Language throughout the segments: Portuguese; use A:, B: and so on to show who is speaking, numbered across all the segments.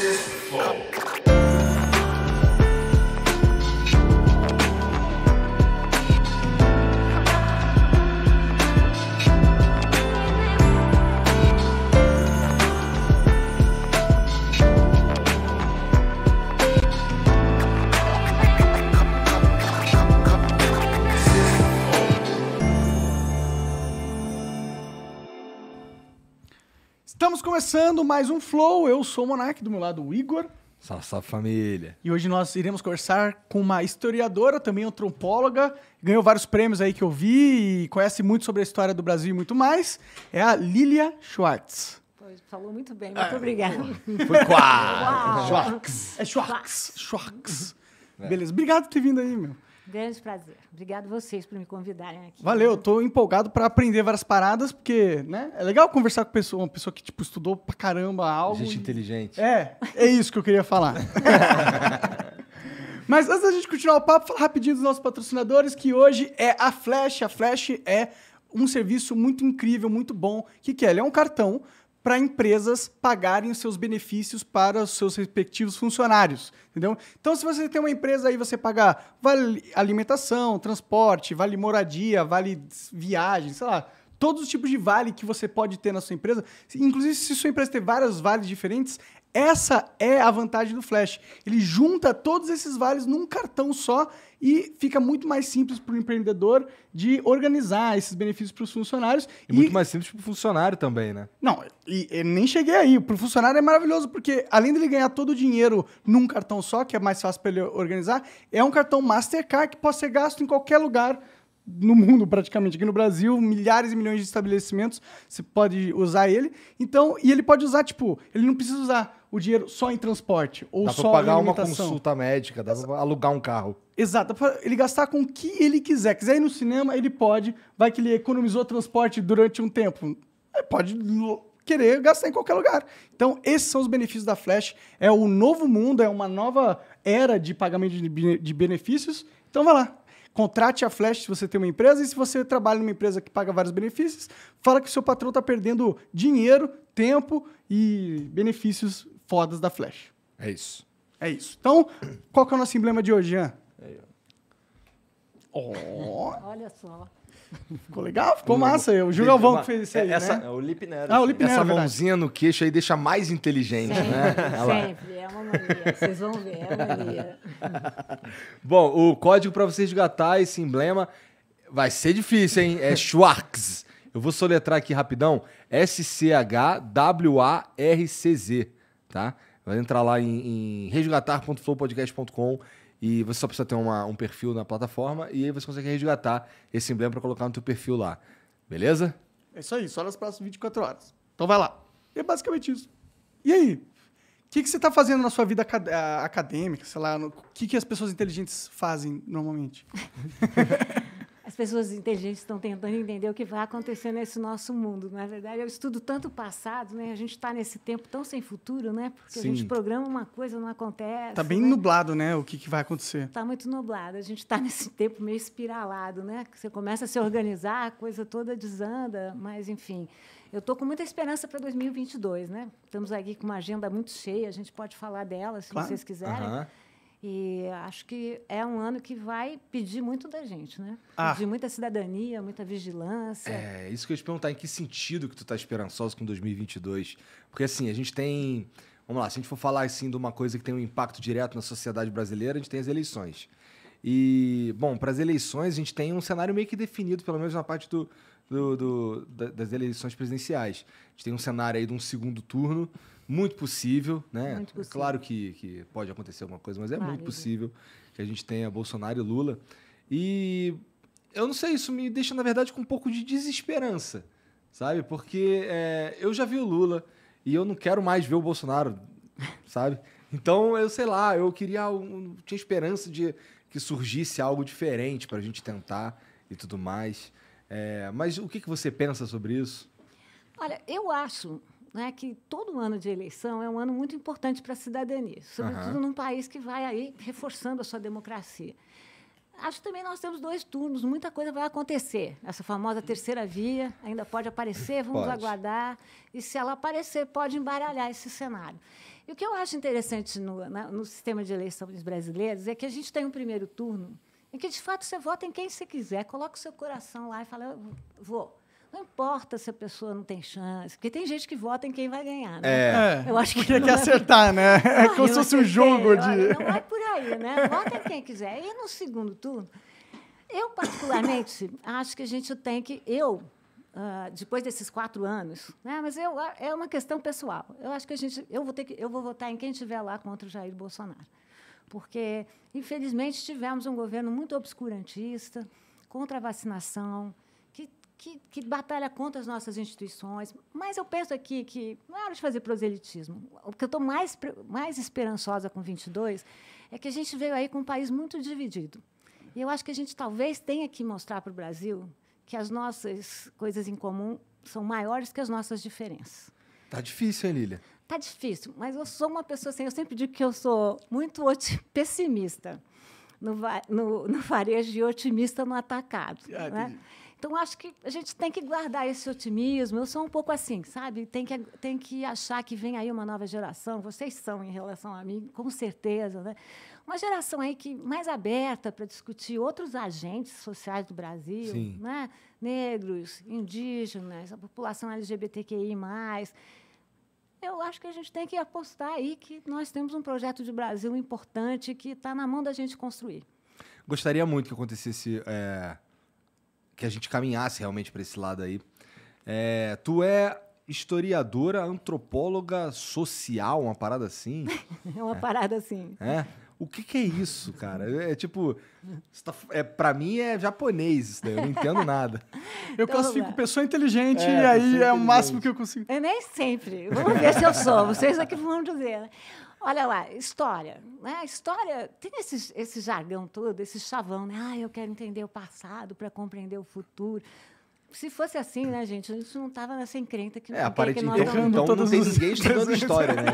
A: естественно. começando mais um Flow. Eu sou o Monark, do meu lado o Igor. Salve, salve família. E hoje nós iremos conversar com uma historiadora, também antropóloga, ganhou vários prêmios aí que eu vi e conhece muito sobre a história do Brasil e muito mais. É a Lilia Schwartz. Pois,
B: falou muito bem, muito obrigada. Foi quase.
A: Schwartz. É
B: Schwartz. Schwartz. Schwartz. É.
A: Beleza, obrigado por ter vindo aí, meu.
B: Grande prazer. Obrigado vocês por me convidarem aqui.
A: Valeu, estou empolgado para aprender várias paradas, porque, né? É legal conversar com pessoa, uma pessoa que tipo estudou pra caramba algo. Gente e...
C: inteligente.
A: É, é isso que eu queria falar. Mas antes da gente continuar o papo, falar rapidinho dos nossos patrocinadores, que hoje é a Flash. A Flash é um serviço muito incrível, muito bom. O que, que é? Ele é um cartão para empresas pagarem os seus benefícios para os seus respectivos funcionários, entendeu? Então, se você tem uma empresa aí, você paga vale alimentação, transporte, vale moradia, vale viagem, sei lá, todos os tipos de vale que você pode ter na sua empresa. Inclusive, se sua empresa tem vários vales diferentes, essa é a vantagem do Flash. Ele junta todos esses vales num cartão só e fica muito mais simples para o empreendedor de organizar esses benefícios para os funcionários. E, e, muito mais simples para o funcionário também, né? Não, e, e nem cheguei aí. Para o funcionário é maravilhoso, porque além de ele ganhar todo o dinheiro num cartão só, que é mais fácil para ele organizar, é um cartão Mastercard que pode ser gasto em qualquer lugar no mundo praticamente, aqui no Brasil, milhares e milhões de estabelecimentos, você pode usar ele. Então, e ele pode usar, tipo, ele não precisa usar o dinheiro só em transporte ou dá só pagar uma consulta
C: médica, dá pra alugar um carro.
A: Exato, ele gastar com o que ele quiser. Quiser ir no cinema, ele pode. Vai que ele economizou transporte durante um tempo. É, pode querer gastar em qualquer lugar. Então, esses são os benefícios da Flash. É o novo mundo, é uma nova era de pagamento de benefícios. Então, vai lá. Contrate a Flash se você tem uma empresa e se você trabalha numa empresa que paga vários benefícios, fala que o seu patrão está perdendo dinheiro, tempo e benefícios fodas da Flash. É isso. É isso. Então, qual que é o nosso emblema de hoje, Jean? Oh. Olha só. Ficou legal? Ficou hum, massa. O Júlio Alvão é que fez isso aí, é, essa, né? É o Lip Nero. Ah, o Lip Nero, Essa é verdade. mãozinha
C: no queixo aí deixa mais inteligente, sempre, né? Sempre. É uma mania. Vocês vão ver. É uma mania. Bom, o código para você desgatar esse emblema vai ser difícil, hein? É Schwartz. Eu vou soletrar aqui rapidão. S-C-H-W-A-R-C-Z tá? Vai entrar lá em, em resgatar.flowpodcast.com e você só precisa ter uma, um perfil na plataforma e aí você consegue resgatar esse emblema para colocar no teu perfil lá. Beleza?
A: É isso aí, só nas próximas 24 horas. Então vai lá. É basicamente isso. E aí? O que, que você está fazendo na sua vida acad ah, acadêmica? Sei lá, o que, que as pessoas inteligentes fazem normalmente?
B: pessoas inteligentes estão tentando entender o que vai acontecer nesse nosso mundo. Na é verdade, eu estudo tanto o passado, né? A gente está nesse tempo tão sem futuro, né? Porque Sim. a gente programa uma coisa, não acontece. Está bem né?
A: nublado, né? O que, que vai acontecer? Está
B: muito nublado. A gente está nesse tempo meio espiralado, né? Você começa a se organizar, a coisa toda desanda, mas enfim. Eu estou com muita esperança para 2022, né? Estamos aqui com uma agenda muito cheia, a gente pode falar dela, se claro. vocês quiserem. Uhum. E acho que é um ano que vai pedir muito da gente, né?
C: Ah. Pedir muita cidadania, muita vigilância. É, isso que eu ia te perguntar, em que sentido que tu tá esperançoso com 2022? Porque, assim, a gente tem... Vamos lá, se a gente for falar, assim, de uma coisa que tem um impacto direto na sociedade brasileira, a gente tem as eleições. E, bom, para as eleições, a gente tem um cenário meio que definido, pelo menos na parte do, do, do das eleições presidenciais. A gente tem um cenário aí de um segundo turno muito possível, né? Muito possível. É claro que, que pode acontecer alguma coisa, mas é claro, muito é. possível é. que a gente tenha Bolsonaro e Lula. E eu não sei, isso me deixa, na verdade, com um pouco de desesperança, sabe? Porque é, eu já vi o Lula e eu não quero mais ver o Bolsonaro, sabe? Então, eu sei lá, eu queria, um, tinha esperança de que surgisse algo diferente para a gente tentar e tudo mais. É, mas o que, que você pensa sobre isso?
B: Olha, eu acho né, que todo ano de eleição é um ano muito importante para a cidadania, sobretudo uhum. num país que vai aí reforçando a sua democracia. Acho que também nós temos dois turnos, muita coisa vai acontecer. Essa famosa terceira via ainda pode aparecer, vamos pode. aguardar. E se ela aparecer, pode embaralhar esse cenário. E o que eu acho interessante no, na, no sistema de eleições brasileiros é que a gente tem um primeiro turno em que, de fato, você vota em quem você quiser, coloca o seu coração lá e fala: eu vou. Não importa se a pessoa não tem chance, porque tem gente que vota em quem vai ganhar, né? É. Eu acho que porque que é acertar, né? É como se fosse um jogo de. Olha, não é por aí, né? Vota em quem quiser. E no segundo turno, eu particularmente acho que a gente tem que eu Uh, depois desses quatro anos, né? Mas eu, ah, é uma questão pessoal. Eu acho que a gente, eu vou ter que, eu vou votar em quem estiver lá contra o Jair Bolsonaro, porque infelizmente tivemos um governo muito obscurantista, contra a vacinação, que, que, batalha contra as nossas instituições, mas eu penso aqui que não é hora de fazer proselitismo. O que eu estou mais, mais esperançosa com 22 é que a gente veio aí com um país muito dividido. E eu acho que a gente talvez tenha que mostrar para o Brasil que as nossas coisas em comum são maiores que as nossas diferenças.
C: Tá difícil, hein, Lília?
B: Tá difícil, mas eu sou uma pessoa assim, eu sempre digo que eu sou muito pessimista no, no, no varejo e otimista no atacado. Ah, né? Então, acho que a gente tem que guardar esse otimismo. Eu sou um pouco assim, sabe? Tem que, tem que achar que vem aí uma nova geração. Vocês são, em relação a mim, com certeza. Né? Uma geração aí que mais aberta para discutir outros agentes sociais do Brasil, né? negros, indígenas, a população LGBTQI. Eu acho que a gente tem que apostar aí que nós temos um projeto de Brasil importante que está na mão da gente construir.
C: Gostaria muito que acontecesse. É que a gente caminhasse realmente para esse lado aí. É, tu é historiadora, antropóloga social, uma parada assim?
B: é uma parada assim. É?
C: O que, que, é isso, cara? É, é tipo. Tá, é, para mim é japonês isso daí, eu não entendo nada. Eu então, classifico pessoa inteligente é, e aí é o máximo
B: que eu consigo. É nem sempre. Vamos ver se eu sou, vocês aqui é vão dizer. Né? Olha lá, história. Né? História tem esse, esse jargão todo, esse chavão, né? Ah, eu quero entender o passado para compreender o futuro. Se fosse assim, né, gente? A gente não estava nessa encrenca que
C: é, aparente, que nós então, então não tem ninguém estudando história, né?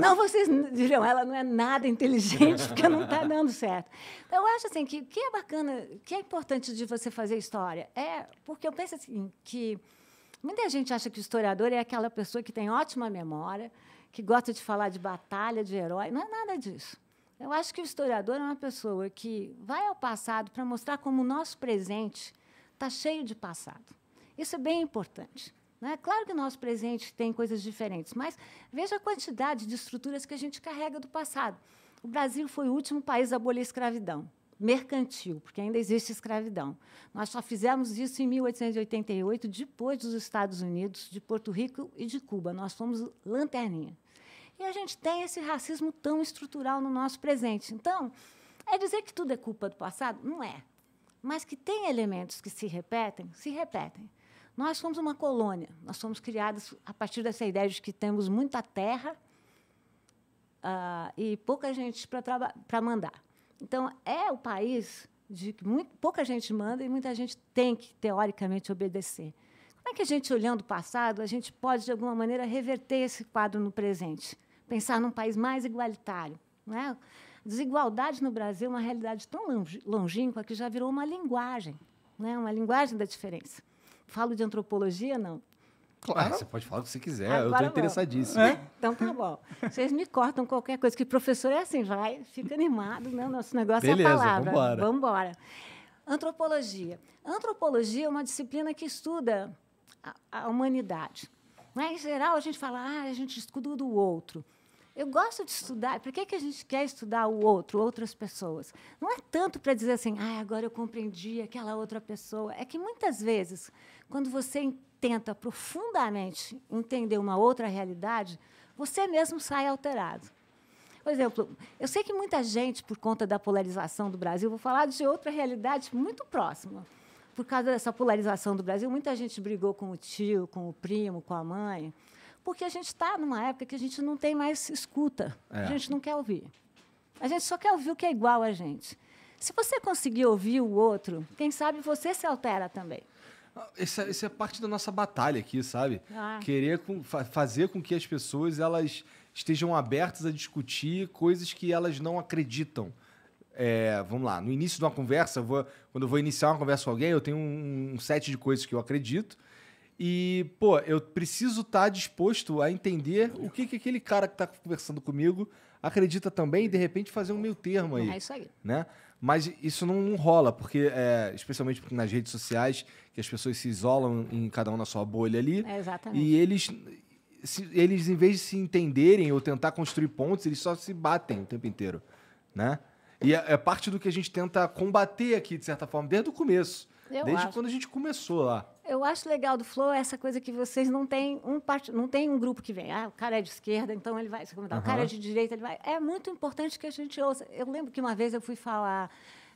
C: Não,
B: vocês diriam, ela não é nada inteligente, porque não está dando certo. Então, eu acho assim que o que é bacana, o que é importante de você fazer história é porque eu penso assim que muita gente acha que o historiador é aquela pessoa que tem ótima memória, que gosta de falar de batalha, de herói. Não é nada disso. Eu acho que o historiador é uma pessoa que vai ao passado para mostrar como o nosso presente está cheio de passado. Isso é bem importante. Né? Claro que o nosso presente tem coisas diferentes, mas veja a quantidade de estruturas que a gente carrega do passado. O Brasil foi o último país a abolir a escravidão mercantil, porque ainda existe escravidão. Nós só fizemos isso em 1888, depois dos Estados Unidos, de Porto Rico e de Cuba. Nós fomos lanterninha. E a gente tem esse racismo tão estrutural no nosso presente. Então, é dizer que tudo é culpa do passado? Não é. Mas que tem elementos que se repetem, se repetem. Nós somos uma colônia, nós somos criados a partir dessa ideia de que temos muita terra uh, e pouca gente para mandar. Então, é o país de que muito, pouca gente manda e muita gente tem que, teoricamente, obedecer. Como é que a gente, olhando o passado, a gente pode, de alguma maneira, reverter esse quadro no presente? pensar num país mais igualitário. Né? Desigualdade no Brasil é uma realidade tão longínqua que já virou uma linguagem, né? uma linguagem da diferença. Falo de antropologia, não. Claro, ah, você
C: pode falar o que você quiser, Agora eu estou interessadíssimo. É?
B: Então tá bom. Vocês me cortam qualquer coisa, que professor é assim, vai, fica animado, né? nosso negócio Beleza, é a palavra. Vamos embora. Antropologia. Antropologia é uma disciplina que estuda a, a humanidade. Né? Em geral, a gente fala, ah, a gente estuda do outro. Eu gosto de estudar. Por que, que a gente quer estudar o outro, outras pessoas? Não é tanto para dizer assim, ah, agora eu compreendi aquela outra pessoa. É que muitas vezes, quando você tenta profundamente entender uma outra realidade, você mesmo sai alterado. Por exemplo, eu sei que muita gente, por conta da polarização do Brasil, vou falar de outra realidade muito próxima. Por causa dessa polarização do Brasil, muita gente brigou com o tio, com o primo, com a mãe porque a gente está numa época que a gente não tem mais escuta. É. A gente não quer ouvir. A gente só quer ouvir o que é igual a gente. Se você conseguir ouvir o outro, quem sabe você se altera também.
C: Ah, essa, essa é parte da nossa batalha aqui, sabe? Ah. Querer com, fa fazer com que as pessoas elas estejam abertas a discutir coisas que elas não acreditam. É, vamos lá, no início de uma conversa, eu vou, quando eu vou iniciar uma conversa com alguém, eu tenho um, um set de coisas que eu acredito e, pô, eu preciso estar tá disposto a entender o que, que aquele cara que está conversando comigo acredita também e, de repente, fazer um meio termo aí. É isso aí. Né? Mas isso não, não rola, porque, é, especialmente nas redes sociais, que as pessoas se isolam em cada um na sua bolha ali. É exatamente. E eles, se, eles, em vez de se entenderem ou tentar construir pontos, eles só se batem o tempo inteiro. Né? E é, é parte do que a gente tenta combater aqui, de certa forma, desde o começo. Eu desde acho. quando a gente começou lá.
B: Eu acho legal do Flow essa coisa que vocês não têm um part... não tem um grupo que vem. Ah, o cara é de esquerda, então ele vai se Uhum. O cara é de direita, ele vai. É muito importante que a gente ouça. Eu lembro que uma vez eu fui falar,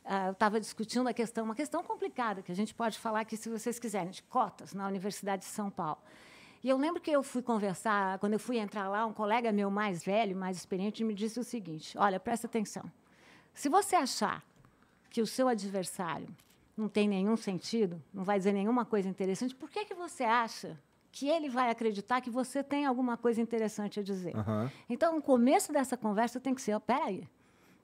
B: uh, eu estava discutindo a questão, uma questão complicada que a gente pode falar aqui, se vocês quiserem, de cotas na Universidade de São Paulo. E eu lembro que eu fui conversar, quando eu fui entrar lá, um colega meu mais velho, mais experiente, me disse o seguinte: olha, presta atenção. Se você achar que o seu adversário não tem nenhum sentido, não vai dizer nenhuma coisa interessante, por que, que você acha que ele vai acreditar que você tem alguma coisa interessante a dizer? Uhum. Então, o começo dessa conversa tem que ser: oh, peraí,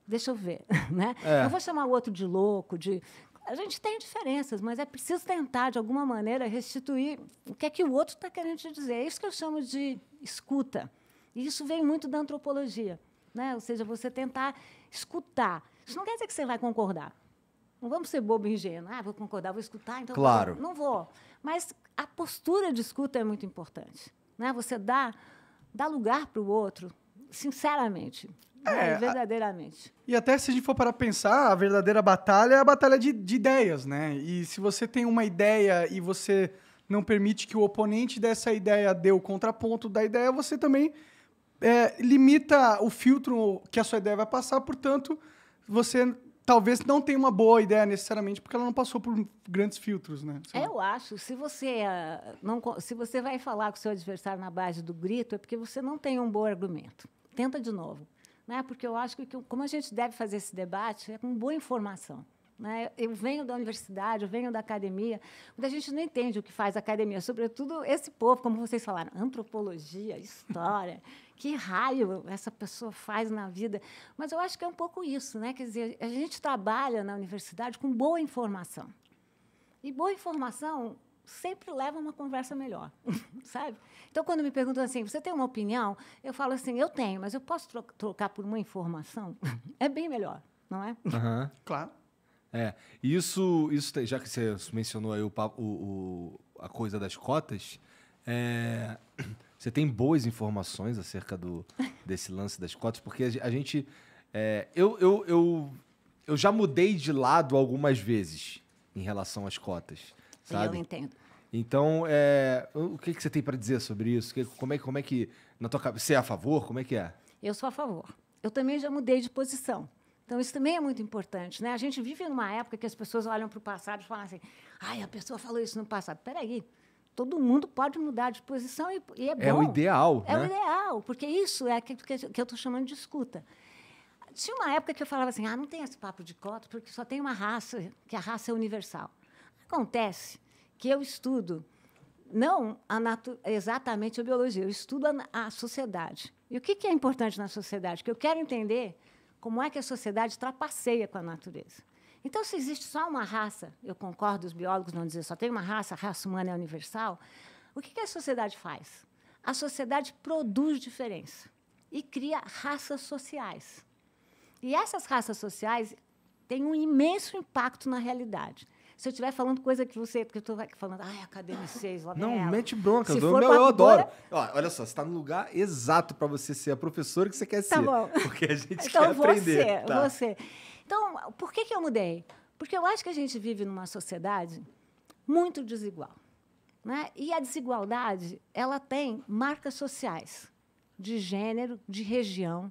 B: deixa eu ver. né? É. Eu vou chamar o outro de louco, de. A gente tem diferenças, mas é preciso tentar, de alguma maneira, restituir o que é que o outro está querendo te dizer. É isso que eu chamo de escuta. E isso vem muito da antropologia. Né? Ou seja, você tentar escutar. Isso não quer dizer que você vai concordar. Não vamos ser bobo e ingênuo. Ah, vou concordar, vou escutar, então. Tá claro. Vou, não vou. Mas a postura de escuta é muito importante. Né? Você dá, dá lugar para o outro, sinceramente. Né? É, né? verdadeiramente.
A: E até se a gente for para pensar, a verdadeira batalha é a batalha de, de ideias, né? E se você tem uma ideia e você não permite que o oponente dessa ideia dê o contraponto da ideia, você também é, limita o filtro que a sua ideia vai passar, portanto, você talvez não tenha uma boa ideia necessariamente, porque ela não passou por grandes filtros, né?
B: Sei eu lá. acho. Se você, uh, não, se você vai falar com o seu adversário na base do grito, é porque você não tem um bom argumento. Tenta de novo. Né? Porque eu acho que, como a gente deve fazer esse debate, é com boa informação. Né? Eu venho da universidade, eu venho da academia. Muita gente não entende o que faz academia, sobretudo esse povo, como vocês falaram, antropologia, história. que raio essa pessoa faz na vida? Mas eu acho que é um pouco isso, né? Quer dizer, a gente trabalha na universidade com boa informação. E boa informação sempre leva a uma conversa melhor, sabe? Então, quando me perguntam assim, você tem uma opinião? Eu falo assim, eu tenho, mas eu posso trocar por uma informação? é bem melhor, não é?
C: Uhum. Claro. É, isso, isso já que você mencionou aí o, o, o a coisa das cotas, é, você tem boas informações acerca do, desse lance das cotas, porque a gente. É, eu, eu, eu, eu já mudei de lado algumas vezes em relação às cotas, sabe? Eu entendo. Então, é, o que, que você tem para dizer sobre isso? como, é, como é que. Na tua, você é a favor? Como é que é?
B: Eu sou a favor. Eu também já mudei de posição. Então, isso também é muito importante. Né? A gente vive numa época que as pessoas olham para o passado e falam assim: ai, a pessoa falou isso no passado. aí! todo mundo pode mudar de posição e, e é, é bom. É o ideal. É né? o ideal, porque isso é aquilo que, que eu estou chamando de escuta. Tinha uma época que eu falava assim: ah, não tem esse papo de cota, porque só tem uma raça, que a raça é universal. Acontece que eu estudo não a exatamente a biologia, eu estudo a, a sociedade. E o que, que é importante na sociedade? Que eu quero entender como é que a sociedade trapaceia com a natureza? Então, se existe só uma raça, eu concordo, os biólogos não dizer só tem uma raça, a raça humana é universal, o que, que a sociedade faz? A sociedade produz diferença e cria raças sociais. E essas raças sociais têm um imenso impacto na realidade. Se eu estiver falando coisa que você. Porque eu estou falando, ai, academicês, lá é Não, ela.
C: mete bronca. Se eu, for meu, eu adoro. Olha, olha só, você está no lugar exato para você ser a professora que você quer tá ser. Bom. Porque a gente então, quer você, aprender. Tá.
B: Você. Então, por que, que eu mudei? Porque eu acho que a gente vive numa sociedade muito desigual. Né? E a desigualdade ela tem marcas sociais de gênero, de região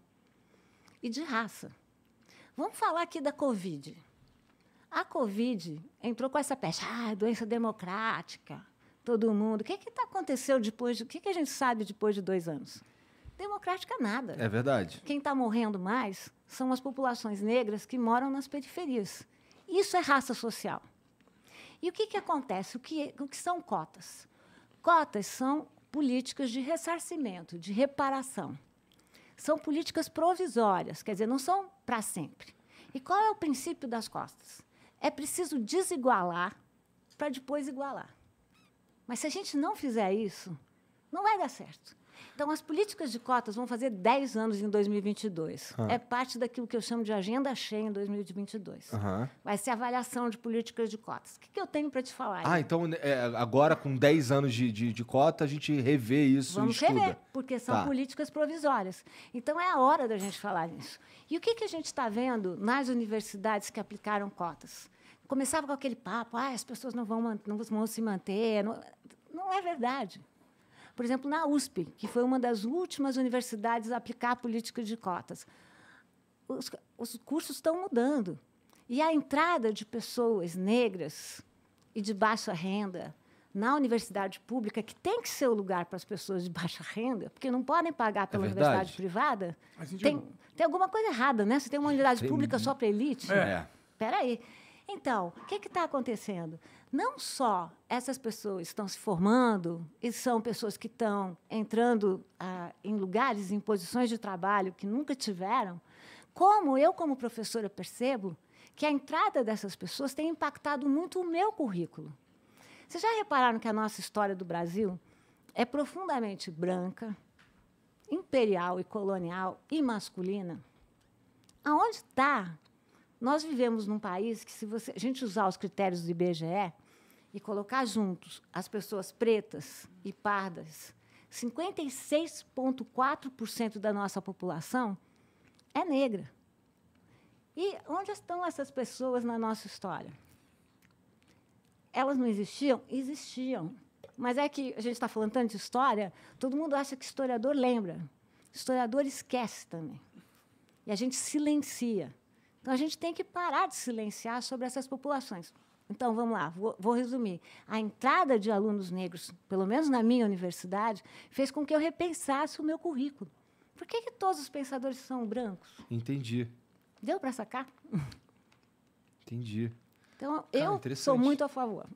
B: e de raça. Vamos falar aqui da Covid. A Covid entrou com essa peste, ah, doença democrática, todo mundo. O que, é que tá aconteceu depois? O que, é que a gente sabe depois de dois anos? Democrática nada.
C: É verdade.
B: Quem está morrendo mais são as populações negras que moram nas periferias. Isso é raça social. E o que, que acontece? O que, é, o que são cotas? Cotas são políticas de ressarcimento, de reparação. São políticas provisórias, quer dizer, não são para sempre. E qual é o princípio das cotas? É preciso desigualar para depois igualar. Mas se a gente não fizer isso, não vai dar certo. Então, as políticas de cotas vão fazer 10 anos em 2022. Ah. É parte daquilo que eu chamo de agenda cheia em 2022. Uhum. Vai ser avaliação de políticas de cotas. O que, que eu tenho para te falar? Ah, aí?
C: então né, é, agora com 10 anos de, de, de, cota, a gente revê isso Vamos e estuda. rever,
B: porque são tá. políticas provisórias. Então, é a hora da gente falar nisso. E o que, que a gente está vendo nas universidades que aplicaram cotas? Começava com aquele papo, ah, as pessoas não vão, não vão se manter. Não, não é verdade por exemplo, na USP, que foi uma das últimas universidades a aplicar a política de cotas. Os, os cursos estão mudando. E a entrada de pessoas negras e de baixa renda na universidade pública, que tem que ser o lugar para as pessoas de baixa renda, porque não podem pagar é pela é universidade privada, tem, tem alguma coisa errada, né? Se tem uma unidade tem... pública só para elite, é. é. peraí. Então, o que é está acontecendo? Não só essas pessoas estão se formando e são pessoas que estão entrando ah, em lugares, em posições de trabalho que nunca tiveram, como eu, como professora, percebo que a entrada dessas pessoas tem impactado muito o meu currículo. Vocês já repararam que a nossa história do Brasil é profundamente branca, imperial e colonial e masculina? Aonde está nós vivemos num país que, se você, a gente usar os critérios do IBGE e colocar juntos as pessoas pretas e pardas, 56,4% da nossa população é negra. E onde estão essas pessoas na nossa história? Elas não existiam? Existiam. Mas é que a gente está falando tanto de história, todo mundo acha que historiador lembra. Historiador esquece também. E a gente silencia. Então, a gente tem que parar de silenciar sobre essas populações. Então, vamos lá, vou, vou, resumir. A entrada de alunos negros, pelo menos na minha universidade, fez com que eu repensasse o meu currículo. Por que, que todos os pensadores são brancos? Entendi. Deu para sacar? Entendi. Então, Cara, ah, eu sou
C: muito a favor.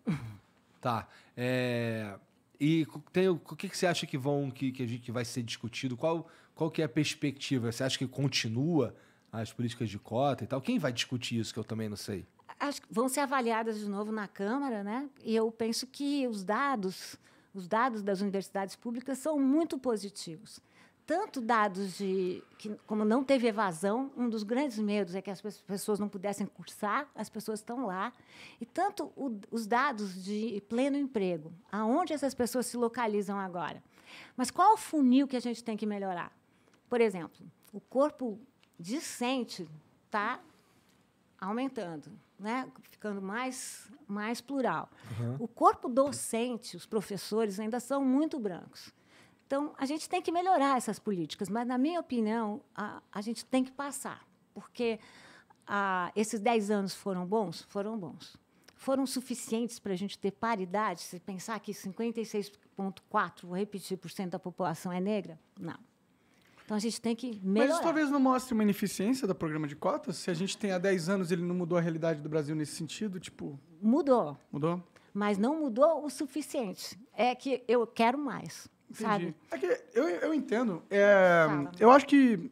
C: Tá. É... E tem, o que, que você acha que vão que, que, a gente, que vai ser discutido? Qual, qual que é a perspectiva? Você acha que continua as políticas de cota e tal. Quem vai discutir isso que eu também não sei?
B: acho que vão ser avaliadas de novo na Câmara, né? E eu penso que os dados, os dados das universidades públicas são muito positivos. Tanto dados de que, como não teve evasão, um dos grandes medos é que as pessoas não pudessem cursar, as pessoas estão lá. E tanto o, os dados de pleno emprego, aonde essas pessoas se localizam agora. Mas qual o funil que a gente tem que melhorar? Por exemplo, o corpo discente está aumentando, né? ficando mais, mais plural. Uhum. O corpo docente, os professores, ainda são muito brancos. Então, a gente tem que melhorar essas políticas, mas, na minha opinião, a, a gente tem que passar, porque a, esses 10 anos foram bons? Foram bons. Foram suficientes para a gente ter paridade? Se pensar que 56,4%, vou repetir, por cento da população é negra? Não. Então a gente tem que melhorar. Mas isso talvez
A: não mostre uma ineficiência do programa de cotas? Se a gente tem há 10 anos ele não mudou a realidade do Brasil nesse sentido, tipo. Mudou. Mudou?
B: Mas não mudou o suficiente. É que eu quero mais.
D: Entendi. Sabe?
A: É que eu, eu entendo. É, eu acho que,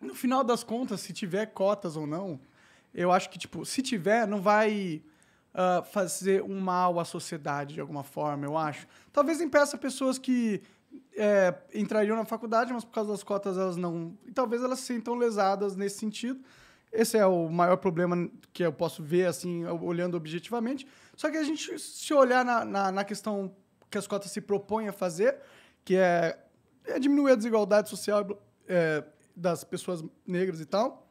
A: no final das contas, se tiver cotas ou não, eu acho que, tipo, se tiver, não vai. Uh, fazer um mal à sociedade de alguma forma, eu acho. Talvez impeça pessoas que é, entrariam na faculdade, mas por causa das cotas elas não. E talvez elas se sintam lesadas nesse sentido. Esse é o maior problema que eu posso ver, assim, olhando objetivamente. Só que a gente, se olhar na, na, na questão que as cotas se propõem a fazer, que é, é diminuir a desigualdade social é, das pessoas negras e tal,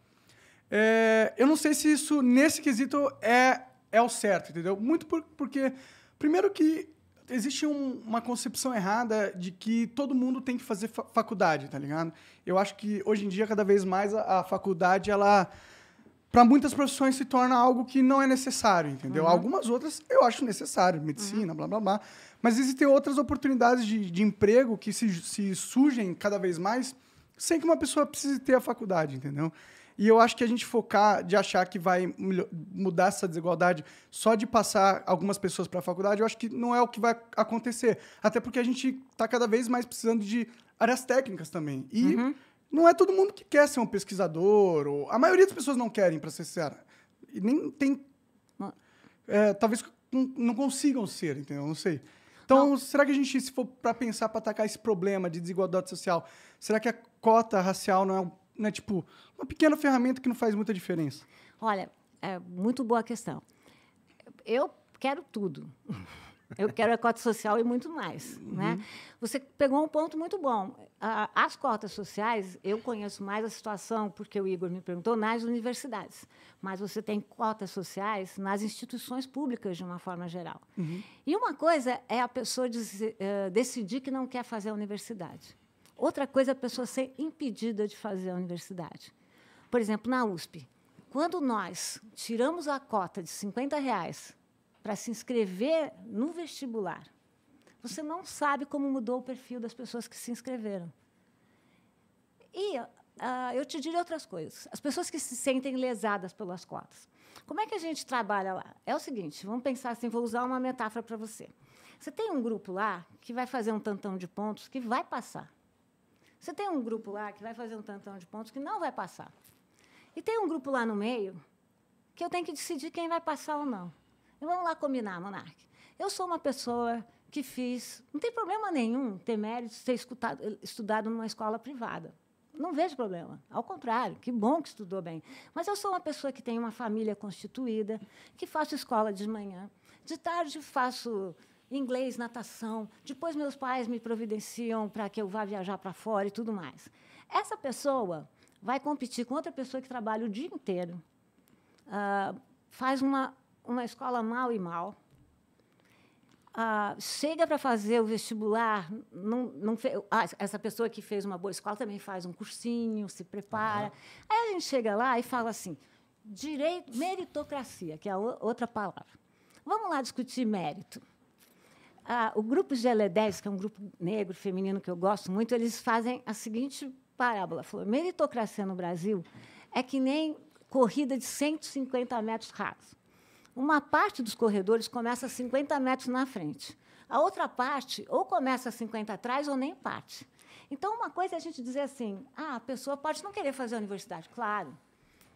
A: é, eu não sei se isso, nesse quesito, é, é o certo, entendeu? Muito por, porque, primeiro que existe um, uma concepção errada de que todo mundo tem que fazer fa faculdade, tá ligado? Eu acho que hoje em dia, cada vez mais, a, a faculdade, ela para muitas profissões se torna algo que não é necessário, entendeu? Uhum. Algumas outras eu acho necessário, medicina, uhum. blá blá blá. Mas existem outras oportunidades de, de emprego que se, se surgem cada vez mais sem que uma pessoa precise ter a faculdade, entendeu? E eu acho que a gente focar de achar que vai mudar essa desigualdade só de passar algumas pessoas para a faculdade, eu acho que não é o que vai acontecer. Até porque a gente está cada vez mais precisando de áreas técnicas também. E uhum. não é todo mundo que quer ser um pesquisador. Ou... A maioria das pessoas não querem, para ser sincera. E nem tem. É, talvez não consigam ser, entendeu? Não sei. Então, não. será que a gente, se for para pensar para atacar esse problema de desigualdade social, será que a cota racial não é um né, tipo, uma pequena ferramenta que não faz muita diferença?
B: Olha, é muito boa questão. Eu quero tudo. Eu quero a cota social e muito mais. Né? Uhum. Né? Você pegou um ponto muito bom. As cotas sociais, eu conheço mais a situação, porque o Igor me perguntou, nas universidades. Mas você tem cotas sociais nas instituições públicas, de uma forma geral. Uhum. E uma coisa é a pessoa eh, decidir que não quer fazer a universidade. Outra coisa é a pessoa ser impedida de fazer a universidade. Por exemplo, na USP, quando nós tiramos a cota de 50 reais para se inscrever no vestibular, você não sabe como mudou o perfil das pessoas que se inscreveram. E uh, eu te diria outras coisas. As pessoas que se sentem lesadas pelas cotas. Como é que a gente trabalha lá? É o seguinte, vamos pensar assim, vou usar uma metáfora para você. Você tem um grupo lá que vai fazer um tantão de pontos que vai passar. Você tem um grupo lá que vai fazer um tantão de pontos que não vai passar. E tem um grupo lá no meio que eu tenho que decidir quem vai passar ou não. E vamos lá combinar, Monark. Eu sou uma pessoa que fiz. Não tem problema nenhum ter mérito de ter escutado, estudado numa escola privada. Não vejo problema. Ao contrário, que bom que estudou bem. Mas eu sou uma pessoa que tem uma família constituída, que faço escola de manhã, de tarde faço inglês, natação. Depois meus pais me providenciam para que eu vá viajar para fora e tudo mais. Essa pessoa vai competir com outra pessoa que trabalha o dia inteiro, uh, faz uma, uma escola mal e mal, uh, chega para fazer o vestibular, não, não fez, ah, essa pessoa que fez uma boa escola também faz um cursinho, se prepara. Uhum. Aí a gente chega lá e fala assim, direito, meritocracia, que é outra palavra. Vamos lá discutir mérito ah, o grupo gle 10, que é um grupo negro feminino que eu gosto muito, eles fazem a seguinte parábola: falou, meritocracia no Brasil é que nem corrida de 150 metros rasos. Uma parte dos corredores começa a 50 metros na frente. A outra parte ou começa a 50 atrás ou nem parte. Então, uma coisa é a gente dizer assim: ah, a pessoa pode não querer fazer a universidade, claro.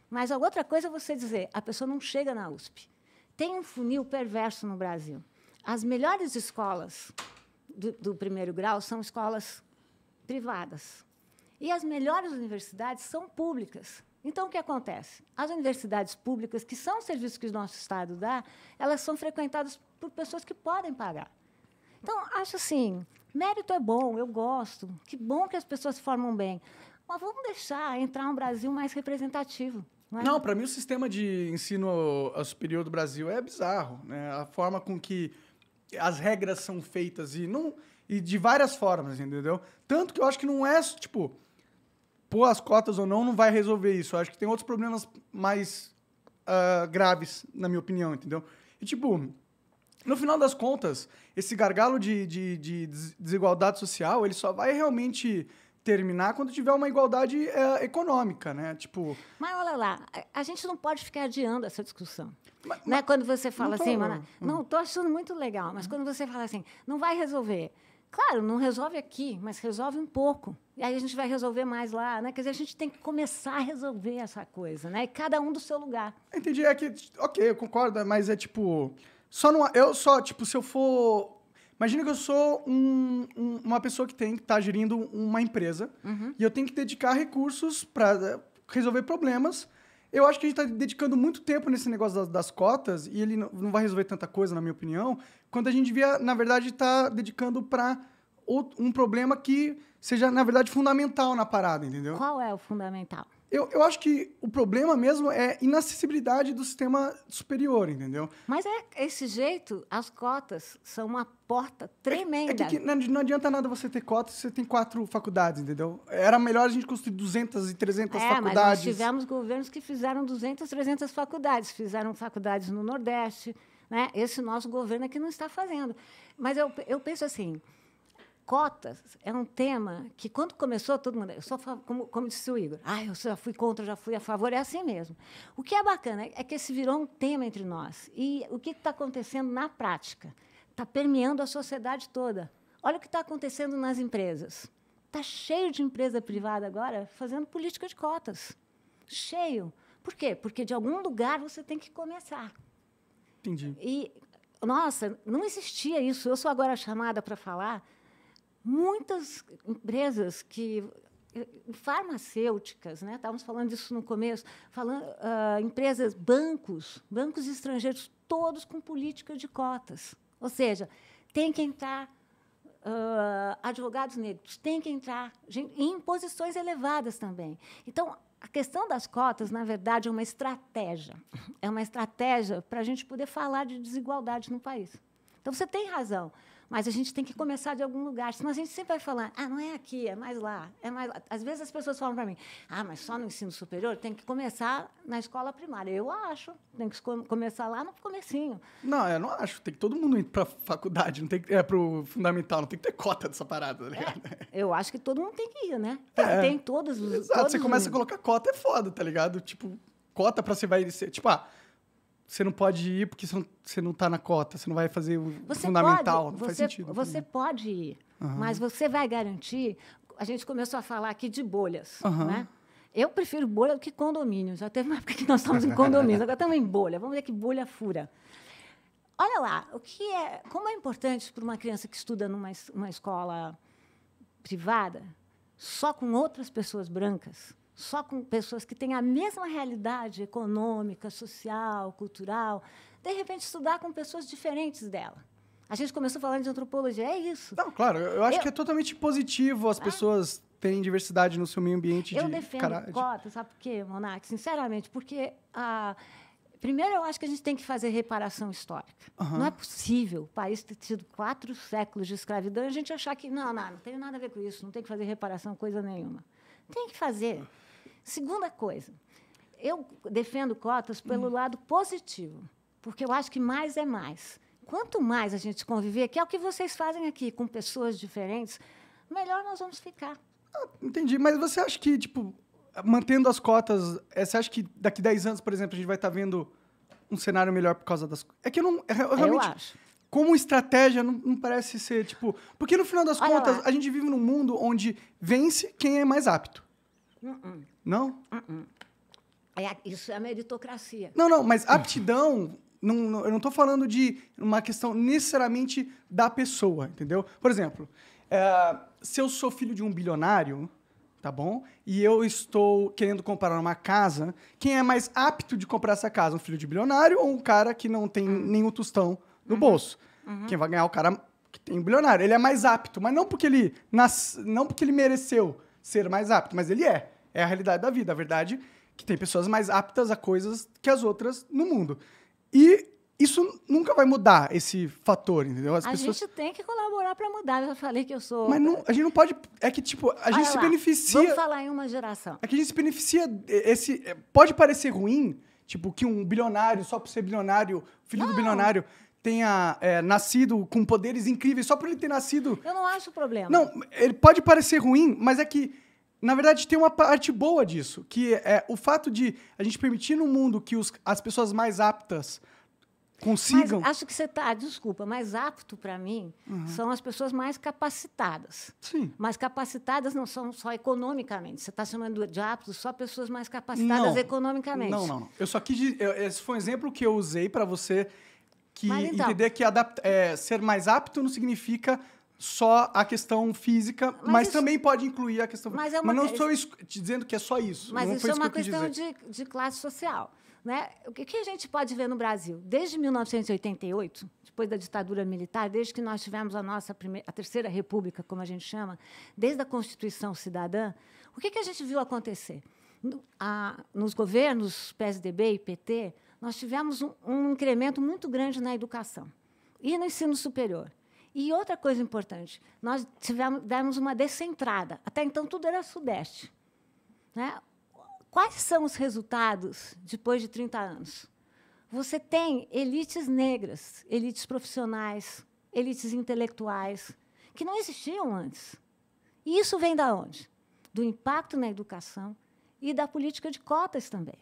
B: Mas a outra coisa é você dizer: a pessoa não chega na USP. Tem um funil perverso no Brasil. As melhores escolas do, do primeiro grau são escolas privadas. E as melhores universidades são públicas. Então, o que acontece? As universidades públicas, que são serviços que o nosso Estado dá, elas são frequentadas por pessoas que podem pagar. Então, acho assim, mérito é bom, eu gosto, que bom que as pessoas se formam bem. Mas vamos deixar entrar um Brasil mais representativo. Não, é? não para
A: mim o sistema de ensino superior do Brasil é bizarro. Né? A forma com que as regras são feitas e não e de várias formas, entendeu? Tanto que eu acho que não é, tipo, pôr as cotas ou não não vai resolver isso. Eu acho que tem outros problemas mais uh, graves, na minha opinião, entendeu? E, tipo, no final das contas, esse gargalo de, de, de desigualdade social, ele só vai realmente terminar quando tiver uma igualdade é, econômica, né? Tipo.
B: Mas olha lá, a gente não pode ficar adiando essa discussão. Mas, né? Mas quando você fala não assim, tô... Hum. não, tô achando muito legal, mas hum. quando você fala assim, não vai resolver. Claro, não resolve aqui, mas resolve um pouco. E aí a gente vai resolver mais lá, né? Quer dizer, a gente tem que começar a resolver essa coisa, né? E cada um do seu lugar.
A: Entendi, é que, ok, eu concordo, mas é tipo, só não, eu só tipo, se eu for Imagina que eu sou um, um, uma pessoa que tem que está gerindo uma empresa uhum. e eu tenho que dedicar recursos para eh, resolver problemas. Eu acho que a gente está dedicando muito tempo nesse negócio das, das cotas e ele não, não, vai resolver tanta coisa, na minha opinião, quanto a gente devia, na verdade, estar tá dedicando para um problema que seja, na verdade, fundamental na parada, entendeu?
B: Qual é o fundamental?
A: Eu, eu acho que o problema mesmo é inacessibilidade do sistema superior, entendeu?
B: Mas é esse jeito, as cotas são uma porta tremenda. É, que, é
A: não adianta nada você ter cotas se você tem quatro faculdades, entendeu? Era melhor a gente construir 200 e 300 é, faculdades. Mas nós tivemos
B: governos que fizeram 200, 300 faculdades. Fizeram faculdades no Nordeste. Né? Esse nosso governo aqui é não está fazendo. Mas eu, eu penso assim cotas é um tema que, quando começou, todo mundo. Eu sou, como, como disse o Igor, ah, eu já fui contra, já fui a favor, é assim mesmo. O que é bacana é que esse virou um tema entre nós. E o que está acontecendo na prática? Está permeando a sociedade toda. Olha o que está acontecendo nas empresas. Está cheio de empresa privada agora fazendo política de cotas. Cheio. Por quê? Porque de algum lugar você tem que começar. Entendi. E, nossa, não existia isso. Eu sou agora chamada para falar muitas empresas que eh, farmacêuticas, né? Estávamos falando disso no começo, falando uh, ah, empresas, bancos, bancos estrangeiros, todos com política de cotas. Ou seja, tem que entrar uh, advogados negros, tem que entrar gente, em posições elevadas também. Então, a questão das cotas, na verdade, é uma estratégia. É uma estratégia para a gente poder falar de desigualdade no país. Então, você tem razão. Mas a gente tem que começar de algum lugar, senão a gente sempre vai falar, ah, não é aqui, é mais lá, é mais lá. Às vezes as pessoas falam para mim, ah, mas só no ensino superior tem que começar na escola primária. Eu acho, tem que começar lá no comecinho.
A: Não, eu não acho, tem que todo mundo ir para faculdade, não tem que, é pro fundamental, não tem que ter cota dessa parada, tá
B: É, eu acho que todo mundo tem que ir, né? É. Tem, é, tem todos os Exato, todos você começa os... a
A: colocar cota é foda, tá ligado? Tipo, cota para você vai ser, tipo, ah, você não pode ir porque você não está na cota, você não vai fazer o você fundamental, pode, não você, faz sentido. Você
B: pode ir, uhum. mas você vai garantir. A gente começou a falar aqui de bolhas, uhum. né? Eu prefiro bolha do que condomínio. Já teve uma época que nós estamos em condomínio, agora estamos em bolha. Vamos ver que bolha fura. Olha lá, o que é, como é importante para uma criança que estuda numa escola privada, só com outras pessoas brancas, só com pessoas que têm a mesma realidade econômica, social, cultural, de repente estudar com pessoas diferentes dela. A gente
A: começou falando de antropologia, é isso. Não, claro, eu acho eu... que é totalmente positivo as ah. pessoas terem diversidade no seu meio ambiente. Eu de... defendo Cara... cota,
B: sabe por quê, Monark? Sinceramente, porque a. Ah, primeiro, eu acho que a gente tem que fazer reparação histórica. Uhum. Não é possível o país ter tido quatro séculos de escravidão e a gente achar que, não, não, não tem nada a ver com isso, não tem que fazer reparação, coisa nenhuma. Tem que fazer. Segunda coisa, eu defendo cotas pelo hum. lado positivo, porque eu acho que mais é mais. Quanto mais a gente conviver, que é o que vocês fazem aqui com pessoas diferentes, melhor nós vamos ficar.
A: Ah, entendi, mas você acha que, tipo, mantendo as cotas, eh, você acha que daqui 10 anos, por exemplo, a gente vai estar tá vendo um cenário melhor por causa das. É que eu não. É, eu realmente, eu acho. Como estratégia, não, não, parece ser, tipo. Porque no final das Olha contas, lá. a gente vive num mundo onde vence quem é mais apto. Uh -uh. Não?
B: Uh -uh. É, isso é meritocracia. Não, não,
A: mas aptidão. Não, não, eu não estou falando de uma questão necessariamente da pessoa, entendeu? Por exemplo, é, se eu sou filho de um bilionário, tá bom? E eu estou querendo comprar uma casa, quem é mais apto de comprar essa casa? Um filho de bilionário ou um cara que não tem hum. nenhum tostão no uhum. bolso? Uhum. Quem vai ganhar é o cara que tem um bilionário. Ele é mais apto, mas não porque ele nas... não porque ele mereceu ser mais apto, mas ele é. É a realidade da vida. A verdade é que tem pessoas mais aptas a coisas que as outras no mundo. E isso nunca vai mudar esse fator, entendeu? As a pessoas... gente
B: tem que colaborar para mudar. Eu falei que eu sou. Mas não, a gente
A: não pode. É que, tipo, a Olha gente lá, se beneficia. Vamos falar em uma geração. É que a gente se beneficia. Esse, é, pode parecer ruim, tipo, que um bilionário, só por ser bilionário, filho não. do bilionário, tenha é, nascido com poderes incríveis, só por ele ter nascido.
B: Eu não acho problema. Não,
A: ele pode parecer ruim, mas é que na verdade, tem uma parte boa disso, que é o fato de a gente permitir no mundo que os, as pessoas mais aptas consigam. Mas
B: acho que você está, desculpa, mais apto para mim uhum. são as pessoas mais capacitadas. Sim. Mas capacitadas não são só economicamente. Você está chamando de aptos só pessoas mais capacitadas não. economicamente. Não, não, não.
A: Eu só quis. Eu, esse foi um exemplo que eu usei para você
B: que então, entender
A: que adapta, é, ser mais apto não significa só a questão física, mas, mas isso, também pode incluir a questão mas, é uma, mas não estou dizendo que é só isso. Mas isso, é uma que questão de,
B: de classe social. Né? O que, que a gente pode ver no Brasil? Desde 1988, depois da ditadura militar, desde que nós tivemos a nossa primeira, a terceira república, como a gente chama, desde a Constituição Cidadã, o que, que a gente viu acontecer? No, a, nos governos PSDB e PT, nós tivemos um, um incremento muito grande na educação e no ensino superior. E outra coisa importante, nós tivemos, demos uma descentrada. Até então, tudo era Sudeste. Né? Quais são os resultados depois de 30 anos? Você tem elites negras, elites profissionais, elites intelectuais, que não existiam antes. E isso vem da onde? Do impacto na educação e da política de cotas também.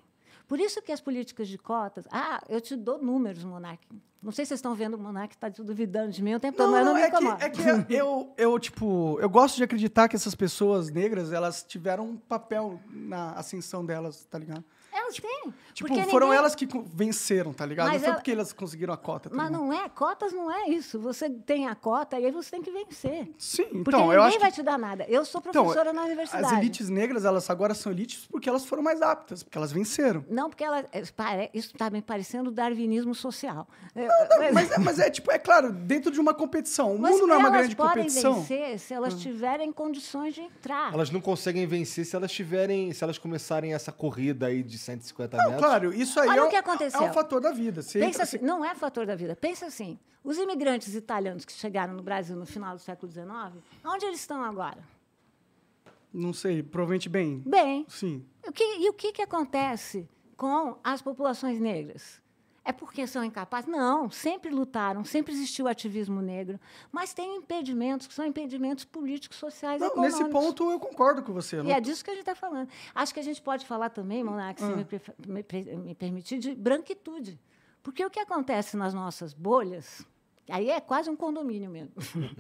B: Por isso que as políticas de cotas. Ah, eu te dou números, Monark. Não sei se vocês estão vendo o Monark está duvidando de mim o tempo todo, Não, não é que,
A: é que eu, eu, tipo, eu gosto de acreditar que essas pessoas negras, elas tiveram um papel na ascensão delas, tá ligado?
B: Elas têm. Tipo, foram ninguém... elas que
A: venceram, tá ligado? Mas não foi é- porque elas conseguiram a cota. Tá mas
B: ligado? não é, cotas não é isso. Você tem a cota e aí você tem que vencer. Sim, então, ninguém eu acho vai que... te dar nada. Eu sou então, professora então, na universidade. As elites
A: negras, elas agora são elites porque elas foram mais aptas, porque elas venceram.
B: Não, porque elas... É, isso está me parecendo darwinismo social.
A: É, não, não, mas, é, mas é, tipo, é claro, dentro de uma competição. O mas mundo não é uma grande competição. Elas
B: podem vencer se elas hum. tiverem condições de entrar. Elas
C: não conseguem vencer se elas tiverem... Se elas começarem essa corrida aí de 100
A: 150 não, metros. Claro, isso aí Olha é, o que é aconteceu. é um fator da vida. Pensa entra, assim, assim,
B: Não é fator da vida. Pensa assim: os imigrantes italianos que chegaram no Brasil no final do século XIX, onde eles estão agora?
A: Não sei, provavelmente bem. Bem. Sim.
B: O que, e o que, que acontece com as populações negras? é porque são incapazes. Não, sempre lutaram, sempre existiu ativismo negro. Mas tem impedimentos, que são impedimentos políticos, sociais e econômicos. Nesse
A: ponto eu concordo com você. E é
B: disso que a gente está falando. Acho que a gente pode falar também, Monarque, se ah. me, me, me permitir, de branquitude. Porque o que acontece nas nossas bolhas, aí é quase um condomínio mesmo,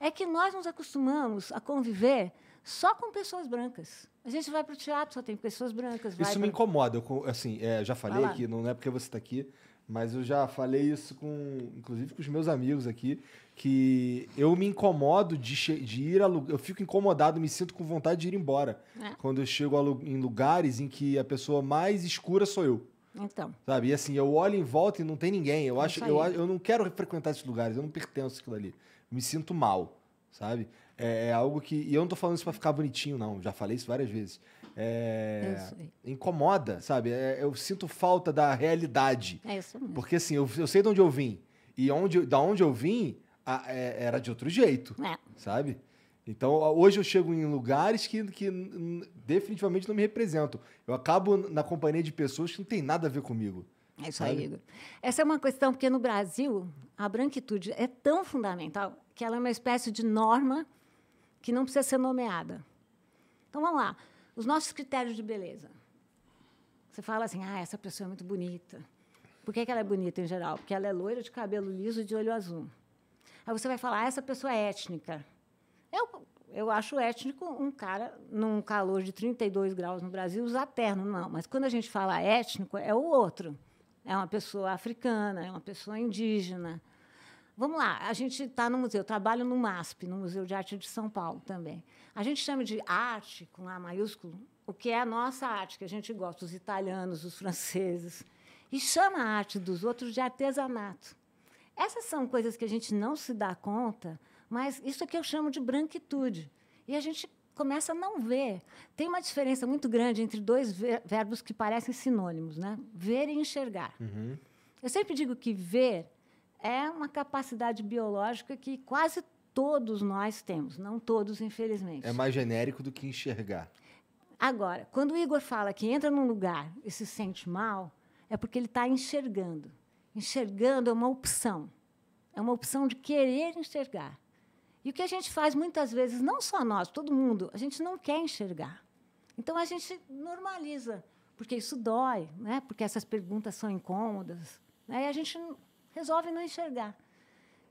B: é que nós nos acostumamos a conviver só com pessoas brancas. A gente vai para o teatro, só tem pessoas brancas. Isso me
C: incomoda. Eu, assim, é, já falei que não é porque você está aqui, mas eu já falei isso com, inclusive com os meus amigos aqui, que eu me incomodo de, de ir a eu fico incomodado, me sinto com vontade de ir embora é. quando eu chego em lugares em que a pessoa mais escura sou eu. Então. Sabe? E assim, eu olho em volta e não tem ninguém. Eu é acho eu, eu não quero frequentar esses lugares, eu não pertenço àquilo ali. Eu me sinto mal, sabe? É, é algo que. E eu não tô falando isso pra ficar bonitinho, não. Já falei isso várias vezes. É, incomoda, sabe? É, eu sinto falta da realidade.
D: É isso mesmo. Porque
C: assim, eu, eu sei de onde eu vim. E onde, da onde eu vim a, é, era de outro jeito. É. Sabe? Então, hoje eu chego em lugares que, que definitivamente não me representam. Eu acabo na companhia de pessoas que não tem nada a ver comigo. É isso sabe? aí, Igor.
B: Essa é uma questão, porque no Brasil, a branquitude é tão fundamental que ela é uma espécie de norma que não precisa ser nomeada. Então, vamos lá. Os nossos critérios de beleza. Você fala assim, ah, essa pessoa é muito bonita. Por que, que ela é bonita em geral? Porque ela é loira, de cabelo liso, de olho azul. Aí você vai falar, ah, essa pessoa é étnica. Eu, eu acho étnico um cara, num calor de 32 graus no Brasil, usar terno, não. Mas quando a gente fala étnico, é o outro. É uma pessoa africana, é uma pessoa indígena. Vamos lá, a gente está no museu, eu trabalho no MASP, no Museu de Arte de São Paulo também. A gente chama de arte, com A maiúsculo, o que é a nossa arte, que a gente gosta, os italianos, os franceses. E chama a arte dos outros de artesanato. Essas são coisas que a gente não se dá conta, mas isso é que eu chamo de branquitude. E a gente começa a não ver. Tem uma diferença muito grande entre dois ver verbos que parecem sinônimos, né? Ver e enxergar. Uhum. Eu sempre digo que ver é uma capacidade biológica que quase todos nós temos, não todos, infelizmente. É
C: mais genérico do que enxergar.
B: Agora, quando o Igor fala que entra num lugar e se sente mal, é porque ele está enxergando. Enxergando é uma opção. É uma opção de querer enxergar. E o que a gente faz muitas vezes, não só nós, todo mundo, a gente não quer enxergar. Então a gente normaliza, porque isso dói, né? porque essas perguntas são incômodas. Né? E a gente resolve não enxergar.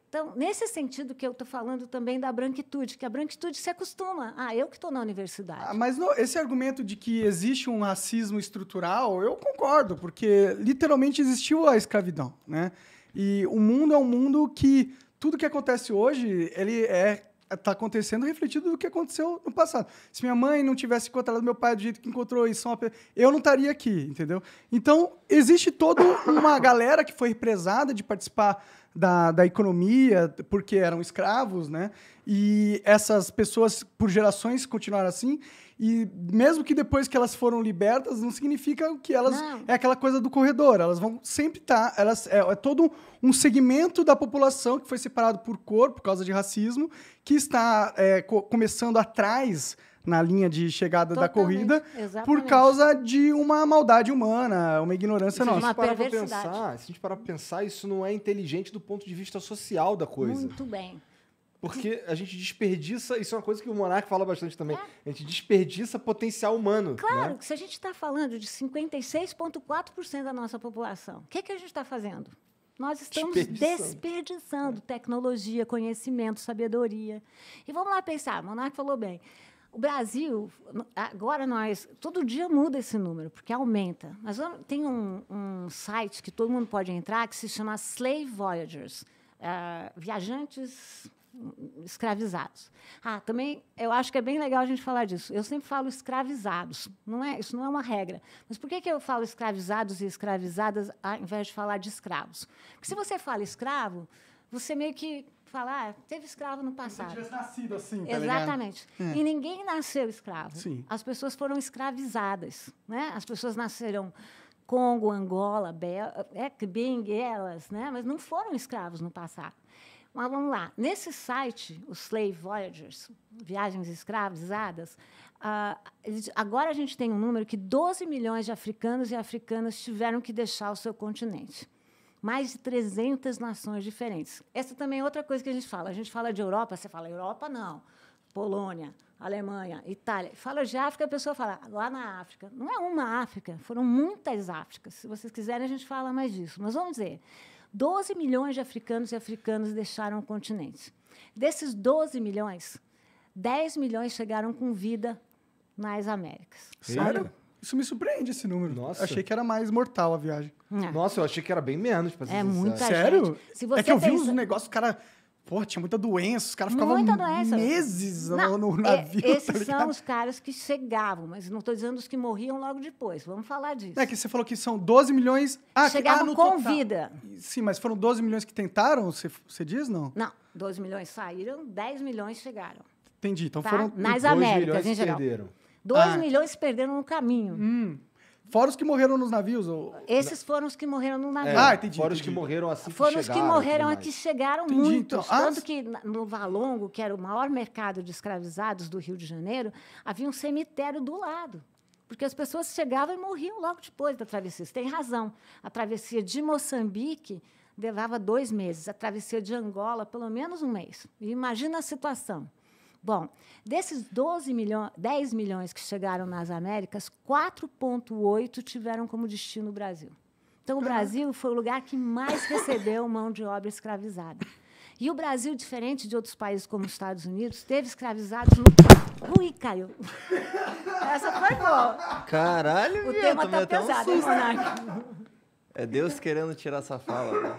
B: Então, nesse sentido que eu estou falando também da branquitude, que a branquitude se acostuma. Ah, eu que estou na universidade. Ah,
A: mas no, esse argumento de que existe um racismo estrutural, eu concordo, porque literalmente existiu a escravidão, né? E o mundo é um mundo que tudo que acontece hoje, ele é está acontecendo refletido do que aconteceu no passado. Se minha mãe não tivesse encontrado meu pai do jeito que encontrou isso, eu não estaria aqui, entendeu? Então, existe toda uma galera que foi represada de participar da, da economia, porque eram escravos, né? E essas pessoas, por gerações, continuaram assim. E mesmo que depois que elas foram libertas, não significa que elas. Não. É aquela coisa do corredor. Elas vão sempre estar. Tá, elas é, é, todo um segmento da população que foi separado por cor, por causa de racismo, que está é, co começando atrás na linha de chegada Totalmente, da corrida exatamente. por causa de uma maldade humana, uma ignorância nossa. Se a gente parar pensar,
C: se a gente parar pra pensar, isso não é inteligente do ponto de vista social da coisa. Muito bem. Porque a gente desperdiça, isso é uma coisa que o Monarque fala bastante também, é. a gente desperdiça potencial humano. Né? Claro, né? se
B: a gente está falando de 56,4% da nossa população, o que, que a gente está fazendo? Nós estamos desperdiçando, desperdiçando é. tecnologia, conhecimento, sabedoria. E vamos lá pensar, o Monark falou bem. O Brasil, agora nós, todo dia muda esse número, porque aumenta. Mas tem um, um site que todo mundo pode entrar que se chama Slave Voyagers. Uh, viajantes escravizados. Ah, também eu acho que é bem legal a gente falar disso. Eu sempre falo escravizados, não é? Isso não é uma regra. Mas por que, que eu falo escravizados e escravizadas ao invés de falar de escravos? Porque se você fala escravo, você meio que falar, ah, teve escravo no
A: passado. Você tivesse nascido assim, tá Exatamente. É. E
B: ninguém nasceu escravo. Sim. As pessoas foram escravizadas, né? As pessoas nasceram Congo, Angola, Bel, é, Benguelas, né? Mas não foram escravos no passado. Mas vamos lá. Nesse site, os Slave Voyagers, Viagens Escravizadas, ah, agora a gente tem um número que 12 milhões de africanos e africanas tiveram que deixar o seu continente. Mais de 300 nações diferentes. Essa também é outra coisa que a gente fala. A gente fala de Europa, você fala Europa, não. Polônia, Alemanha, Itália. Fala de África, a pessoa fala lá na África. Não é uma África, foram muitas Áfricas. Se vocês quiserem, a gente fala mais disso. Mas vamos dizer, 12 milhões de africanos e africanas deixaram o continente. Desses 12 milhões, 10 milhões chegaram com vida nas Américas.
A: Sério? Isso me surpreende esse número. Nossa. Eu achei que era mais mortal a viagem. É. Nossa, eu achei que era bem menos. Pra é muita Sério? gente. Sério? É que eu vi uns negócios, cara Pô, tinha muita doença, os caras ficavam meses não, no é, navio. É, esses tá são os
B: caras que chegavam, mas não estou dizendo os que morriam logo depois, vamos falar disso.
A: É que você falou que são 12 milhões... Ah, chegavam que, ah, com total. vida. Sim, mas foram 12 milhões que tentaram, você, você diz, não? Não,
B: 12 milhões saíram, 10 milhões chegaram.
A: Entendi, então tá? foram... Nas Américas, em geral. Perderam. 2 ah.
B: milhões perderam no caminho. Hum. Fora os que morreram nos navios? Ou... Esses foram os que morreram no navio. É, ah, entendi.
C: Fora os que morreram assim Foram que os que morreram aqui,
B: chegaram entendi, muitos. Então. Ah, tanto que no Valongo, que era o maior mercado de escravizados do Rio de Janeiro, havia um cemitério do lado. Porque as pessoas chegavam e morriam logo depois da travessia. Você tem razão. A travessia de Moçambique levava dois meses. A travessia de Angola, pelo menos um mês. imagina a situação. Bom, desses 12 milhões, 10 milhões que chegaram nas Américas, 4,8 tiveram como destino o Brasil. Então, o Brasil foi o lugar que mais recebeu mão de obra escravizada. E o Brasil, diferente de outros países como os Estados Unidos, teve escravizados no. Ui, caiu.
A: Essa foi boa.
C: Caralho, O meu, tema tá pesado, um É Deus querendo tirar essa fala. Né?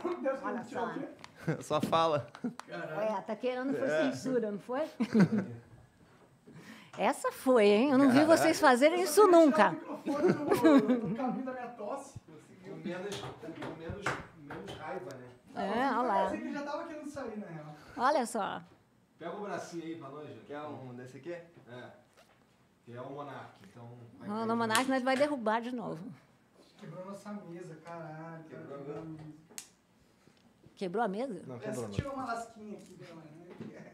C: Só fala.
A: Caralho. É, tá querendo
B: foi é. censura, não foi? Essa foi, hein? Eu não Caralho. vi vocês fazerem isso nunca. O no, no caminho da
A: minha tosse. Com
C: menos, raiva, né?
A: É, olha lá. Esse aqui já tava querendo sair, na real. Olha só.
C: Pega o bracinho aí pra nós, Quer um desse aqui? É. Que é o Monark, então... Não, no Monark nós vai derrubar de novo.
A: Quebrou nossa mesa, caralho. Quebrou a tá mesa.
B: Quebrou a mesa? Não, quebrou. Essa
A: tirou uma lasquinha aqui, né?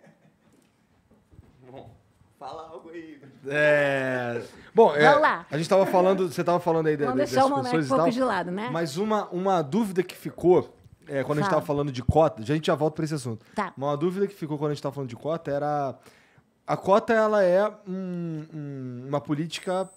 A: Bom, fala algo aí.
C: É... Bom, é, Vamos lá. a gente estava falando, você estava falando aí de, Vamos deixar o pessoas um tal, de lado, né? Mas uma, uma dúvida que ficou é, quando Fala. a gente estava falando de cota, a gente já volta para esse assunto. Tá. uma dúvida que ficou quando a gente estava falando de cota era a cota ela é um, um, uma política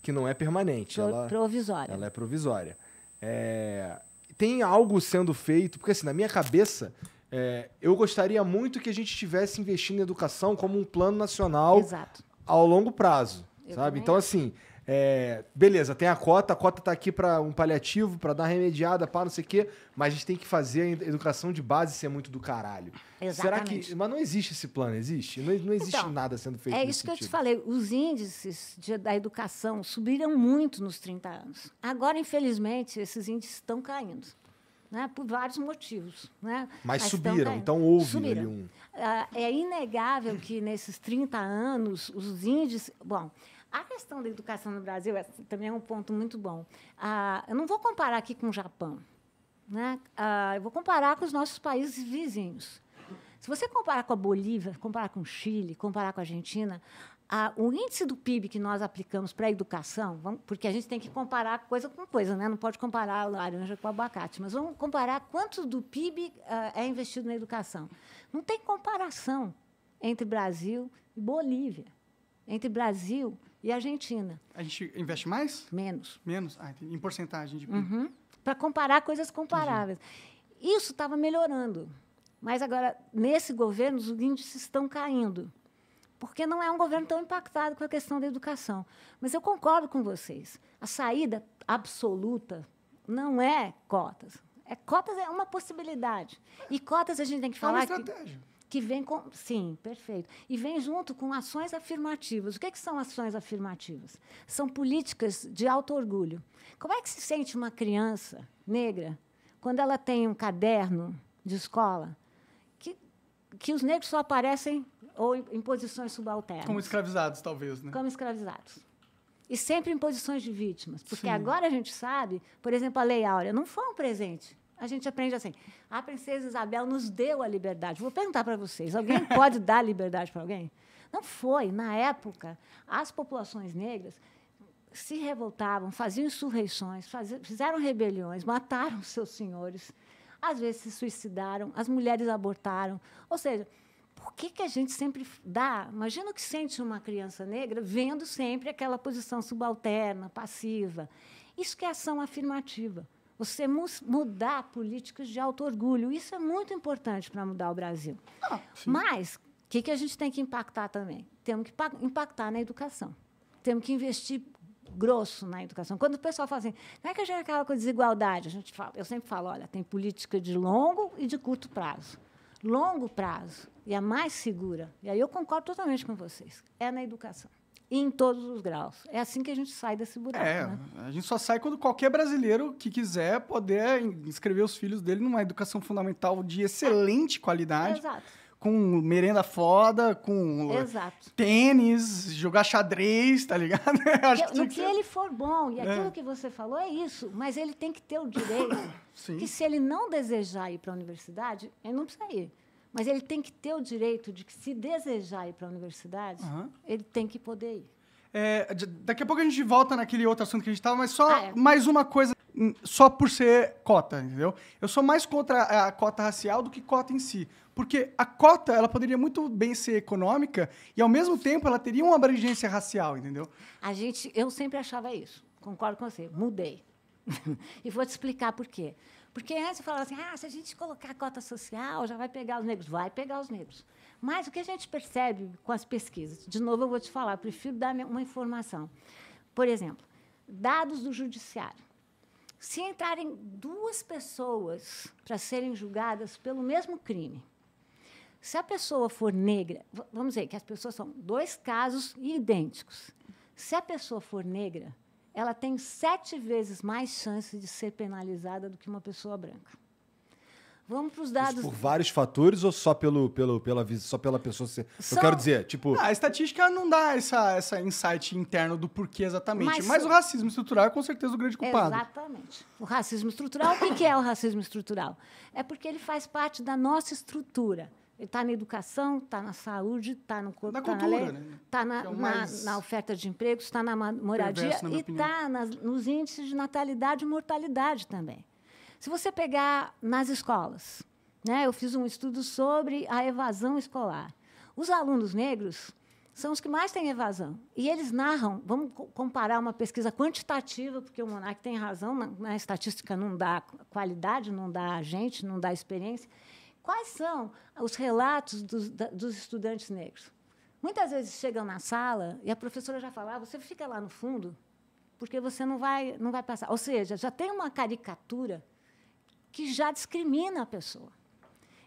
C: que não é permanente, Pro, ela, provisória. Ela é provisória. É, tem algo sendo feito, porque assim, na minha cabeça, é, eu gostaria muito que a gente estivesse investindo em educação como um plano nacional Exato. ao longo prazo, eu sabe? Então, assim, é, beleza, tem a cota, a cota está aqui para um paliativo, para dar remediada, para não sei o quê, mas a gente tem que fazer a educação de base ser muito do caralho. Exatamente. Será que. Mas não existe esse plano, existe? Não, não existe então, nada sendo feito. É isso que sentido. eu te
B: falei. Os índices de, da educação subiram muito nos 30 anos. Agora, infelizmente, esses índices estão caindo. Né, por vários motivos. Né?
C: Mas, mas subiram, então houve subiram. ali um.
B: Ah, é inegável que nesses 30 anos os índices. Bom, a questão da educação no Brasil é, também é um ponto muito bom. Ah, eu não vou comparar aqui com o Japão. Né? Ah, eu vou comparar com os nossos países vizinhos. Se você comparar com a Bolívia, comparar com o Chile, comparar com a Argentina, ah, o índice do PIB que nós aplicamos para a educação, vamos, porque a gente tem que comparar coisa com coisa, né? não pode comparar a laranja com o abacate, mas vamos comparar quanto do PIB ah, é investido na educação. Não tem comparação entre Brasil e Bolívia, entre Brasil e Argentina.
A: A gente investe mais? Menos. Menos? Ah, em porcentagem de uhum.
B: Para comparar coisas comparáveis.
A: Entendi. Isso estava melhorando.
B: Mas agora, nesse governo, os índices estão caindo. Porque não é um governo tão impactado com a questão da educação. Mas eu concordo com vocês. A saída absoluta não é cotas. É, cotas é uma possibilidade. E cotas a gente tem que falar. É uma estratégia. Que que vem com. Sim, perfeito. E vem junto com ações afirmativas. O que, é que são ações afirmativas? São políticas de alto orgulho. Como é que se sente uma criança negra quando ela tem um caderno de escola que, que os negros só aparecem ou em, em posições subalternas? Como
A: escravizados, talvez, né? Como
B: escravizados. E sempre em posições de vítimas. Porque Sim. agora a gente sabe, por exemplo, a Lei Áurea não foi um presente a gente aprende assim. A princesa Isabel nos deu a liberdade. Vou perguntar para vocês: alguém pode dar liberdade para alguém? Não foi. Na época, as populações negras se revoltavam, faziam insurreições, faziam, fizeram rebeliões, mataram seus senhores, às vezes se suicidaram, as mulheres abortaram. Ou seja, por que, que a gente sempre dá? Imagina o que sente uma criança negra vendo sempre aquela posição subalterna, passiva. Isso que é ação afirmativa você mudar políticas de alto orgulho Isso é muito importante para mudar o Brasil. Ah, Mas, o que, que a gente tem que impactar também? Temos que impactar na educação. Temos que investir grosso na educação. Quando o pessoal fala assim, como é que a gente acaba com a desigualdade? A gente fala, eu sempre falo, olha, tem política de longo e de curto prazo. Longo prazo, e a mais segura, e aí eu concordo totalmente com vocês, é na educação em todos os graus. É assim que a gente sai desse buraco. É,
A: né? a gente só sai quando qualquer brasileiro que quiser poder inscrever os filhos dele numa educação fundamental de excelente qualidade. Exato. Com merenda foda, com Exato. tênis, jogar xadrez, tá ligado? Acho que no que, ele
B: for bom, e é. aquilo que você falou é isso, mas ele tem que ter o direito que, se ele não desejar ir para a universidade, ele não precisa ir. Mas ele tem que ter o direito de que, se desejar ir para a universidade, uhum. ele tem que poder ir.
A: É, daqui a pouco a gente volta naquele outro assunto que a gente estava, mas só ah, é. mais uma coisa, hum, só por ser cota, entendeu? Eu sou mais contra a cota racial do que cota em si. Porque a cota, ela poderia muito bem ser econômica e, ao mesmo tempo, ela teria uma abrangência racial, entendeu?
B: A gente, eu sempre achava isso, concordo com você, mudei. e vou te explicar por quê. Porque antes eu falava assim, ah, se a gente colocar a cota social, já vai pegar os negros. Vai pegar os negros. Mas o que a gente percebe com as pesquisas, de novo eu vou te falar, prefiro dar uma informação. Por exemplo, dados do judiciário. Se entrarem duas pessoas para serem julgadas pelo mesmo crime, se a pessoa for negra, vamos dizer que as pessoas são dois casos idênticos. Se a pessoa for negra, ela tem sete vezes mais chance de ser penalizada do que uma pessoa branca. Vamos para os dados. Isso por
C: vários fatores ou só pelo, pelo pela só pela pessoa ser? São... Eu quero dizer, tipo. Ah,
A: a estatística não dá essa, essa insight interno do porquê exatamente. Mas, Mas o racismo estrutural é com certeza o grande culpado.
B: Exatamente. O racismo estrutural, o que é o
A: racismo estrutural?
B: É porque ele faz parte da nossa estrutura. Está na educação, está na saúde, está no corpo, está na, cultura, na, né? tá na, é na, na, oferta de empregos, está na moradia Perverso, e está nos índices de natalidade e mortalidade também. Se você pegar nas escolas, né, eu fiz um estudo sobre a evasão escolar. Os alunos negros são os que mais têm evasão. E eles narram, vamos comparar uma pesquisa quantitativa, porque o Monark tem razão, na, na estatística não dá qualidade, não dá gente, não dá experiência, Quais são os relatos dos, da, dos estudantes negros? Muitas vezes chegam na sala e a professora já fala: ah, você fica lá no fundo, porque você não vai, não vai passar. Ou seja, já tem uma caricatura que já discrimina a pessoa.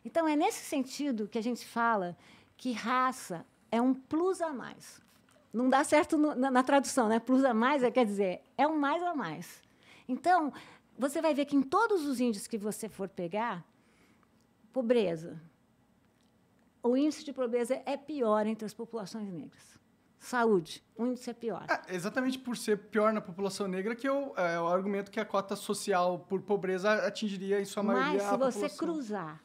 B: Então, é nesse sentido que a gente fala que raça é um plus a mais. Não dá certo no, na, na, tradução, né? Plus a mais é, quer dizer é um mais a mais. Então, você vai ver que em todos os índios que você for pegar, Pobreza. O índice de pobreza é pior entre as populações negras. Saúde, o índice é pior.
A: É, exatamente por ser pior na população negra que eu, é o argumento que a cota social por pobreza atingiria em sua maioria Mas se a você população.
B: cruzar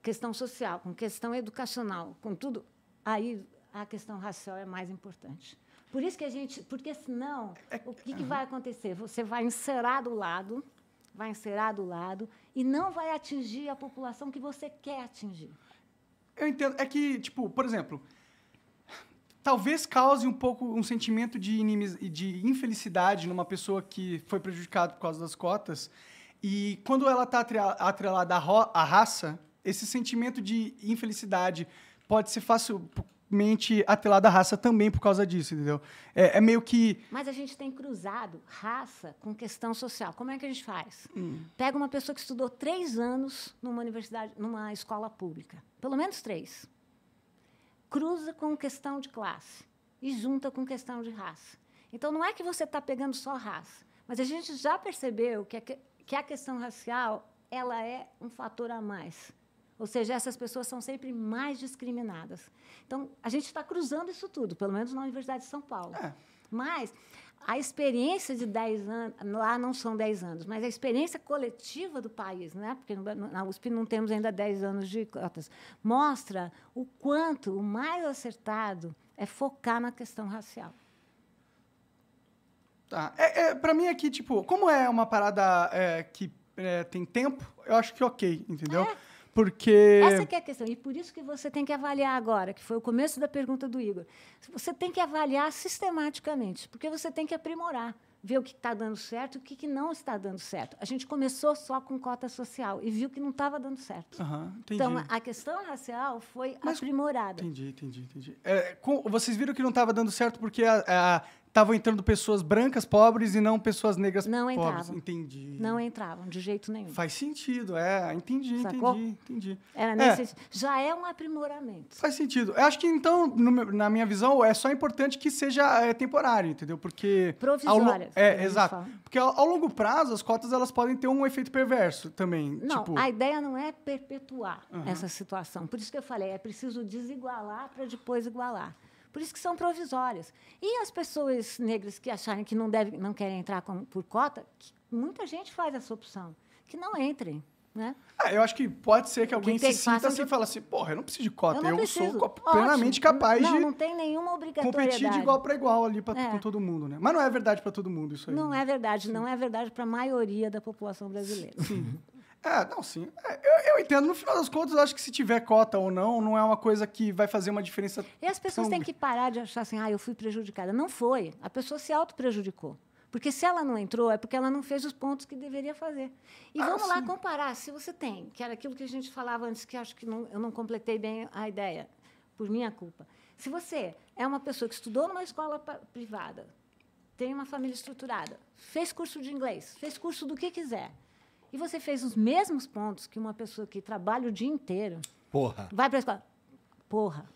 B: questão social com questão educacional, com tudo, aí a questão racial é mais importante. Por isso que a gente, porque senão, é o que, que vai acontecer? Você vai encerar do lado, vai encerar do lado e não vai atingir a população que você quer atingir.
A: Eu entendo. É que, tipo, por exemplo, talvez cause um pouco um sentimento de, inimiz... de infelicidade numa pessoa que foi prejudicada por causa das cotas. E quando ela está atrelada à, ro... à raça, esse sentimento de infelicidade pode ser fácil mente atrelada à raça também por causa disso, entendeu? É, é, meio que.
B: Mas a gente tem cruzado raça com questão social. Como é que a gente faz? Hum. Pega uma pessoa que estudou três anos numa universidade, numa escola pública, pelo menos três, cruza com questão de classe e junta com questão de raça. Então não é que você está pegando só raça, mas a gente já percebeu que a, que a questão racial ela é um fator a mais ou seja, essas pessoas são sempre mais discriminadas. Então, a gente está cruzando isso tudo, pelo menos na Universidade de São Paulo. É. Mas a experiência de 10 anos, lá não são 10 anos, mas a experiência coletiva do país, né? porque na USP não temos ainda 10 anos de cotas, mostra o quanto o mais acertado é focar na questão racial.
A: Tá. É, é para mim aqui, tipo, como é uma parada é, que é, tem tempo, eu acho que ok, entendeu? É. Porque. Essa é, é
B: a questão. E por isso que você tem que avaliar agora, que foi o começo da pergunta do Igor. Você tem que avaliar sistematicamente, porque você tem que aprimorar, ver o que está dando certo e o que, que, não está dando certo. A gente começou só com cota social e viu que não estava dando certo.
A: Uhum, então, a
B: questão racial foi Mas, aprimorada.
A: Entendi, entendi, entendi. É, com, vocês viram que não estava dando certo porque a, a estavam entrando pessoas brancas pobres e não pessoas negras não pobres. Entravam. Entendi.
B: Não entravam, de jeito nenhum. Faz
A: sentido, é. Entendi, Sacou? entendi,
B: entendi. Era é, é. nesse Já é um aprimoramento.
A: Faz sentido. Eu acho que, então, no, na minha visão, é só importante que seja é, temporário, entendeu? Porque... Provisória. Ao, é, exato. Porque ao, ao, longo prazo, as cotas elas podem ter um efeito perverso também. Não, tipo... a
B: ideia não é perpetuar uhum. essa situação. Por isso que eu falei, é preciso desigualar para depois igualar. Por isso que são provisórias. E as pessoas negras que acharem que não, deve, não querem entrar com, por cota, muita gente faz essa opção, que não entrem. Né?
A: Ah, eu acho que pode ser que alguém se sinta assim e que... fala assim, porra, eu não preciso de cota, eu, eu sou plenamente Ótimo. capaz não, de não
B: tem nenhuma obrigatoriedade. competir de igual
A: para igual ali pra, é. com todo mundo, né? Mas não é verdade para todo mundo isso aí. Não
B: né? é verdade, Sim. não é verdade para a maioria da população brasileira.
A: Sim. É, não, sim. É, eu, eu, entendo. No final das contas, eu acho que se tiver cota ou não, não é uma coisa que vai fazer uma diferença. E
B: as pessoas tão... têm que parar de achar assim, ah, eu fui prejudicada. Não foi. A pessoa se auto-prejudicou. Porque se ela não entrou, é porque ela não fez os pontos que deveria fazer. E ah, vamos sim. lá comparar. Se você tem, que era aquilo que a gente falava antes, que acho que não, eu não completei bem a ideia, por minha culpa. Se você é uma pessoa que estudou numa escola privada, tem uma família estruturada, fez curso de inglês, fez curso do que quiser e você fez os mesmos pontos que uma pessoa que trabalha o dia inteiro. Porra. Vai para a escola. Porra.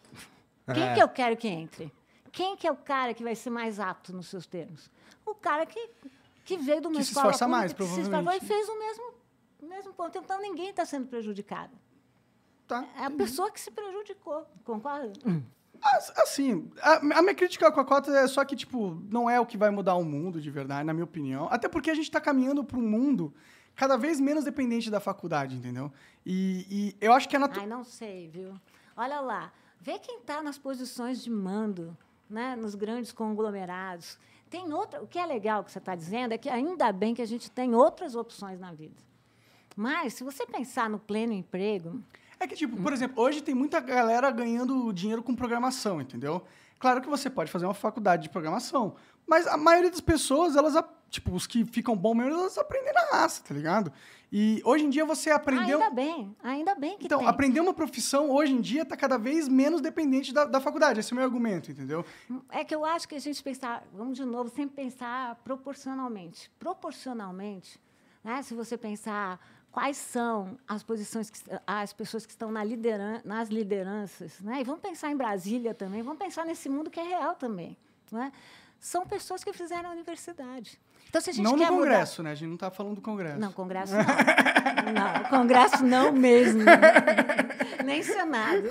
B: Quem é. que eu quero que entre? Quem que é o cara que vai ser mais apto nos seus termos? O cara que, que veio do uma que Que se esforça mais, provavelmente. Se esforçou e fez o mesmo, mesmo ponto. Então, ninguém está sendo prejudicado. Tá. É a pessoa que se prejudicou, concorda?
A: Assim, a, a, minha crítica com a cota é só que, tipo, não é o que vai mudar o mundo de verdade, na minha opinião. Até porque a gente está caminhando para um mundo cada vez menos dependente da faculdade, entendeu? E, e eu acho que é natural. Ai, não sei, viu? Olha lá, vê quem está nas posições de mando, né? nos grandes
B: conglomerados. Tem outra. O que é legal que você está dizendo é que ainda bem que a gente tem outras opções na vida. Mas, se você pensar no pleno emprego.
A: É que, tipo, por exemplo, hoje tem muita galera ganhando dinheiro com programação, entendeu? Claro que você pode fazer uma faculdade de programação, mas a maioria das pessoas, elas Tipo, os que ficam bom mesmo, eles aprendem na raça, tá ligado? E hoje em dia você aprendeu. Ainda
B: bem, ainda bem que Então, tem. aprender
A: uma profissão hoje em dia está cada vez menos dependente da, da faculdade. Esse é o meu argumento, entendeu? Hum,
B: é que eu acho que a gente pensar, vamos de novo, sempre pensar proporcionalmente. Proporcionalmente, né? Se você pensar quais são as posições que, as pessoas que estão na lideran nas lideranças, né? E vamos pensar em Brasília também, vamos pensar nesse mundo que é real também, né? São pessoas que fizeram a universidade então, se a gente não quer no Congresso,
A: mudar... né? A gente não está falando do Congresso. Não, Congresso não. não
B: Congresso não mesmo. Nem Senado.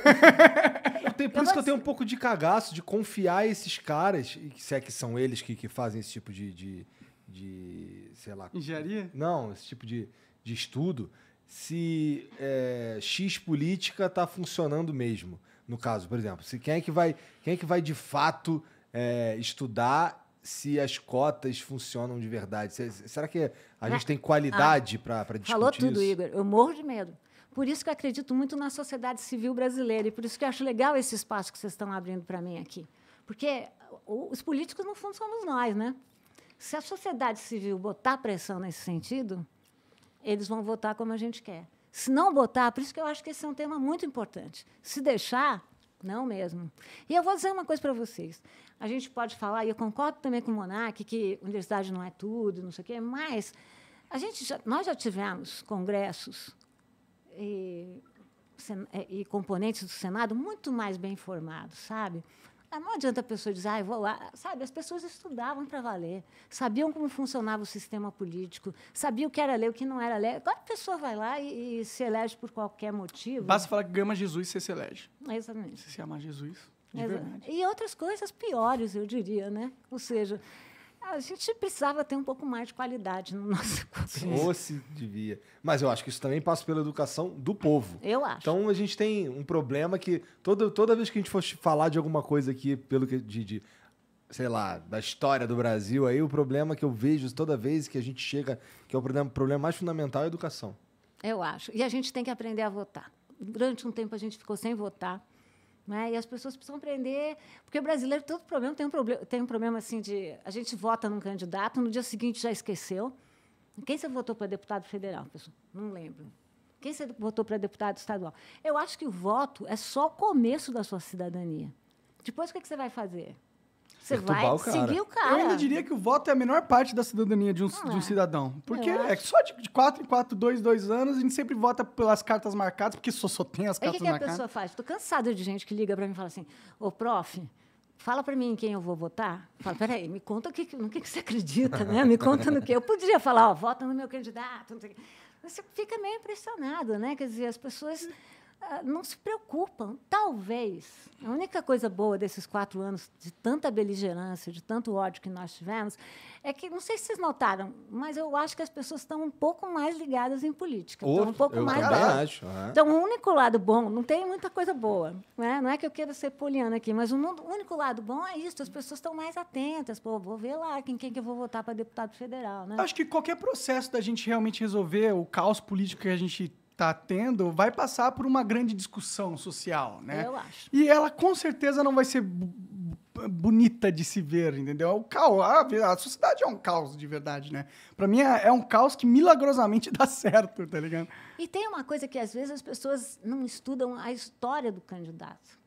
C: Eu tenho, por eu isso vou... que eu tenho um pouco de cagaço de confiar esses caras, se é que são eles que, que fazem esse tipo de, de, de sei lá... Engenharia? Não, esse tipo de, de estudo. Se é, X política está funcionando mesmo, no caso, por exemplo. Se, quem, é que vai, quem é que vai, de fato, é, estudar se as cotas funcionam de verdade. Será que a gente tem qualidade ah, para discutir Falou tudo, isso? Igor.
B: Eu morro de medo. Por isso que eu acredito muito na sociedade civil brasileira e por isso que eu acho legal esse espaço que vocês estão abrindo para mim aqui. Porque os políticos, no fundo, somos nós, né? Se a sociedade civil botar pressão nesse sentido, eles vão votar como a gente quer. Se não botar, por isso que eu acho que esse é um tema muito importante. Se deixar, não mesmo. E eu vou dizer uma coisa para vocês. A gente pode falar, e eu concordo também com o Monark, que universidade não é tudo, não sei o quê, mas a gente já, nós já tivemos congressos e, e componentes do Senado muito mais bem formados, sabe? Ah, não adianta a pessoa dizer, ah, vou lá. Sabe, as pessoas estudavam para valer, sabiam como funcionava o sistema político, sabiam o que era lei, o que não era lei. Agora a pessoa vai lá e, e se elege por qualquer motivo.
A: Basta falar que gama Jesus, você se elege. Exatamente. Se você ama Jesus. De Exatamente.
B: verdade. E outras coisas piores, eu diria, né? Ou seja, a gente precisava ter um pouco mais de qualidade no nosso curso. Ou
C: se devia. Mas eu acho que isso também passa pela educação do povo. Eu acho. Então a gente tem um problema que toda, toda vez que a gente for falar de alguma coisa aqui, pelo que de, de sei lá, da história do Brasil, aí o problema que eu vejo toda vez que a gente chega, que é o problema, o problema mais fundamental é a educação.
B: Eu acho. E a gente tem que aprender a votar. Durante um tempo a gente ficou sem votar. Né? E as pessoas precisam aprender, porque o brasileiro todo problema tem um problema, tem um problema assim de a gente vota num candidato, no dia seguinte já esqueceu. Quem você votou para deputado federal, pessoal? Não lembro. Quem você votou para deputado estadual? Eu acho que o voto é só o começo da sua cidadania. Depois o que, é que você vai fazer? Você vai o cara. seguir o cara. Eu ainda diria
A: que o voto é a menor parte da cidadania de um, de um ah, cidadão. Porque é que só de quatro em quatro dois dois anos, a gente sempre vota pelas cartas marcadas, porque só, só tem as cartas marcadas. O que, que a pessoa
B: faz? Estou cansada de gente que liga para mim e fala assim, ô, prof, fala para mim em quem eu vou votar. Fala, peraí, me conta o que, no que, que você acredita, né? Me conta no que. Eu podia falar, ó, vota no meu candidato, não sei o quê. Você fica meio impressionado, né? Quer dizer, as pessoas... Ah, não se preocupam. Talvez a única coisa boa desses quatro anos de tanta beligerância, de tanto ódio que nós tivemos, é que não sei se vocês notaram, mas eu acho que as pessoas estão um pouco mais ligadas em política. Ou, estão um pouco eu mais. Também acho, é. Então, o único lado bom, não tem muita coisa boa. Né? Não é que eu queira ser poliana aqui, mas o único lado bom é isso. As pessoas estão mais atentas. Pô, vou ver lá quem, quem que eu vou votar para deputado federal. Né? Acho
A: que qualquer processo da gente realmente resolver o caos político que a gente está tendo vai passar por uma grande discussão social, né? Eu acho. E ela com certeza não vai ser bonita de se ver, entendeu? É o caos, a, a sociedade é um caos de verdade, né? Para mim é, é, um caos que milagrosamente dá certo, tá ligado?
B: E tem uma coisa que às vezes as pessoas não estudam a história do candidato,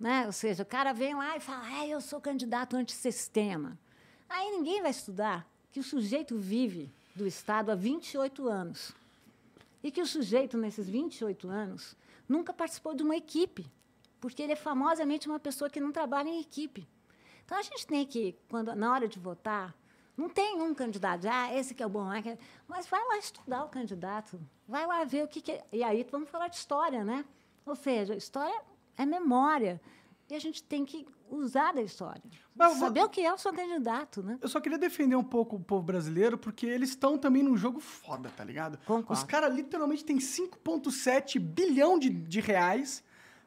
B: né? Ou seja, o cara vem lá e fala: é eu sou candidato antissistema". Aí ninguém vai estudar que o sujeito vive do estado há 28 anos e que o sujeito, nesses 28 anos, nunca participou de uma equipe, porque ele é famosamente uma pessoa que não trabalha em equipe. Então, a gente tem que, quando, na hora de votar, não tem um candidato, ah, esse que é o bom, é é-", mas vai lá estudar o candidato, vai lá ver o que, que é. E aí vamos falar de história, né? Ou seja, história é memória. E a gente tem que usar da história. Mas, saber mas... o que
A: é o seu candidato, né? Eu só queria defender um pouco o povo brasileiro, porque eles estão também num jogo foda, tá ligado? Concordo. Os caras literalmente têm 5,7 bilhão de, de reais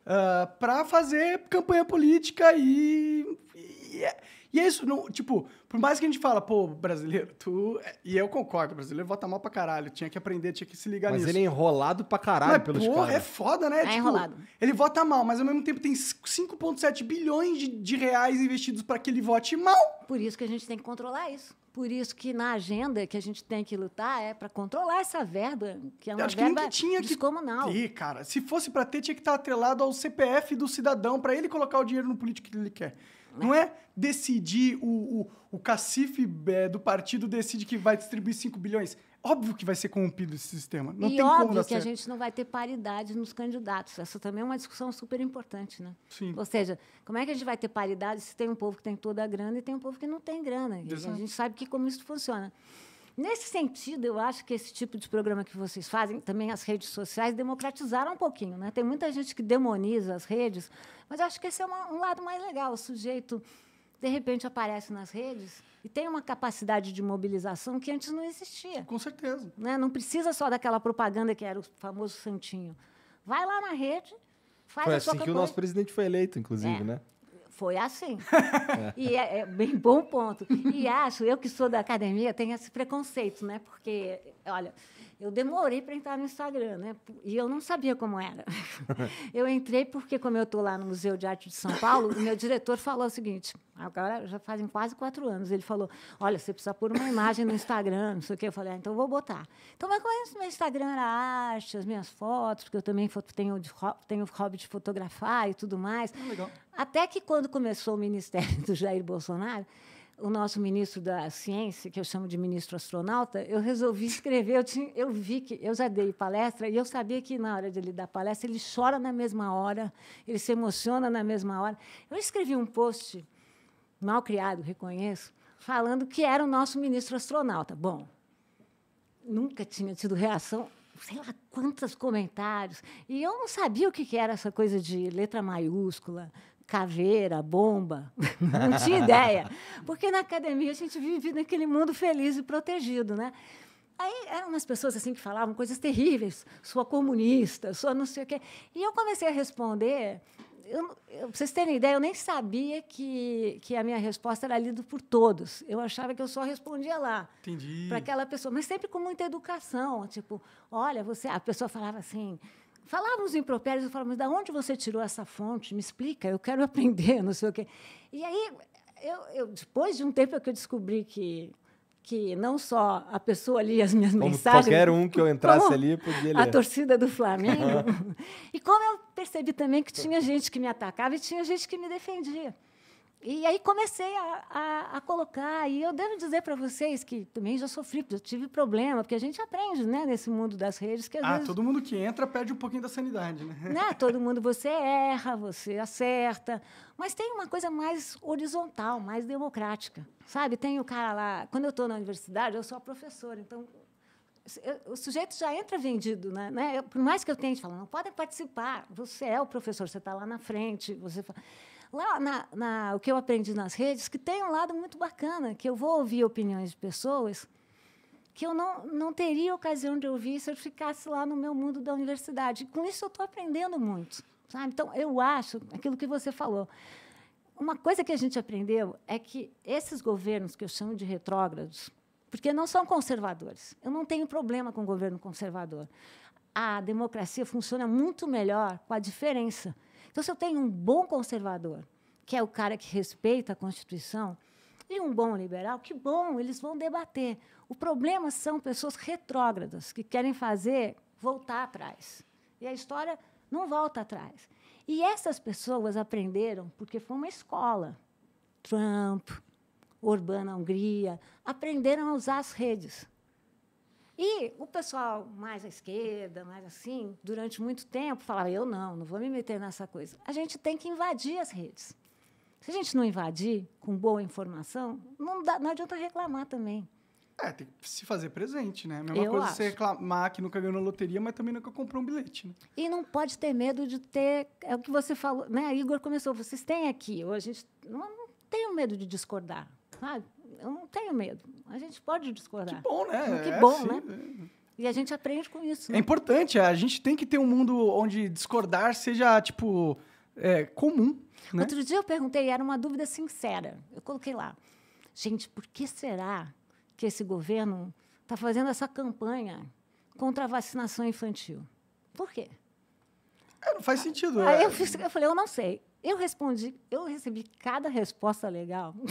A: uh, ah, para fazer campanha política e, e, é, e é isso, não, tipo, por mais que a gente fala, pô, brasileiro, tu. É", e eu concordo, brasileiro vota mal pra caralho, tinha que aprender, tinha que se ligar mas nisso. Mas ele é
C: enrolado pra caralho mas, pelos pô, caras. É
A: foda, né? É tipo, enrolado. Ele vota mal, mas ao mesmo tempo tem 5,7 bilhões de, de reais investidos para que ele vote mal. Por isso que a gente tem que controlar isso.
B: Por isso que na agenda que a gente tem que lutar é para controlar essa verba, que é uma acho verba que tinha
A: descomunal. Que ter, cara. Se fosse para ter, tinha que estar atrelado ao CPF do cidadão, para ele colocar o dinheiro no político que ele quer. Não é. é decidir o, o, o cacife é, do partido decide que vai distribuir 5 bilhões. Óbvio que vai ser corrompido esse sistema. Não e tem óbvio como que certo. a gente
B: não vai ter paridade nos candidatos. Essa também é uma discussão super importante, né? Sim. Ou seja, como é que a gente vai ter paridade se tem um povo que tem toda a grana e tem um povo que não tem grana? Exato. a gente sabe que como isso funciona. Nesse sentido, eu acho que esse tipo de programa que vocês fazem, também as redes sociais democratizaram um pouquinho, né? Tem muita gente que demoniza as redes mas eu acho que esse é uma, um lado mais legal. O sujeito, de repente, aparece nas redes e tem uma capacidade de mobilização que antes não existia. Com certeza. Né? Não precisa só daquela propaganda que era o famoso santinho. Vai lá na rede, faz foi a assim sua assim que o nosso
C: presidente foi eleito, inclusive, é. né?
B: Foi assim. e é, é, bem bom ponto. E acho, eu que sou da academia, tenho esse preconceito, né? Porque, olha, eu demorei para entrar no Instagram, né? E eu não sabia como era. eu entrei porque, como eu estou lá no Museu de Arte de São Paulo, o meu diretor falou o seguinte: agora já fazem quase quatro anos. Ele falou: olha, você precisa pôr uma imagem no Instagram, não sei o quê. Eu falei: ah, então vou botar. Então, mas conheço é meu Instagram era arte, as minhas fotos, porque eu também tenho, tenho hobby de fotografar e tudo mais. Ah, legal. Até que quando começou o ministério do Jair Bolsonaro, o nosso ministro da ciência, que eu chamo de ministro astronauta, eu resolvi escrever. Eu, tinha, eu vi que eu já dei palestra e eu sabia que na hora de ele dar palestra ele chora na mesma hora, ele se emociona na mesma hora. Eu escrevi um post mal criado, reconheço, falando que era o nosso ministro astronauta. Bom, nunca tinha tido reação sei lá quantos comentários. E eu não sabia o que era essa coisa de letra maiúscula, caveira, bomba. Não tinha ideia. Porque na academia a gente vive naquele mundo feliz e protegido, né? Aí eram umas pessoas assim que falavam coisas terríveis, sua comunista, sua não sei o quê. E eu comecei a responder. Eu, eu, vocês terem ideia, eu nem sabia que, que a minha resposta era lida por todos. Eu achava que eu só respondia lá. Entendi. Para aquela pessoa, mas sempre com muita educação. Tipo, olha, você. A pessoa falava assim: falávamos os impropérios, eu falava, mas da onde você tirou essa fonte? Me explica, eu quero aprender, não sei o quê. E aí, eu, eu depois de um tempo é que eu descobri que que não só a pessoa lia as minhas como mensagens. Qualquer um que eu entrasse ali podia ler. A torcida do Flamengo. e como eu percebi também que tinha gente que me atacava e tinha gente que me defendia. E aí comecei a, a, a, colocar, e eu devo dizer para vocês que também já sofri, eu tive problema, porque a gente aprende, né, nesse mundo das redes. Que ah, vezes, todo
A: mundo que entra perde um pouquinho da sanidade, né? né?
B: Todo mundo, você erra, você acerta, mas tem uma coisa mais horizontal, mais democrática, sabe? Tem o cara lá, quando eu estou na universidade, eu sou a professora, então o sujeito já entra vendido, né? né? Por mais que eu tente falar, não podem participar, você é o professor, você está lá na frente, você fala lá na, na, o que eu aprendi nas redes, que tem um lado muito bacana, que eu vou ouvir opiniões de pessoas que eu não, não teria ocasião de ouvir se eu ficasse lá no meu mundo da universidade. E com isso eu estou aprendendo muito, sabe? Então, eu acho, aquilo que você falou, uma coisa que a gente aprendeu é que esses governos que eu chamo de retrógrados, porque não são conservadores. Eu não tenho problema com o governo conservador. A democracia funciona muito melhor com a diferença. Então, se eu tenho um bom conservador, que é o cara que respeita a Constituição, e um bom liberal, que bom, eles vão debater. O problema são pessoas retrógradas, que querem fazer voltar atrás. E a história não volta atrás. E essas pessoas aprenderam, porque foi uma escola. Trump, Urbana Hungria, aprenderam a usar as redes. E o pessoal mais à esquerda, mais assim, durante muito tempo, falava: eu não, não vou me meter nessa coisa. A gente tem que invadir as redes. Se a gente não invadir com boa informação, não, dá, não adianta reclamar também.
A: É, tem que se fazer presente, né? A mesma eu coisa acho. você reclamar que nunca ganhou na loteria, mas também nunca comprou um bilhete, né?
B: E não pode ter medo de ter. É o que você falou, né? Igor começou, vocês têm aqui, ou a gente. Não, não tenho medo de discordar, sabe? eu não tenho medo. A gente pode discordar. Que bom, né? Que é, bom, sim. né? E a gente aprende com isso. É né? É
A: importante. A gente tem que ter um mundo onde discordar seja, tipo, é, comum. Né? Outro
B: dia eu perguntei, era uma dúvida sincera. Eu coloquei lá. Gente, por que será que esse governo está fazendo essa campanha contra a vacinação infantil? Por quê?
A: É, não faz sentido.
B: Aí é. eu, fiz, eu falei, eu não sei. Eu respondi, eu recebi cada resposta legal.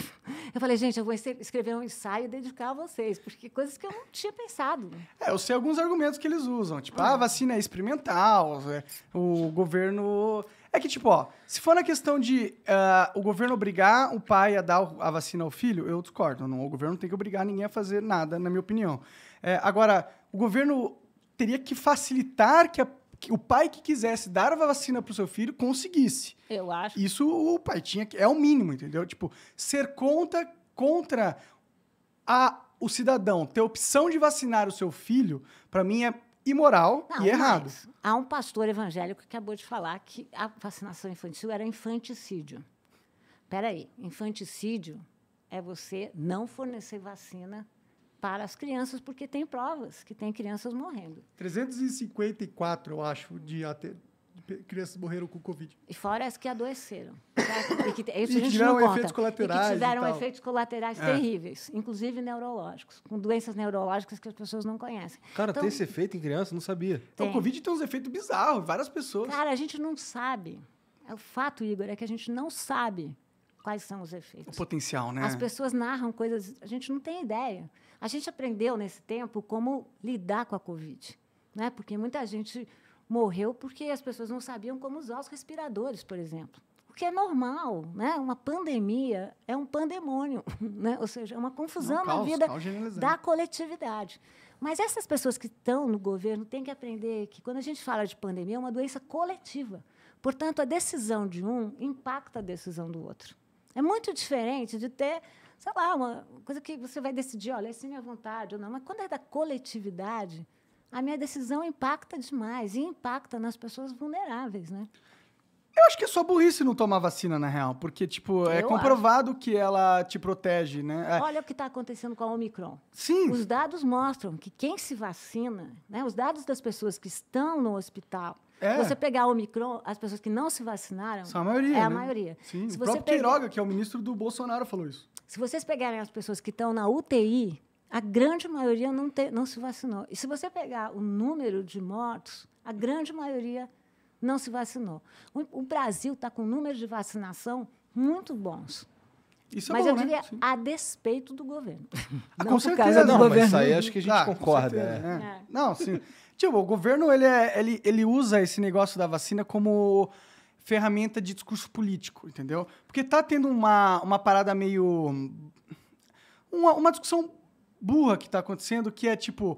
B: Eu falei, gente, eu vou escrever um ensaio e dedicar a vocês, porque coisas que eu não tinha pensado.
A: É, eu sei alguns argumentos que eles usam, tipo, ah, ah a vacina é experimental, é, o governo. É que, tipo, ó, se for na questão de uh, o governo obrigar o pai a dar a vacina ao filho, eu discordo. Não, o governo não tem que obrigar ninguém a fazer nada, na minha opinião. É, agora, o governo teria que facilitar que a que o pai que quisesse dar a vacina para o seu filho conseguisse. Eu acho. Isso o pai tinha que. É o mínimo, entendeu? Tipo, ser contra, contra a, o cidadão ter opção de vacinar o seu filho, para mim é imoral Não, e é errado.
B: Há um pastor evangélico que acabou de falar que a vacinação infantil era infanticídio. Peraí, infanticídio é você não fornecer vacina para as crianças, porque tem provas que tem crianças
A: morrendo. 354, eu acho, de até crianças morreram com Covid.
B: E fora as que adoeceram. E que, isso e a gente tiveram não conta. efeitos colaterais. E que tiveram efeitos colaterais é. terríveis, inclusive neurológicos, com doenças neurológicas que as pessoas não conhecem. Cara, então, tem esse
A: efeito em criança? Não sabia. Então, tem. Então, o Covid tem uns efeitos bizarros, várias pessoas. Cara,
B: a gente não sabe. É o fato, Igor, é que a gente não sabe quais são os efeitos. O
A: potencial, né? As pessoas
B: narram coisas, a gente não tem ideia. A gente aprendeu nesse tempo como lidar com a Covid, né? porque muita gente morreu porque as pessoas não sabiam como usar os respiradores, por exemplo. O que é normal, né? Uma pandemia é um pandemônio, né? Ou seja, é uma confusão é um caos, na vida da coletividade. Mas essas pessoas que estão no governo têm que aprender que quando a gente fala de pandemia é uma doença coletiva. Portanto, a decisão de um impacta a decisão do outro. É muito diferente de ter sei lá, uma coisa que você vai decidir, olha, essa é minha vontade ou não. Mas quando é da coletividade, a minha decisão impacta demais e impacta nas pessoas vulneráveis, né?
A: Eu acho que é só burrice não tomar vacina, na real. Porque, tipo, é comprovado acho. que ela te protege, né? É. Olha
B: o que está acontecendo com a Omicron. Sim. Os dados mostram que quem se vacina, né? Os dados das pessoas que estão no hospital. É. Você pegar a Omicron, as pessoas que não se vacinaram. São a maioria. É a né? maioria. Sim, se o próprio pega... Queiroga,
A: que é o ministro do Bolsonaro, falou isso.
B: Se vocês pegarem as pessoas que estão na UTI, a grande maioria não, te... não se vacinou. E se você pegar o número de mortos, a grande maioria não se vacinou. O, o Brasil está com números de vacinação muito bons.
A: Isso é mas bom, eu né? diria né? a
B: despeito do governo. Ah,
C: não
A: com certeza, não, governo. mas isso aí acho que a gente ah, concorda. Certeza, é. Né? É. Não, sim. tipo, o governo ele, é, ele, ele usa esse negócio da vacina como ferramenta de discurso político, entendeu? Porque tá tendo uma, uma parada meio. Uma, uma discussão burra que tá acontecendo, que é tipo.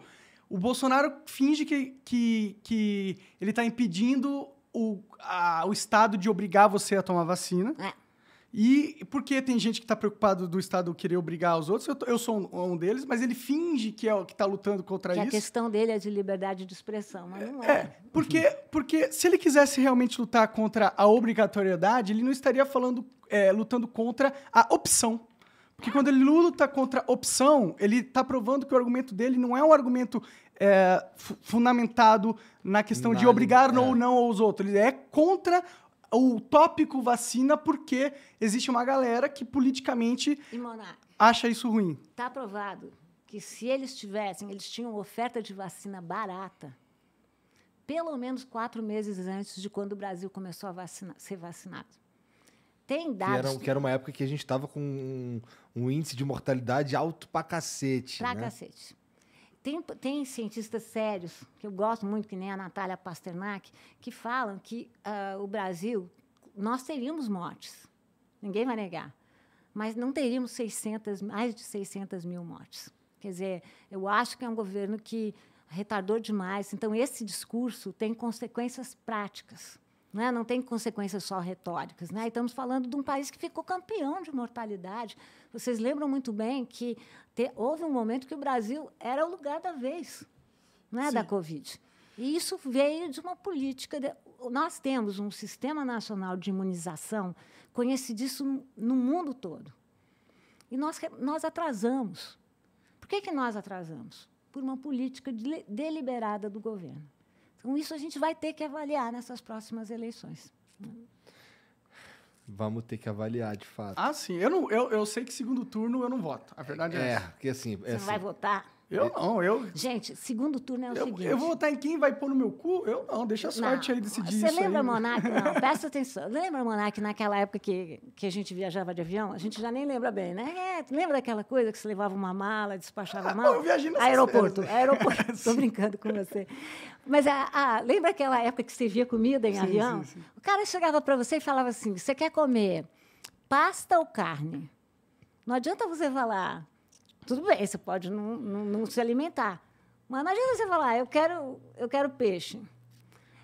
A: O Bolsonaro finge que, que, que ele está impedindo o, a, o Estado de obrigar você a tomar vacina. É. E porque tem gente que está preocupado do Estado querer obrigar os outros, eu, eu sou um, um, deles, mas ele finge que é que está lutando contra que isso. A questão
B: dele é de liberdade de expressão, mas não é. é
A: porque, uhum. porque se ele quisesse realmente lutar contra a obrigatoriedade, ele não estaria falando, é, lutando contra a opção. Porque quando ele luta contra opção, ele está provando que o argumento dele não é um argumento é, fundamentado na questão de obrigar é. ou não os outros. Ele é contra o tópico vacina porque existe uma galera que politicamente Imonar, acha isso ruim.
B: Está provado que se eles tivessem, eles tinham oferta de vacina barata pelo menos quatro meses antes de quando o Brasil começou a ser vacinado. Tem dados. Que era, que era uma
C: época que a gente estava com um, um, índice de mortalidade alto pra cacete. Pra né? cacete.
B: Tem, tem cientistas sérios, que eu gosto muito, que nem a Natália Pasternak, que falam que uh, o Brasil, nós teríamos mortes, ninguém vai negar, mas não teríamos 600, mais de 600 mil mortes. Quer dizer, eu acho que é um governo que retardou demais. Então, esse discurso tem consequências práticas. Né? Não tem consequências só retóricas. Né? E estamos falando de um país que ficou campeão de mortalidade. Vocês lembram muito bem que te, houve um momento que o Brasil era o lugar da vez né? da Covid. E isso veio de uma política. De, nós temos um sistema nacional de imunização conhecido no mundo todo. E nós, nós atrasamos. Por que, que nós atrasamos? Por uma política de, deliberada do governo. Então, isso a gente vai ter que avaliar nessas próximas eleições.
C: Vamos ter que avaliar, de fato. Ah,
A: sim. Eu, não, eu, eu sei que segundo turno eu não voto. A verdade é, é essa.
C: Porque, assim, Você é, assim, vai
A: votar? Eu não, eu. Gente, segundo turno é o eu, seguinte. Eu vou votar em quem vai pôr no meu cu? Eu não, deixa a sorte não. aí decidir Você isso. Você lembra, aí. Monark? Não, presta
B: atenção. Lembra, Monark, naquela época que, que a gente viajava de avião? A gente já nem lembra bem, né? É, lembra daquela coisa que você levava uma mala, despachava a mala? eu viajei no Aeroporto, férias. aeroporto. Estou brincando com você. Mas a, ah, a, ah, lembra aquela época que servia comida em sim, avião? Sim, sim. O cara chegava para você e falava assim: você quer comer pasta ou carne? Não adianta você falar tudo bem, você pode não, não, não se alimentar. Mas não adianta você falar, ah, eu quero, eu quero peixe.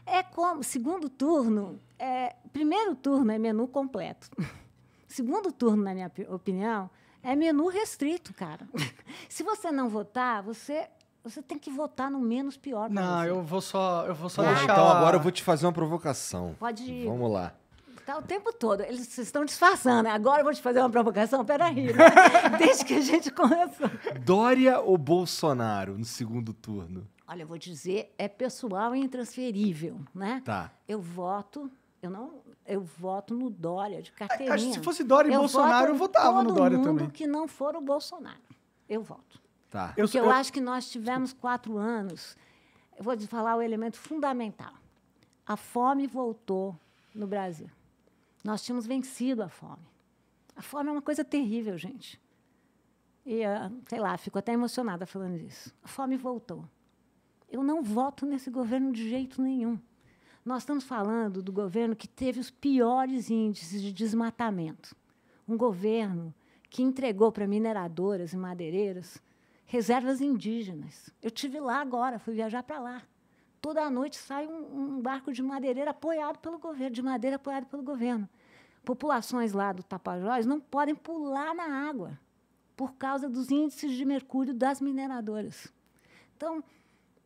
B: É como, segundo turno, é, primeiro turno é menu completo. Segundo turno, na minha opinião, é menu restrito, cara. Se você não votar, você você tem que votar no menos pior. Não, você. eu
A: vou só, eu vou só deixar. Então agora eu vou
C: te fazer uma provocação. Pode
B: ir. Vamos lá tá o tempo todo. Eles estão disfarçando. Agora eu vou te fazer uma provocação. Peraí, né? Desde que a gente começou.
C: Dória ou Bolsonaro no segundo turno?
B: Olha, eu vou dizer, é pessoal e intransferível, né? Tá. Eu voto, eu não, eu voto no Dória de carteirinha. Acho que se fosse Dória e eu Bolsonaro, eu votava no Dória também. Todo mundo que não for o Bolsonaro, eu voto.
C: Tá. Porque eu, eu, eu acho
B: que nós tivemos quatro anos. Eu vou te falar o elemento fundamental. A fome voltou no Brasil. Nós tínhamos vencido a fome. A fome é uma coisa terrível, gente. E, ah, sei lá, fico até emocionada falando isso. A fome voltou. Eu não voto nesse governo de jeito nenhum. Nós estamos falando do governo que teve os piores índices de desmatamento. Um governo que entregou para mineradoras e madeireiras reservas indígenas. Eu tive lá agora, fui viajar para lá toda a noite sai um, um barco de madeireira apoiado pelo governo, de madeira apoiado pelo governo. Populações lá do Tapajós não podem pular na água por causa dos índices de mercúrio das mineradoras. Então,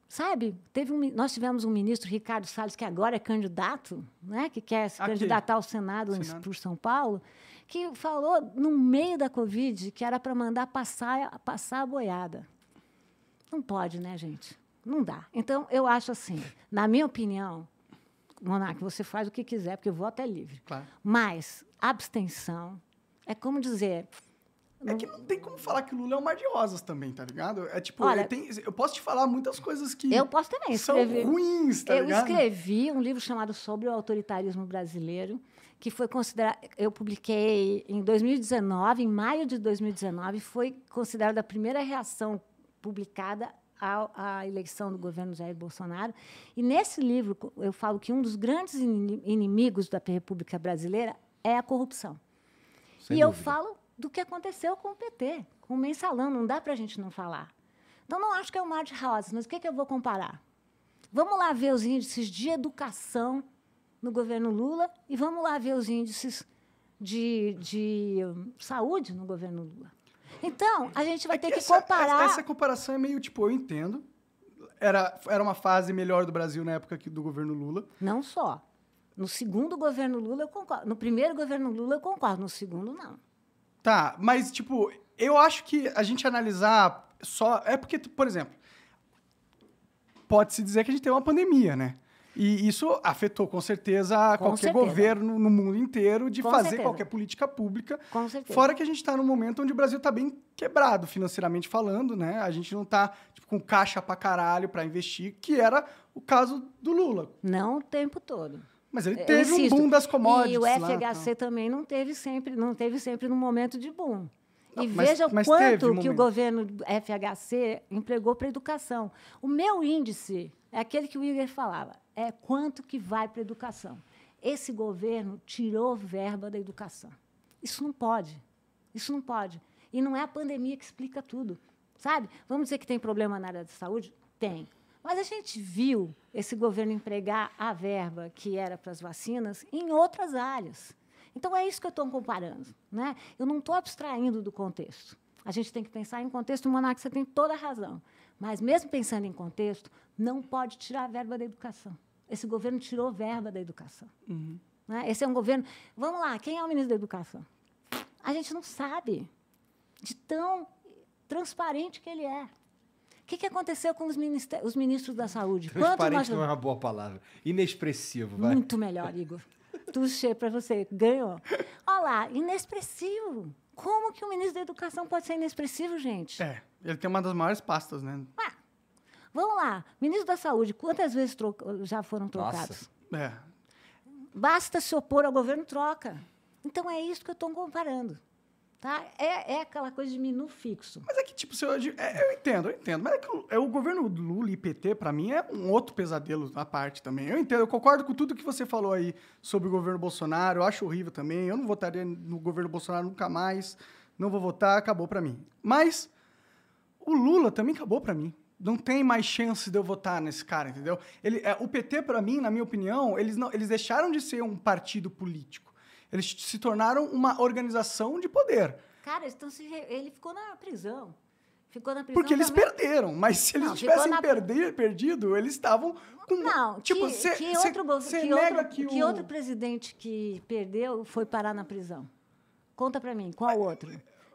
B: sabe, teve um, nós tivemos um ministro, Ricardo Salles, que agora é candidato, né, que quer se Aqui. candidatar ao Senado, Senado. por São Paulo, que falou, no meio da Covid, que era para mandar passar, passar a boiada. Não pode, né, gente? Não dá. Então, eu acho assim, na minha opinião, Monarque, você faz o que quiser, porque o voto é livre. Claro. Mas abstenção é como dizer.
A: É que não tem como falar que o Lula é um mar de rosas também, tá ligado? É tipo, Olha, eu, eu posso te falar muitas coisas que. Eu posso também escrever. São ruins, tá eu ligado? Eu
B: escrevi um livro chamado Sobre o Autoritarismo Brasileiro, que foi considerado. Eu publiquei em 2019, em maio de 2019, foi considerada a primeira reação publicada a eleição do governo Jair Bolsonaro. E nesse livro eu falo que um dos grandes inimigos da República Brasileira é a corrupção. Sem e dúvida. eu falo do que aconteceu com o PT, com o mensalão, não dá para a gente não falar. Então, não acho que é o mar de rosas, mas o que, que eu vou comparar? Vamos lá ver os índices de educação no governo Lula e vamos lá ver os índices de, de hum, saúde no governo Lula. Então, a gente vai é ter que, que comparar. Essa, essa
A: comparação é meio tipo, eu entendo. Era, era uma fase melhor do Brasil na época do governo Lula. Não só. No segundo governo Lula eu concordo. No primeiro governo Lula eu concordo, no segundo não. Tá, mas tipo, eu acho que a gente analisar só. É porque, por exemplo, pode-se dizer que a gente tem uma pandemia, né? E isso afetou, com certeza, com qualquer certeza. governo no mundo inteiro de com fazer certeza. qualquer política pública. Com certeza. Fora que a gente está num momento onde o Brasil está bem quebrado, financeiramente falando, né? A gente não está tipo, com caixa para caralho para investir, que era o caso do Lula. Não o tempo todo. Mas ele teve um boom das commodities. E o FHC lá, tá.
B: também não teve sempre, não teve sempre no momento de boom. e mas, veja o quanto que o governo FHC empregou para educação. O meu índice é aquele que o Igor falava, é quanto que vai para a educação. Esse governo tirou verba da educação. Isso não pode. Isso não pode. E não é a pandemia que explica tudo, sabe? Vamos dizer que tem problema na área de saúde? Tem. Mas a gente viu esse governo empregar a verba que era para as vacinas em outras áreas. Então é isso que eu estou comparando, né? Eu não estou abstraindo do contexto. A gente tem que pensar em contexto, o Monarca, você tem toda a razão. Mas, mesmo pensando em contexto, não pode tirar a verba da educação. Esse governo tirou verba da educação. Uhum. Né? Esse é um governo. Vamos lá, quem é o ministro da Educação? A gente não sabe de tão transparente que ele é. O que, que aconteceu com os, os ministros da saúde? Transparente não é uma
C: boa palavra. Inexpressivo, vai. Muito
B: melhor, Igor. Tuxê para você, ganhou. Olha lá, inexpressivo. Como que o ministro da Educação pode ser inexpressivo, gente?
A: É. Ele tem uma das maiores pastas, né? Ah,
B: vamos lá. Ministro da Saúde, quantas vezes troca, já foram trocados? Nossa. É. Basta se opor ao governo, troca. Então é isso que eu estou comparando. Tá? É, é aquela coisa de
A: menu fixo. Mas é que, tipo, eu, é, eu entendo, eu entendo. Mas é que o, é, o governo Lula e PT, para mim, é um outro pesadelo à parte também. Eu entendo, eu concordo com tudo que você falou aí sobre o governo Bolsonaro. Eu acho horrível também. Eu não votaria no governo Bolsonaro nunca mais. Não vou votar, acabou para mim. Mas o Lula também acabou para mim. Não tem mais chance de eu votar nesse cara, entendeu? Ele, é, o PT, para mim, na minha opinião, eles, não, eles deixaram de ser um partido político. Eles se tornaram uma organização de poder.
B: Cara, então se ele ficou na prisão. Ficou na prisão. Porque eles também.
A: perderam, mas se eles não, tivessem na... perder, perdido, eles estavam com. Não, tipo, que, cê, que, cê, outro, cê que, outro, que, que outro
B: presidente que perdeu foi parar na prisão? Conta para mim, qual outro?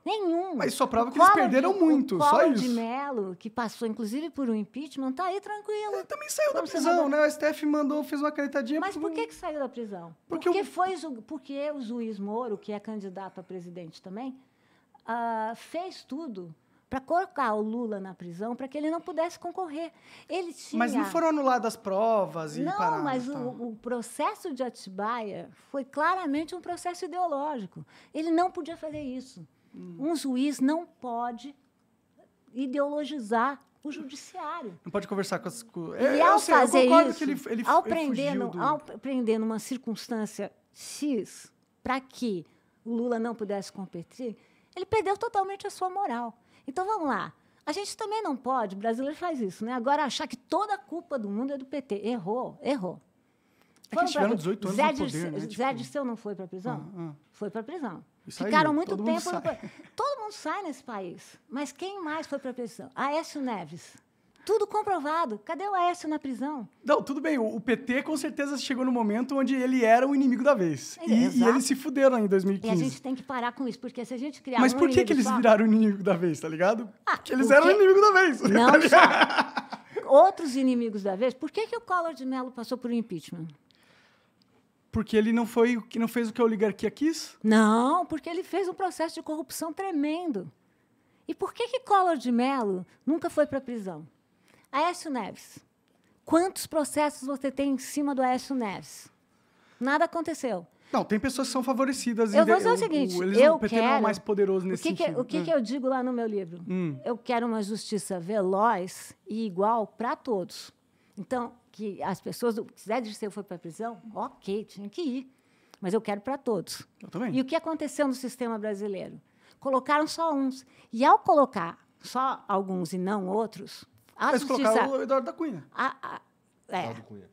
B: Nenhum. Mas só prova que eles perderam de, muito, só isso. O de Mello, que passou inclusive por um impeachment, tá aí tranquilo.
A: Ele é, também saiu da prisão, né? O STF mandou, fez uma canetadinha. Mas por
B: que, que saiu da prisão? Porque, porque, eu... foi, porque o juiz Moro, que é candidato a presidente também, uh, fez tudo para colocar o Lula na prisão para que ele não pudesse concorrer. Ele tinha... Mas não foram
A: anuladas provas e Não, mas tá? o,
B: o, processo de Atibaia foi claramente um processo ideológico. Ele não podia fazer isso. Hum. Um juiz não pode ideologizar o judiciário.
A: Não pode conversar com as. Com... É, e ao sei, fazer isso, ele, ele, ao, prender no, do... ao
B: prender numa circunstância X, para que o Lula não pudesse competir, ele perdeu totalmente a sua moral. Então vamos lá. A gente também não pode, o brasileiro faz isso, né? Agora achar que toda a culpa do mundo é do PT. Errou, errou. É Foram que tiveram 18 anos Zé no poder, né? Zé tipo... Dirceu não foi para a prisão? Ah, ah. Foi para a prisão. Saiu, Ficaram muito todo tempo. Mundo no... Todo mundo sai nesse país. Mas quem mais foi para a prisão? Aécio Neves. Tudo comprovado. Cadê o Aécio na prisão?
A: Não, tudo bem. O PT com certeza chegou no momento onde ele era o inimigo da vez. É, e, e, eles se fuderam em 2015. E a gente
B: tem que parar com isso, porque se a gente criar. Mas um por que, que eles só... viraram
A: o inimigo da vez, tá ligado?
B: Ah, porque eles porque... eram o inimigo da vez. Não,
A: tá
B: Outros inimigos da vez. Por que, que o Collor de Mello passou por um impeachment? Porque ele não foi que não fez o que a
A: oligarquia quis?
B: Não, porque ele fez um processo de corrupção tremendo. E por que que Collor de Mello nunca foi para a prisão? Aécio Neves. Quantos processos você tem em cima do Aécio Neves? Nada aconteceu.
A: Não, tem pessoas que são favorecidas. Eu vou dizer o seguinte, o, eles, eu o PT não é o mais poderoso nesse o que sentido. Que, o que, eu
B: digo lá no meu livro? Hum. Eu quero uma justiça veloz e igual para todos. Então, que as pessoas, se Zé Dirceu foi para a prisão, ok, tinha que ir. Mas eu quero para todos. Eu também. E o que aconteceu no sistema brasileiro? Colocaram só uns. E ao colocar só alguns e não outros. A Eles justiça, colocaram o
A: Eduardo da Cunha. A, a,
B: é. Eduardo Cunha.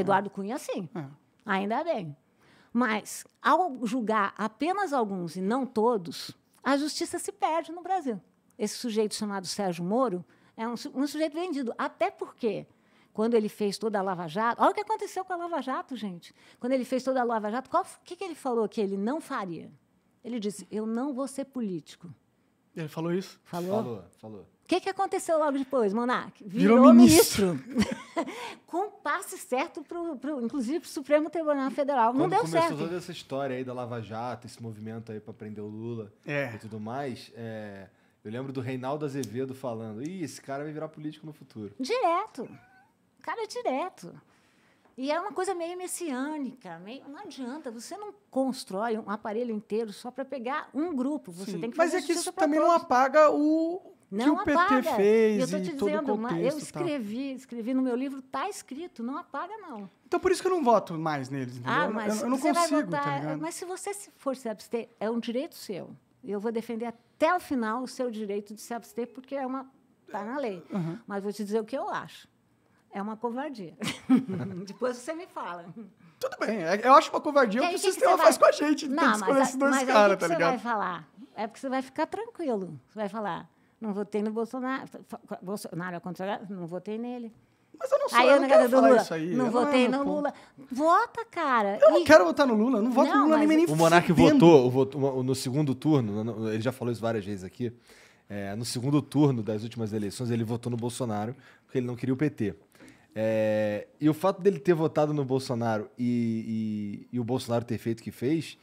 B: Eduardo Cunha, é. Cunha sim. É. Ainda bem. Mas, ao julgar apenas alguns e não todos, a justiça se perde no Brasil. Esse sujeito chamado Sérgio Moro é um, um sujeito vendido. Até porque quando ele fez toda a Lava Jato. Olha o que aconteceu com a Lava Jato, gente. Quando ele fez toda a Lava Jato, o que, que ele falou que ele não faria? Ele disse: Eu não vou ser político.
A: Ele falou isso? Falou. Falou, falou. O
B: que, que aconteceu logo depois, Monark? Virou, Virou ministro. ministro. Com um passe certo, pro, pro, inclusive, para o Supremo Tribunal Federal. Quando Não deu começou certo. começou toda
C: essa história aí da Lava Jato, esse movimento aí para prender o Lula é. e tudo mais, é, eu lembro do Reinaldo Azevedo falando, Ih, esse cara vai virar político no futuro.
B: Direto cara é direto. E era é uma coisa meio messiânica, meio, não adianta, você não constrói um aparelho inteiro só para pegar um grupo, você Sim, tem que Mas é que isso
A: também todos. não apaga o não que apaga. o PT fez e eu estou te dizendo, contexto, eu tá? escrevi,
B: tá. escrevi no meu livro, está escrito, não apaga não.
A: Então por isso que eu não voto mais neles, entendeu? Ah, mas eu, eu não consigo, tá votar, tá Mas
B: se você for se abster, é um direito seu. Eu vou defender até o final o seu direito de se abster, porque é uma tá na lei. Uhum. Mas vou te dizer o que eu acho. É uma covardia. Depois você me fala.
A: Tudo bem, é, eu acho uma covardia o que, o sistema que faz vai... com a gente. Não, mas, com esses dois mas caras, tá ligado? Você vai
B: falar. É porque você vai ficar tranquilo. Você vai falar, não votei no Bolsonaro. Bolsonaro é contra não votei nele.
A: Mas eu não sou, aí, eu não quero falar Lula. isso aí. Não eu votei não, no Lula. Vota, cara. Eu e... não quero votar no Lula, não voto não, no Lula nem, nem O Monark votou,
C: votou no segundo turno, né, ele já falou isso várias vezes aqui, é, no segundo turno das últimas eleições ele votou no Bolsonaro porque ele não queria o PT. É, e o fato dele ter votado no Bolsonaro e, e, e, o Bolsonaro ter feito o que fez,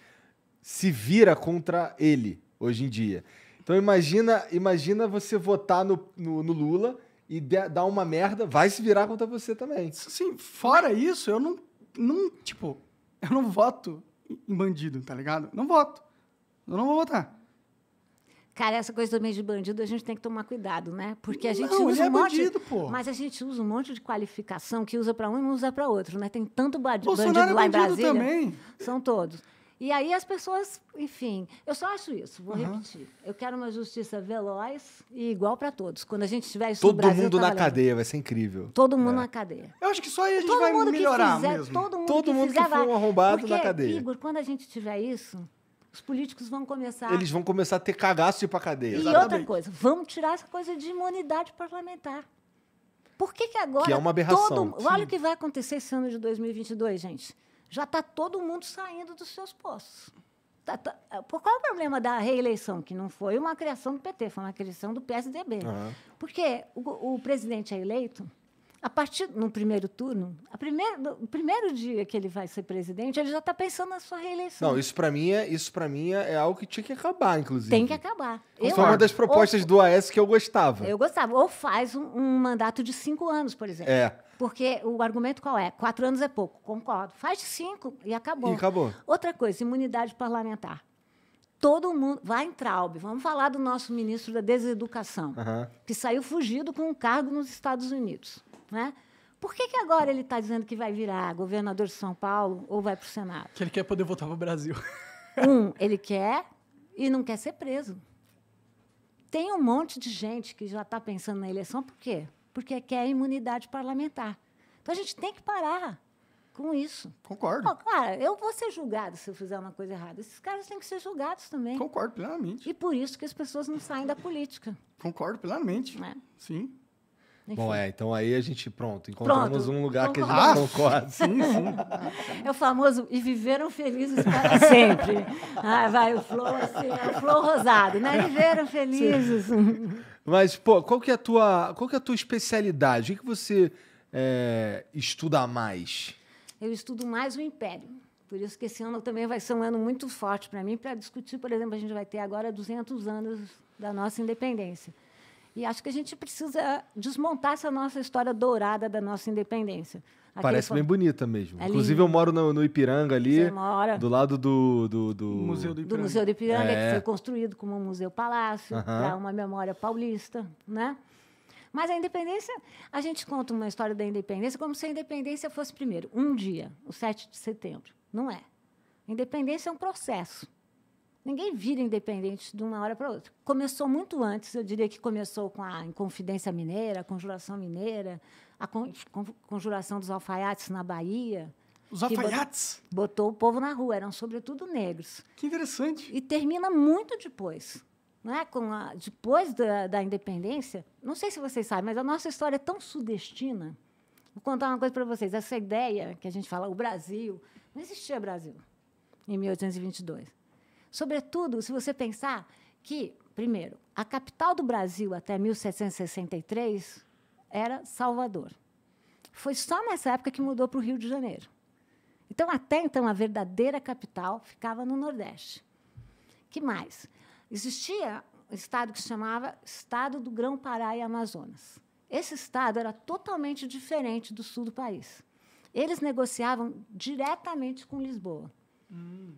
C: se vira contra ele hoje em dia. Então imagina, imagina você votar no, no, no Lula e de, dar uma merda, vai se virar contra você
A: também. Sim, fora isso, eu não, não tipo, eu não voto em bandido, tá ligado? Não voto. Eu não vou votar.
B: Cara, essa coisa também de bandido, a gente tem que tomar cuidado, né? Porque a gente não, usa é um é monte, bandido, pô. mas a gente usa um monte de qualificação que usa para um e não usa para outro, né? Tem tanto bandido, é bandido lá é bandido em Brasília. Também. São todos. E aí as pessoas, enfim, eu só acho isso, vou uhum. repetir. Eu quero uma justiça veloz e igual para todos. Quando a gente tiver isso Todo Brasil, mundo tá na valendo. cadeia,
C: vai ser incrível. Todo mundo é. na cadeia.
B: Eu acho que só aí a gente todo vai melhorar fizer, mesmo. Todo mundo todo que mundo fizer que for um arrombado Porque, na cadeia. Igor, quando a gente tiver isso, os políticos vão começar. Eles vão
C: começar a ter cagaço de ir para cadeia. E Exatamente. outra coisa,
B: vamos tirar essa coisa de imunidade parlamentar. Por que, que agora. Que é uma aberração. Todo, olha o que vai acontecer esse ano de 2022, gente. Já está todo mundo saindo dos seus postos. Tá, tá, é, por qual é o problema da reeleição? Que não foi uma criação do PT, foi uma criação do PSDB. Uhum. Porque o, o presidente é eleito a partir no primeiro turno, a primeiro, no primeiro dia que ele vai ser presidente, ele já está pensando na sua reeleição.
C: Não, isso para mim é isso para mim é, é algo que tinha que acabar, inclusive. Tem que
B: acabar. Foi uma das propostas
C: ou, do AS que eu gostava. Eu
B: gostava. Ou faz um, um, mandato de cinco anos, por exemplo. É. Porque o argumento qual é? Quatro anos é pouco, concordo. Faz cinco e acabou. E acabou. Outra coisa, imunidade parlamentar todo mundo. Vai em Traub, vamos falar do nosso ministro da Deseducação, uhum. que saiu fugido com um cargo nos Estados Unidos. Né? Por que, que agora ele está dizendo que vai virar governador de São Paulo ou vai para o Senado?
A: Que ele quer poder voltar para o Brasil.
B: Um, ele quer e não quer ser preso. Tem um monte de gente que já está pensando na eleição, por quê? Porque quer imunidade parlamentar. Então a gente tem que parar com isso. Concordo. Oh, cara, eu vou ser julgado se eu fizer uma coisa errada. Esses caras têm que ser julgados também. Concordo plenamente. E por isso que as pessoas não saem da política. Concordo plenamente. É? Sim. Enfim. Bom,
C: é, então aí a gente, pronto, encontramos pronto. um lugar concordo. que a gente concorda. Ah, sim, sim.
B: É o famoso, e viveram felizes para sempre. Ah, vai, o flow assim, é o flor rosado, né? Viveram felizes.
C: Sim. Mas, pô, qual que é a tua, qual que é a tua especialidade? O que, que você é, estuda mais?
B: eu estudo mais o Império. Por isso que esse ano também vai ser um ano muito forte para mim, para discutir, por exemplo, a gente vai ter agora 200 anos da nossa independência. E acho que a gente precisa desmontar essa nossa história dourada da nossa independência. Aquele Parece foi... bem
C: bonita mesmo. É Inclusive, eu moro no, no Ipiranga ali, mora... do lado do, do, do... Museu do Ipiranga, do Museu do Ipiranga é. que foi
B: construído como um museu-palácio, para uma memória paulista, né? Mas a independência, a gente conta uma história da independência como se a independência fosse primeiro, um dia, o 7 de setembro. Não é. A independência é um processo. Ninguém vira independente de uma hora para outra. Começou muito antes, eu diria que começou com a Inconfidência Mineira, a Conjuração Mineira, a Conjuração dos Alfaiates na Bahia. Os alfaiates? Botou, botou o povo na rua, eram sobretudo negros. Que interessante. E termina muito depois né, com a, depois da, da independência, não sei se vocês sabem, mas a nossa história é tão sudestina. Vou contar uma coisa para vocês. Essa ideia que a gente fala, o Brasil, não existia Brasil em 1822. Sobretudo, se você pensar que, primeiro, a capital do Brasil até 1763 era Salvador. Foi só nessa época que mudou para o Rio de Janeiro. Então, até então, a verdadeira capital ficava no Nordeste. Que mais? Existia um estado que se chamava Estado do Grão-Pará e Amazonas. Esse estado era totalmente diferente do sul do país. Eles negociavam diretamente com Lisboa. Hum.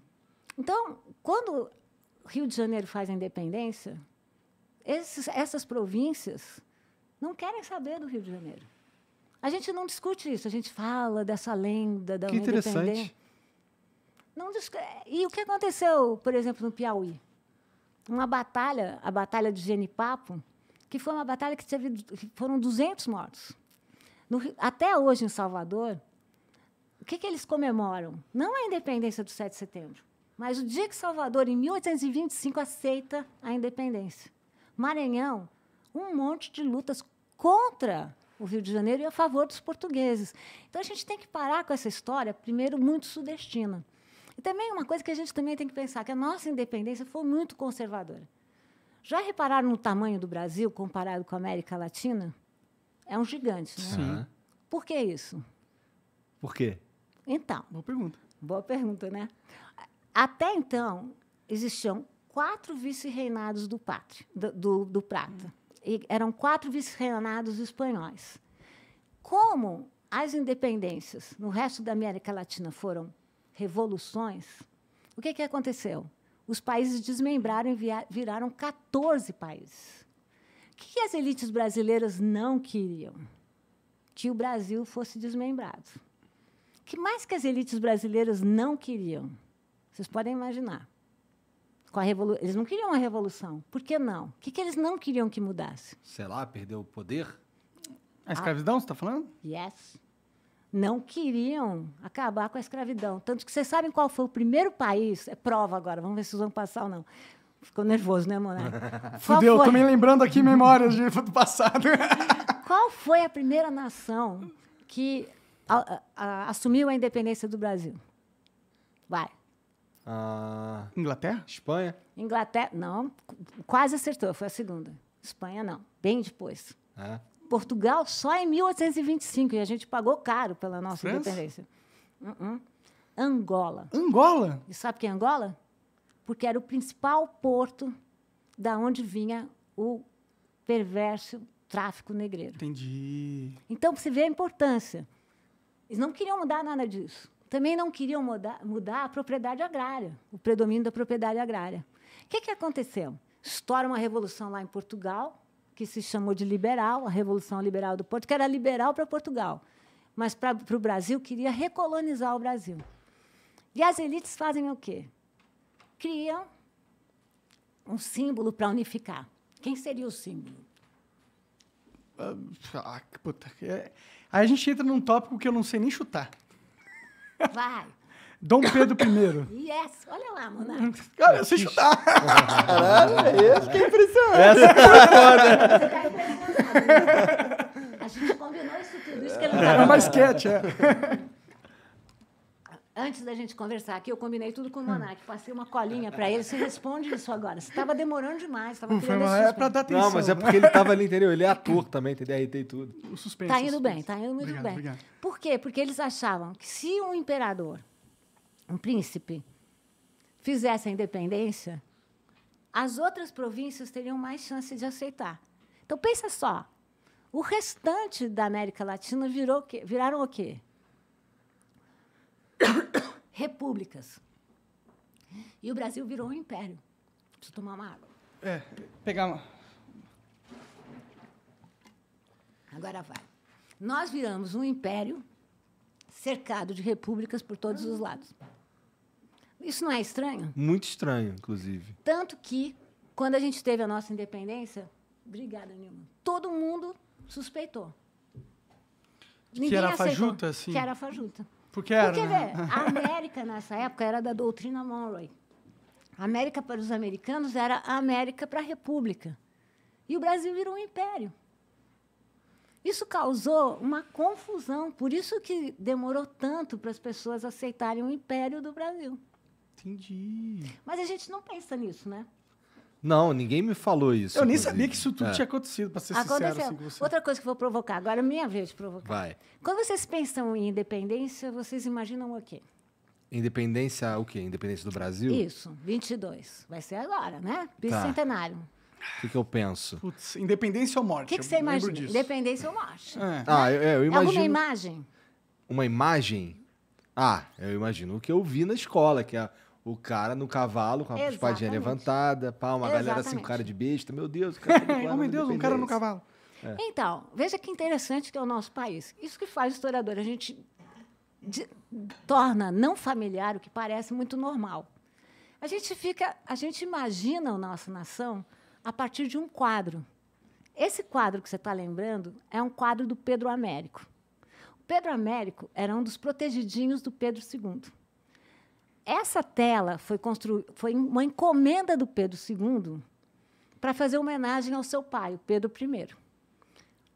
B: Então, quando Rio de Janeiro faz a independência, esses, essas províncias não querem saber do Rio de Janeiro. A gente não discute isso, a gente fala dessa lenda da que Independência. Não disc... E o que aconteceu, por exemplo, no Piauí? uma batalha, a Batalha de Genipapo, que foi uma batalha que teve, foram 200 mortos. No, até hoje, em Salvador, o que, que eles comemoram? Não a independência do 7 de setembro, mas o dia que Salvador, em 1825, aceita a independência. Maranhão, um monte de lutas contra o Rio de Janeiro e a favor dos portugueses. Então, a gente tem que parar com essa história, primeiro, muito sudestina também é uma coisa que a gente também tem que pensar, que a nossa independência foi muito conservadora. Já repararam no tamanho do Brasil comparado com a América Latina? É um gigante, né? Sim. Por que isso? Por quê? Então. Boa pergunta. Boa pergunta, né? Até então, existiam quatro vice-reinados do, pátrio, do, do, do Prata. E eram quatro vice-reinados espanhóis. Como as independências no resto da América Latina foram revoluções, o que, que aconteceu? Os países desmembraram e viraram 14 países. O que, que as elites brasileiras não queriam? Que o Brasil fosse desmembrado. O que mais que as elites brasileiras não queriam? Vocês podem imaginar. Eles não queriam a revolução. Por que não? O que, que eles não queriam que mudasse?
C: Sei lá, perder o poder? A escravidão, ah. você está falando?
B: Yes não queriam acabar com a escravidão. Tanto que vocês sabem qual foi o primeiro país, é prova agora, vamos ver se vão passar ou não. Ficou nervoso, né, Monarca? Fudeu, foi... tô me lembrando
A: aqui memórias de, do passado.
B: qual foi a primeira nação que a, a, a, assumiu a independência do Brasil? Vai.
C: Ah, Inglaterra? Espanha?
B: Inglaterra, não. Quase acertou, foi a segunda. Espanha, não. Bem depois. É. Portugal só em 1825 e a gente pagou caro pela nossa França? independência. Uh -uh. Angola. Angola? E sabe que é Angola? Porque era o principal porto da onde vinha o perverso tráfico negreiro. Entendi. Então você vê a importância. Eles não queriam mudar nada disso. Também não queriam mudar, mudar a propriedade agrária, o predomínio da propriedade agrária. O que, que aconteceu? Estoura uma revolução lá em Portugal, que se chamou de liberal, a Revolução Liberal do Porto, que era liberal para Portugal, mas para, o Brasil queria recolonizar o Brasil. E as elites fazem o quê? Criam um símbolo para unificar. Quem seria
A: o símbolo? Ah, que ah, puta. É, a gente entra num tópico que eu não sei nem chutar. Vai. Dom Pedro
B: I. Yes, olha lá, monarca.
A: Cara, você sei chutar. Caralho, é que fiquei impressionado. Essa foi
D: é foda. Você A gente combinou isso tudo, isso que ele não É mais sketch, é.
B: Antes da gente conversar aqui, eu combinei tudo com o Monark. Passei uma colinha para ele. Você responde isso agora. Você estava demorando demais. Tava
C: Foi é para dar atenção. Não, mas é porque ele estava ali, entendeu? Ele é ator também, entendeu? DRT tem tudo. O suspense. Está indo suspense. bem, está indo muito obrigado, bem. Obrigado.
B: Por quê? Porque eles achavam que se um imperador um príncipe, fizesse a independência, as outras províncias teriam mais chance de aceitar. Então pensa só, o restante da América Latina virou que, viraram o quê? Repúblicas. E o Brasil virou um império. eu tomar uma água.
A: É, pegar uma.
B: Agora vai. Nós viramos um império cercado de repúblicas por todos os lados. Isso não é estranho?
C: Muito estranho, inclusive.
B: Tanto que, quando a gente teve a nossa independência, obrigada, Nilma, todo mundo suspeitou. Ninguém assim? que era aceitou, fajuta, sim. Que era fajuta.
A: Porque era. Porque, né? a
B: América, nessa época, era da doutrina Monroe. A América para os americanos era a América para a República. E o Brasil virou um império. Isso causou uma confusão, por isso que demorou tanto para as pessoas aceitarem o império do Brasil.
A: Entendi. Mas a gente não pensa
B: nisso, né?
C: Não, ninguém me falou isso. Eu nem inclusive. sabia que isso tudo é. tinha
A: acontecido, para ser
B: Aconteceu. sincero assim, com você. Outra coisa que vou provocar, agora é minha vez de provocar. Vai. Quando vocês pensam em independência, vocês imaginam o quê?
C: Independência, o quê? Independência do Brasil? Isso,
B: 22. Vai ser agora, né? Bicentenário. Tá.
C: O que, que, eu penso?
A: Putz, independência ou morte? O que, que você imagina? Disso.
B: Independência ou morte?
A: É.
C: Ah, eu, é, eu imagino... Alguma
B: imagem?
C: Uma imagem? Ah, eu imagino o que eu vi na escola, que é a o cara no cavalo, com a Exatamente. espadinha levantada, pá, uma Exatamente. galera assim, com cara de besta. Meu Deus, cara. oh, meu Deus, um cara no cavalo.
A: É.
B: Então, veja que interessante que é o nosso país. Isso que faz historiador, a gente de, torna não familiar o que parece muito normal. A gente fica, a gente imagina a nossa nação a partir de um quadro. Esse quadro que você está lembrando é um quadro do Pedro Américo. O Pedro Américo era um dos protegidinhos do Pedro II. Essa tela foi, constru... foi uma encomenda do Pedro II para fazer homenagem ao seu pai, o Pedro I.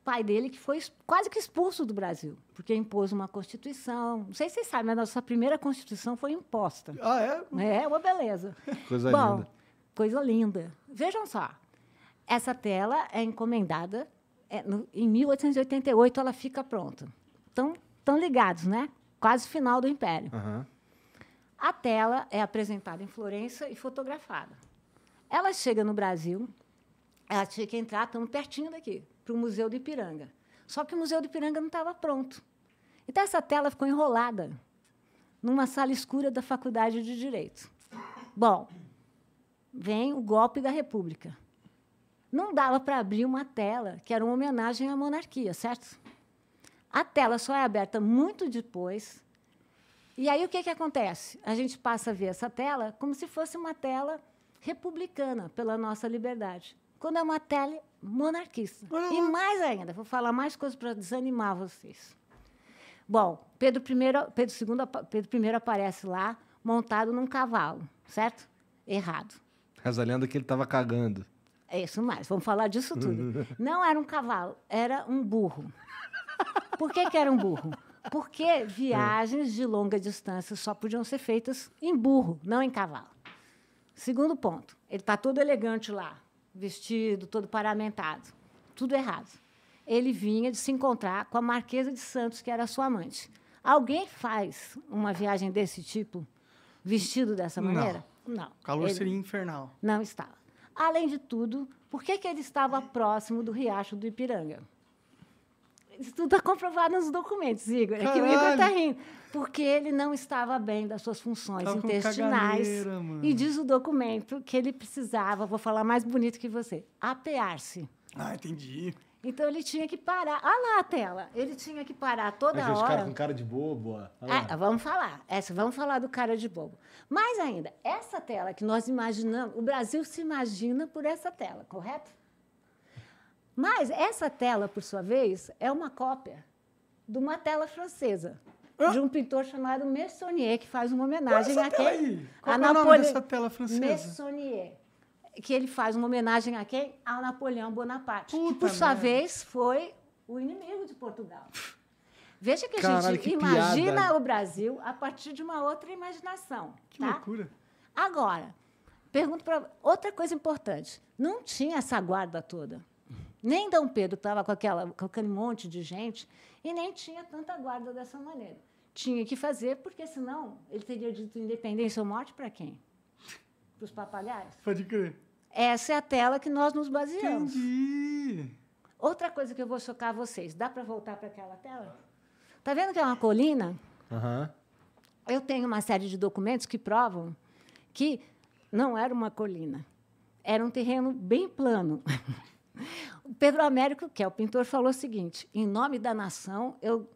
B: pai dele que foi quase que expulso do Brasil, porque impôs uma Constituição. Não sei se vocês sabem, mas a nossa primeira Constituição foi imposta. Ah, é? É, é uma beleza. Coisa Bom, linda. Coisa linda. Vejam só, essa tela é encomendada, é, no, em 1888 ela fica pronta. Então, estão ligados, né? Quase final do Império. Uhum. A tela é apresentada em Florença e fotografada. Ela chega no Brasil, ela tinha que entrar, estamos pertinho daqui, para o Museu do Ipiranga. Só que o Museu do Ipiranga não estava pronto. Então, essa tela ficou enrolada numa sala escura da Faculdade de Direito. Bom, vem o golpe da República. Não dava para abrir uma tela que era uma homenagem à monarquia, certo? A tela só é aberta muito depois e aí o que, que acontece? A gente passa a ver essa tela como se fosse uma tela republicana pela nossa liberdade, quando é uma tela monarquista. E mais ainda, vou falar mais coisas para desanimar vocês. Bom, Pedro I, Pedro II, Pedro I aparece lá montado num cavalo, certo? Errado.
C: Reza que ele estava cagando.
B: É isso mais, vamos falar disso tudo. Não era um cavalo, era um burro. Por que, que era um burro? Porque é. viagens de longa distância só podiam ser feitas em burro, não em cavalo. Segundo ponto, ele está todo elegante lá, vestido, todo paramentado. Tudo errado. Ele vinha de se encontrar com a Marquesa de Santos, que era sua amante. Alguém faz uma viagem desse tipo, vestido dessa maneira? Não. não. calor ele seria
A: infernal.
B: Não estava. Além de tudo, por que, que ele estava próximo do riacho do Ipiranga? Isso tudo está é comprovado nos documentos, Igor. Caralho. É que o Igor está rindo. Porque ele não estava bem das suas funções Tava intestinais. E diz o documento que ele precisava, vou falar mais bonito que você, apear-se.
C: Ah, entendi.
B: Então ele tinha que parar. Olha lá a tela. Ele tinha que parar toda Mas é hora. Cara com cara
C: de bobo. Ah, vamos
B: falar. Essa, vamos falar do cara de bobo. Mais ainda, essa tela que nós imaginamos, o Brasil se imagina por essa tela, correto? Mas essa tela, por sua vez, é uma cópia de uma tela francesa. Ah? De um pintor chamado Messonnier, que faz uma homenagem a quem? aí? Qual a é Napole... o nome dessa tela francesa? Messonnier. Que ele faz uma homenagem a quem? A Napoleão Bonaparte. Puta que, por sua vez, foi o inimigo de Portugal. Veja que Caralho, a gente imagina piada. o Brasil a partir de uma outra imaginação. Que tá? loucura. Agora, pergunto para outra coisa importante. Não tinha essa guarda toda. Nem Dom Pedro estava com, com aquele monte de gente e nem tinha tanta guarda dessa maneira. Tinha que fazer, porque senão ele teria dito independência ou morte para quem? Para os
A: papagaios? Pode crer.
B: Essa é a tela que nós nos baseamos. Entendi. Outra coisa que eu vou chocar vocês. Dá para voltar para aquela tela? Está vendo que é uma colina? Uhum. Eu tenho uma série de documentos que provam que não era uma colina. Era um terreno bem plano. Pedro Américo, que é o pintor, falou o seguinte: em nome da nação, eu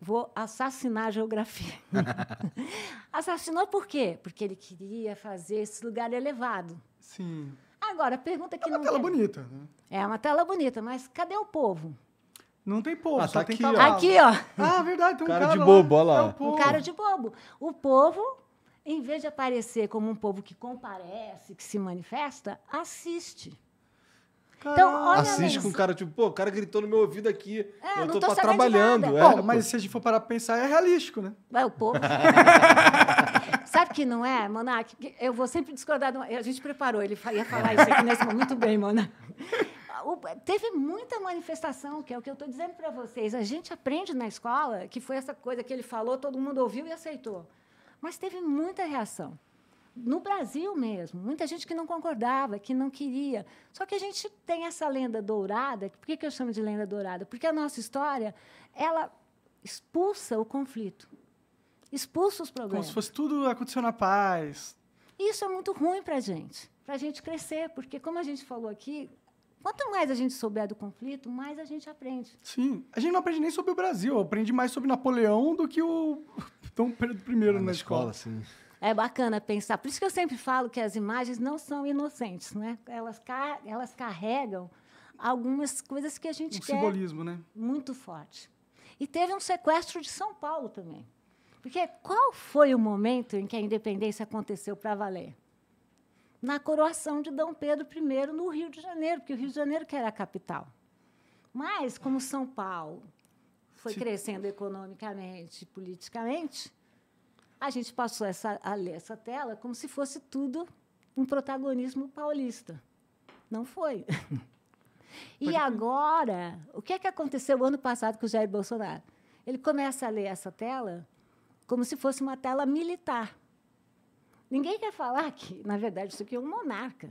B: vou assassinar a geografia. Assassinou por quê? Porque ele queria fazer esse lugar elevado. Sim. Agora, pergunta que não. É uma tela bonita, né? É uma tela bonita, mas cadê o povo? Não tem povo, ah, só tá tem aqui, cavalo. Aqui, ó. Ah, verdade, tem um cara, cara de lá. bobo, olha lá. É um cara de bobo. O povo, em vez de aparecer como um povo que comparece, que se manifesta, assiste. Então, olha Assiste com o
A: cara, tipo, pô, o cara gritou no meu ouvido aqui. É, eu tô, tô trabalhando. É, Bom, mas se a gente for parar pra pensar, é realístico, né? Ué, o povo.
B: Sabe que não é, Monark? Eu vou sempre discordar. Do... A gente preparou, ele ia falar isso aqui nesse momento. Muito bem, Monark. teve muita manifestação, que é o que eu estou dizendo para vocês. A gente aprende na escola que foi essa coisa que ele falou, todo mundo ouviu e aceitou. Mas teve muita reação no Brasil mesmo. Muita gente que não concordava, que não queria. Só que a gente tem essa lenda dourada. Por que, que eu chamo de lenda dourada? Porque a nossa história, ela
A: expulsa
B: o conflito, expulsa os problemas. Como se fosse
A: tudo acontecer na paz. Isso é muito ruim para a gente,
B: para a gente crescer, porque, como a gente falou aqui, Quanto mais a gente souber do conflito, mais a gente aprende.
A: Sim. A gente não aprende nem sobre o Brasil. aprende mais sobre Napoleão do que o Dom Pedro I na, na escola. escola sim é bacana pensar. Por
B: isso que eu sempre falo que as imagens não são inocentes, né? Elas, car elas carregam algumas coisas que a gente um quer. simbolismo, né? Muito forte. E teve um sequestro de São Paulo também. Porque qual foi o momento em que a independência aconteceu para valer? Na coroação de Dom Pedro I no Rio de Janeiro, porque o Rio de Janeiro que era a capital. Mas como São Paulo foi crescendo economicamente, politicamente, a gente passou essa, a ler essa tela como se fosse tudo um protagonismo paulista. Não foi. e agora, o que é que aconteceu ano passado com o Jair Bolsonaro? Ele começa a ler essa tela como se fosse uma tela militar. Ninguém quer falar que, na verdade, isso aqui é um monarca.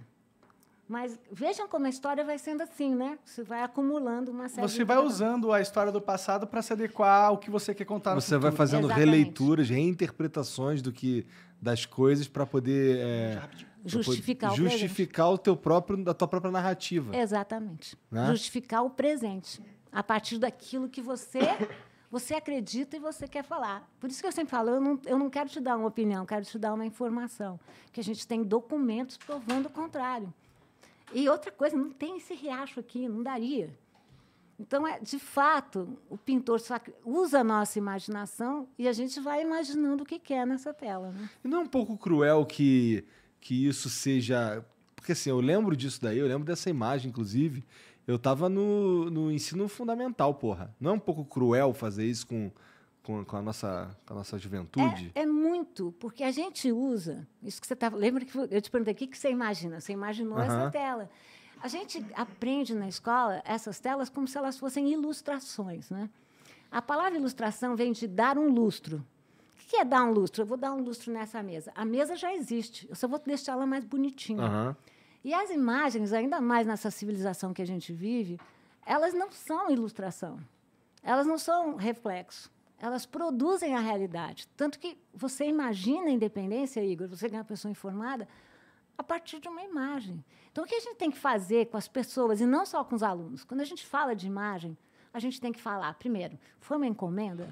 B: Mas vejam como a história vai sendo assim, né? Você vai acumulando uma série Você vai
A: usando a história do passado para se adequar ao que você quer contar. Você vai fazendo Exatamente.
C: releituras, reinterpretações do que das coisas para poder é, justificar, o, justificar presente. o teu próprio da tua própria narrativa.
A: Exatamente.
B: Né? Justificar o presente a partir daquilo que você você acredita e você quer falar. Por isso que eu sempre falo, eu não, eu não quero te dar uma opinião, quero te dar uma informação, que a gente tem documentos provando o contrário. E outra coisa, não tem esse riacho aqui, não daria. Então, é, de fato, o pintor usa a nossa imaginação e a gente vai imaginando o que quer é nessa tela. Né? E não é um pouco
C: cruel que, que isso seja. Porque assim, eu lembro disso daí, eu lembro dessa imagem, inclusive. Eu estava no, no ensino fundamental, porra. Não é um pouco cruel fazer isso com, com, com, a, nossa, com a nossa juventude? É,
B: é, muito, porque a gente usa. Isso que você estava. Tá, lembra que eu te perguntei o que, você imagina? Você imaginou uhum. essa tela. A gente aprende na escola essas telas como se elas fossem ilustrações. Né? A palavra ilustração vem de dar um lustro. O que é dar um lustro? Eu vou dar um lustro nessa mesa. A mesa já existe, eu só vou deixá-la mais bonitinha. Uhum. E as imagens, ainda mais nessa civilização que a gente vive, elas não são ilustração. Elas não são reflexo elas produzem a realidade. Tanto que você imagina a independência, Igor, você é uma pessoa informada, a partir de uma imagem. Então, o que a gente tem que fazer com as pessoas, e não só com os alunos? Quando a gente fala de imagem, a gente tem que falar, primeiro, foi uma encomenda?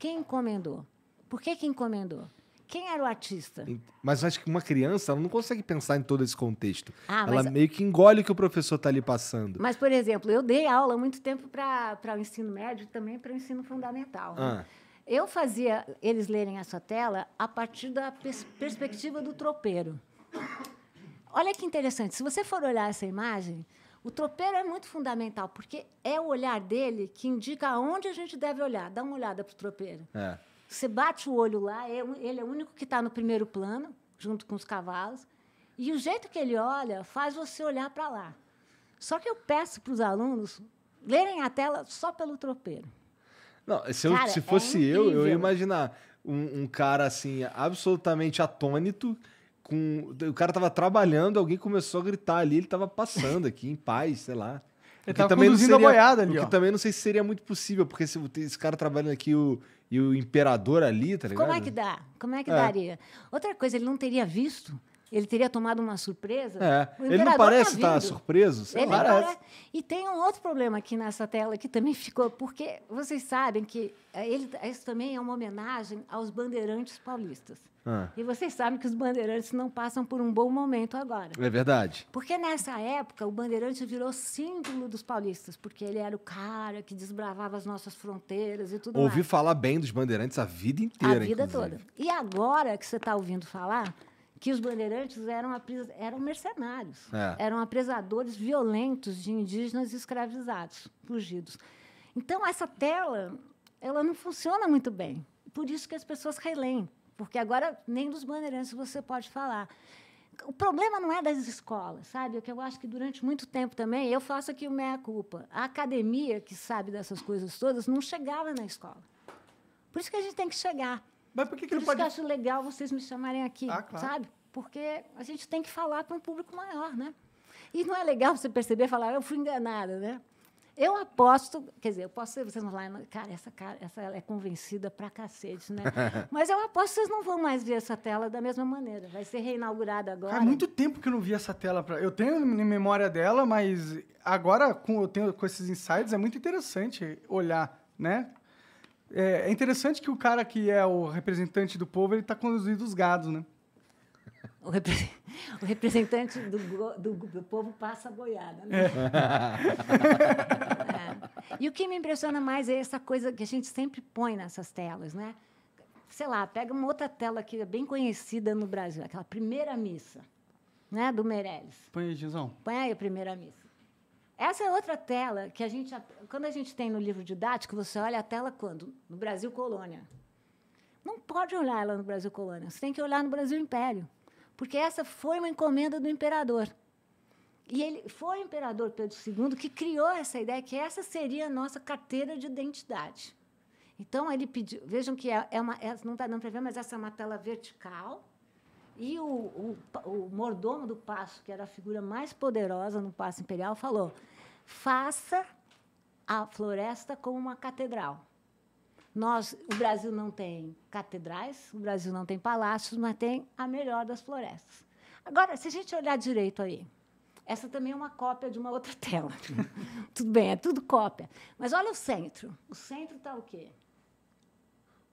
B: Quem encomendou? Por que, que encomendou? Quem era o artista?
C: Mas acho que uma criança ela não consegue pensar em todo esse contexto. Ah, ela meio que engole o que o professor está ali passando.
B: Mas, por exemplo, eu dei aula muito tempo para o ensino médio e também para o ensino fundamental. Né? Ah. Eu fazia eles lerem a sua tela a partir da pers perspectiva do tropeiro. Olha que interessante. Se você for olhar essa imagem, o tropeiro é muito fundamental, porque é o olhar dele que indica aonde a gente deve olhar. Dá uma olhada para o tropeiro. É. Você bate o olho lá, é ele é o único que está no primeiro plano, junto com os cavalos. E o jeito que ele olha faz você olhar para lá. Só que eu peço para os alunos lerem a tela só pelo tropeiro.
C: Não, se, eu, cara, se é fosse é eu, eu ia imaginar um, um, cara assim, absolutamente atônito. Com, o cara estava trabalhando, alguém começou a gritar ali, ele estava passando aqui em paz, sei lá. Ele estava conduzindo seria, a boiada ali. O que também não sei se seria muito possível, porque se esse cara trabalhando aqui, o e o imperador ali, tá ligado? Como é que
B: dá? Como é que é. daria? Outra coisa, ele não teria visto. Ele teria tomado uma surpresa. É. Ele não tá parece tá estar surpreso. Sei ele E tem um outro problema aqui nessa tela que também ficou, porque vocês sabem que é, ele, isso também é uma homenagem aos bandeirantes paulistas. Ah. E vocês sabem que os bandeirantes não passam por um bom momento agora.
C: É verdade.
B: Porque nessa época o bandeirante virou símbolo dos paulistas, porque ele era o cara que desbravava as nossas fronteiras e tudo Ouvi mais.
C: falar bem dos bandeirantes a vida inteira. A vida inclusive. toda.
B: E agora que você está ouvindo falar, que os bandeirantes eram, eram mercenários, é. eram apresadores violentos de indígenas escravizados, fugidos. Então, essa tela ela não funciona muito bem. Por isso que as pessoas releem porque agora nem dos bandeirantes você pode falar. O problema não é das escolas, sabe? O que eu acho que durante muito tempo também, eu faço aqui o meia-culpa. A academia, que sabe dessas coisas todas, não chegava na escola. Por isso que a gente tem que chegar. Mas por que, que por não pode... que eu acho legal vocês me chamarem aqui, ah, claro. sabe? Porque a gente tem que falar para um público maior, né? E não é legal você perceber e falar, ah, eu fui enganada, né? Eu aposto, quer dizer, eu posso ser vocês vão lá, cara, essa cara, essa ela é convencida pra cacete, né? Mas eu aposto que vocês não vão mais ver essa tela da mesma maneira. Vai ser reinaugurada agora. Há muito
A: tempo que eu não vi essa tela. Pra... Eu tenho memória dela, mas agora com, eu tenho, com esses insights é muito interessante olhar, né? É, é interessante que o cara que é o representante do povo, ele tá conduzindo os gados, né? O, repre... o representante do, do... do, povo passa a boiada. Né? É.
B: é. E o que me impressiona mais é essa coisa que a gente sempre põe nessas telas, né? Sei lá, pega uma outra tela que é bem conhecida no Brasil, aquela primeira missa, né, do Meirelles.
A: Põe aí, Gizão.
B: Põe aí a primeira missa. Essa é outra tela que a gente, quando a gente tem no livro didático, você olha a tela quando? No Brasil Colônia. Não pode olhar ela no Brasil Colônia, você tem que olhar no Brasil Império porque essa foi uma encomenda do imperador. E ele foi o imperador Pedro II que criou essa ideia que essa seria a nossa carteira de identidade. Então ele pediu, vejam que é, é uma, é, não está dando para ver, mas essa é uma tela vertical e o, o, o mordomo do passo, que era a figura mais poderosa no passo imperial, falou: faça a floresta como uma catedral. Nós, o Brasil não tem catedrais, o Brasil não tem palácios, mas tem a melhor das florestas. Agora, se a gente olhar direito aí, essa também é uma cópia de uma outra tela. tudo bem, é tudo cópia. Mas olha o centro. O centro está o quê?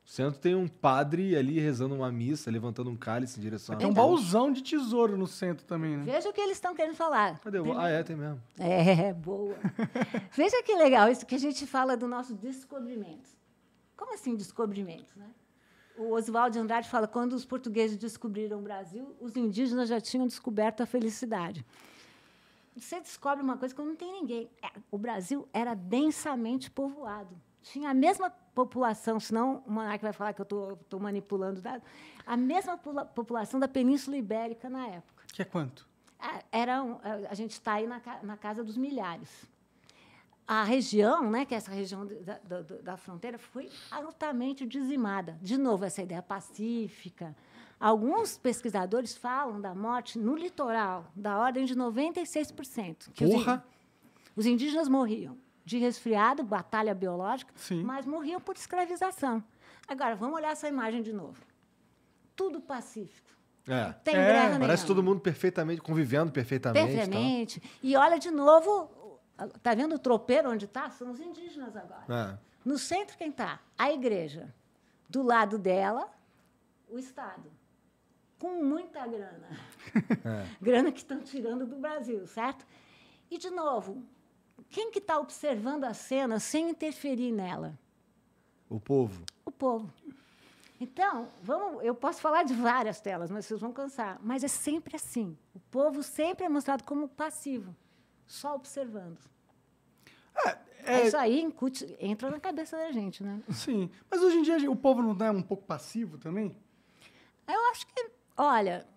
C: O centro tem um padre ali rezando uma missa, levantando um cálice em direção Tem um então, baúzão
A: de tesouro no centro também, né? Veja
B: o que eles estão querendo falar. Cadê? Tem... Ah, é, tem
A: mesmo. É, boa.
B: veja que legal isso que a gente fala do nosso descobrimento. Como assim descobrimentos? Né? O Oswaldo Andrade fala: quando os portugueses descobriram o Brasil, os indígenas já tinham descoberto a felicidade. Você descobre uma coisa que não tem ninguém. É, o Brasil era densamente povoado. Tinha a mesma população, senão o monarca vai falar que eu estou manipulando dados, a mesma população da Península Ibérica na época. Que é quanto? É, era, um, é, a gente está aí na, na casa dos milhares a região, né, que é essa região da, da, da, fronteira, foi altamente dizimada. De novo, essa ideia pacífica. Alguns pesquisadores falam da morte no litoral, da ordem de 96%. Porra! Os, indígenas morriam de resfriado, batalha biológica, Sim. mas morriam por escravização. Agora, vamos olhar essa imagem de novo. Tudo pacífico.
C: É. Tem é, Parece nenhuma. todo mundo perfeitamente, convivendo perfeitamente. Tá? Perfeitamente.
B: Tá? E olha de novo Está vendo o tropeiro onde está? São os indígenas agora. É. No centro, quem está? A igreja. Do lado dela, o Estado. Com muita grana. É. Grana que estão tirando do Brasil, certo? E, de novo, quem que está observando a cena sem interferir nela? O povo. O povo. Então, vamos, eu posso falar de várias telas, mas vocês vão cansar. Mas é sempre assim. O povo sempre é mostrado como passivo só observando. É, é... Isso aí
A: incute, entra na cabeça da gente, né? Sim. Mas hoje em dia o povo não é um pouco passivo também?
B: Eu acho que, olha,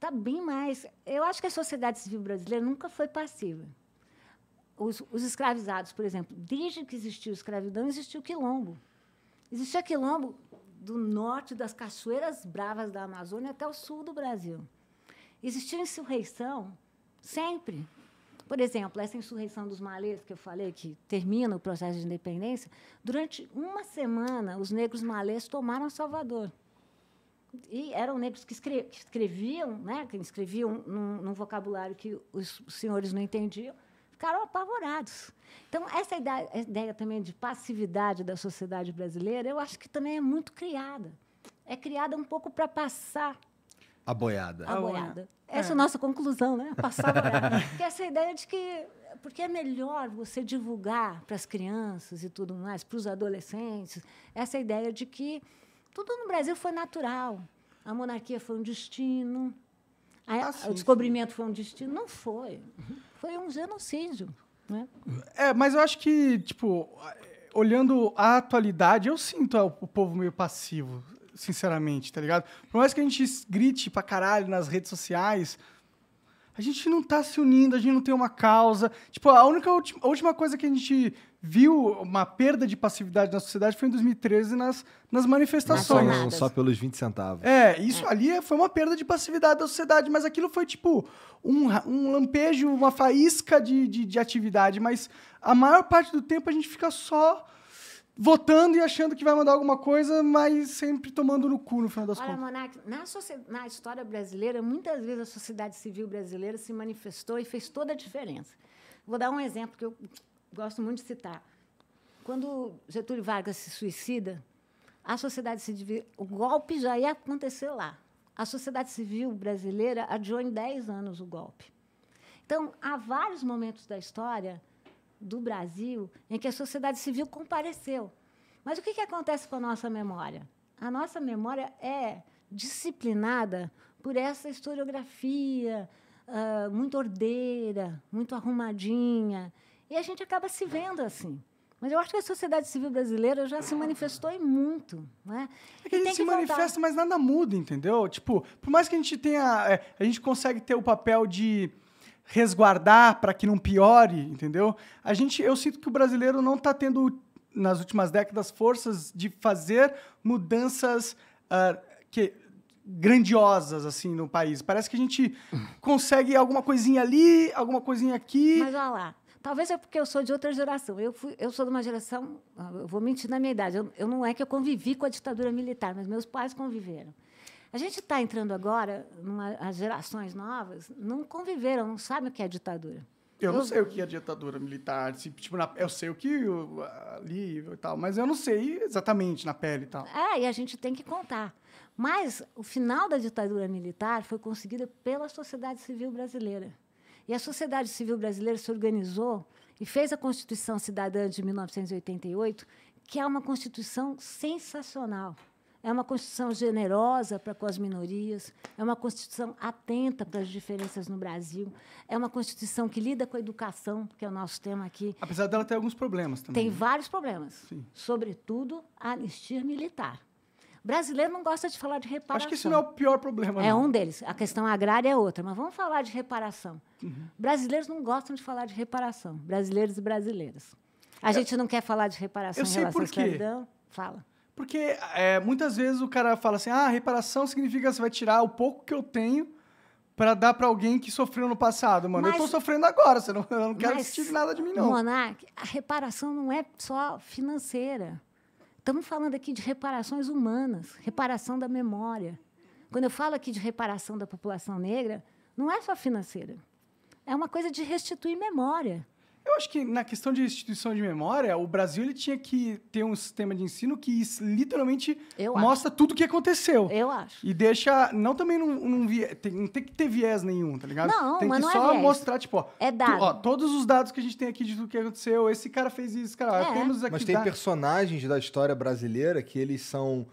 B: tá bem mais. Eu acho que a sociedade civil brasileira nunca foi passiva. Os, os escravizados, por exemplo, desde que existiu a escravidão, existiu quilombo. Existia quilombo do norte das cachoeiras bravas da Amazônia até o sul do Brasil. Existiu insurreição sempre. Por exemplo, essa insurreição dos malês que eu falei, que termina o processo de independência, durante uma semana, os negros malês tomaram Salvador. E eram negros que, escre que escreviam, né, que escreviam num, num vocabulário que os senhores não entendiam, ficaram apavorados. Então, essa ideia, ideia também de passividade da sociedade brasileira, eu acho que também é muito criada. É criada um pouco para passar
C: a boiada. A boiada.
B: É. Essa é a nossa conclusão, né? Passar a boiada. Porque essa ideia de que porque é melhor você divulgar para as crianças e tudo mais, para os adolescentes, essa ideia de que tudo no Brasil foi natural. A monarquia foi um destino, a, ah, sim, o descobrimento sim. foi um destino. Não foi. Foi um genocídio.
A: Né? É, mas eu acho que, tipo, olhando a atualidade, eu sinto o povo meio passivo sinceramente, tá ligado? Por mais que a gente grite pra caralho nas redes sociais, a gente não tá se unindo, a gente não tem uma causa. Tipo, a única a última coisa que a gente viu uma perda de passividade na sociedade foi em 2013 nas, nas manifestações. Não, não, só
C: pelos 20 centavos.
A: É, isso ali foi uma perda de passividade da sociedade, mas aquilo foi tipo um, um lampejo, uma faísca de, de, de atividade. Mas a maior parte do tempo a gente fica só votando e achando que vai mandar alguma coisa, mas sempre tomando no cu no final das Olha, contas.
B: Olha, Monark, na, na, história brasileira, muitas vezes a sociedade civil brasileira se manifestou e fez toda a diferença. Vou dar um exemplo que eu gosto muito de citar. Quando Getúlio Vargas se suicida, a sociedade civil, o golpe já ia acontecer lá. A sociedade civil brasileira adiou em 10 anos o golpe. Então, há vários momentos da história do Brasil em que a sociedade civil compareceu. Mas o que, que acontece com a nossa memória? A nossa memória é disciplinada por essa historiografia uh, muito ordeira, muito arrumadinha. E a gente acaba se vendo assim. Mas eu acho que a sociedade civil brasileira já se manifestou e muito.
A: Né? É que e a gente se manifesta, voltar. mas nada muda, entendeu? Tipo, por mais que a gente tenha. É, a gente consegue ter o papel de resguardar para que não piore, entendeu? A gente, eu sinto que o brasileiro não está tendo nas últimas décadas forças de fazer mudanças uh, que grandiosas assim no país. Parece que a gente consegue alguma coisinha ali, alguma coisinha aqui. Mas olha
B: lá. Talvez é porque eu sou de outra geração. Eu, fui, eu sou de uma geração. Eu vou mentir na minha idade. Eu, eu não é que eu convivi com a ditadura militar, mas meus pais conviveram. A gente está entrando agora, numa, as gerações novas não conviveram, não sabem o que é ditadura.
A: Eu, eu não sei o que é ditadura militar, tipo, na, eu sei o que eu, ali e tal, mas eu não sei exatamente na pele e tal.
B: É, e a gente tem que contar. Mas o final da ditadura militar foi conseguido pela sociedade civil brasileira. E a sociedade civil brasileira se organizou e fez a Constituição Cidadã de 1988, que é uma constituição sensacional. É uma Constituição generosa para com as minorias, é uma Constituição atenta para as diferenças no Brasil, é uma Constituição que lida com a educação, que é o nosso tema aqui.
A: Apesar dela ter alguns problemas também. Tem né? vários
B: problemas, Sim. sobretudo a anistia militar. O brasileiro não gosta de falar de reparação. Acho que esse não é o pior problema. É um deles. A questão agrária é outra, mas vamos falar de reparação. Uhum. Brasileiros não gostam de falar de reparação, brasileiros e brasileiras. A é. gente não quer falar de reparação eu em relação por quê. à Fala.
A: Porque é, muitas vezes o cara fala assim: ah, reparação significa que você vai tirar o pouco que eu tenho para dar para alguém que sofreu no passado. Mano, mas, eu tô sofrendo agora, você não, eu não quero mas, nada de mim, não.
B: Monark, a reparação não é só financeira. Estamos falando aqui de reparações humanas, reparação da memória. Quando eu falo aqui de reparação da população negra, não é só financeira. É uma coisa de restituir memória.
A: Eu acho que na questão de instituição de memória, o Brasil ele tinha que ter um sistema de ensino que literalmente eu mostra acho. tudo o que aconteceu. Eu acho. E deixa. Não também não, não, tem, não tem que ter viés nenhum, tá ligado? Não, tem mas que não é só é viés. mostrar, tipo, ó, é dado. Tu, ó, todos os dados que a gente tem aqui de tudo o que aconteceu, esse cara fez isso, cara. É. Temos aqui mas tem da... personagens
C: da história brasileira que eles são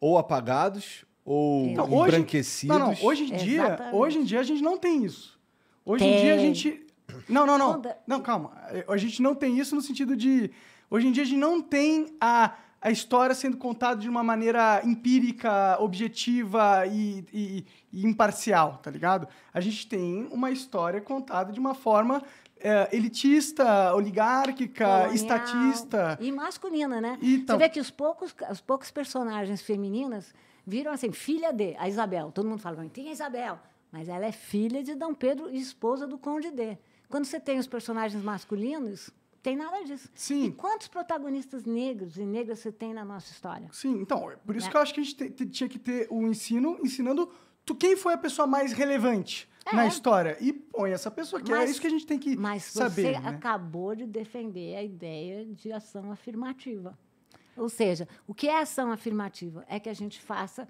A: ou apagados ou não, hoje, embranquecidos. Não, não, hoje em dia, hoje em dia a gente não tem isso. Hoje tem. em dia a gente não, não, não. Não, calma. É, a gente não tem isso no sentido de. Hoje em dia a gente não tem a, a história sendo contada de uma maneira empírica, objetiva e, e, e imparcial, tá ligado? A gente tem uma história contada de uma forma é, elitista, oligárquica, Colonial. estatista.
B: E masculina, né? Então, Você vê que os poucos, os poucos personagens femininas viram assim, filha de, a Isabel. Todo mundo fala, tem a é Isabel. Mas ela é filha de Dom Pedro e esposa do Conde D. Quando você tem os personagens masculinos, tem nada disso. Sim. E quantos protagonistas negros e negras você tem na nossa história? Sim, então,
A: é por isso é. que eu acho que a gente te, te, tinha que ter o ensino ensinando tu, quem foi a pessoa mais relevante é. na história. E põe essa pessoa, que é isso que a gente tem que mas saber. Mas você né?
B: acabou de defender a ideia de ação afirmativa. Ou seja, o que é ação afirmativa? É que a gente faça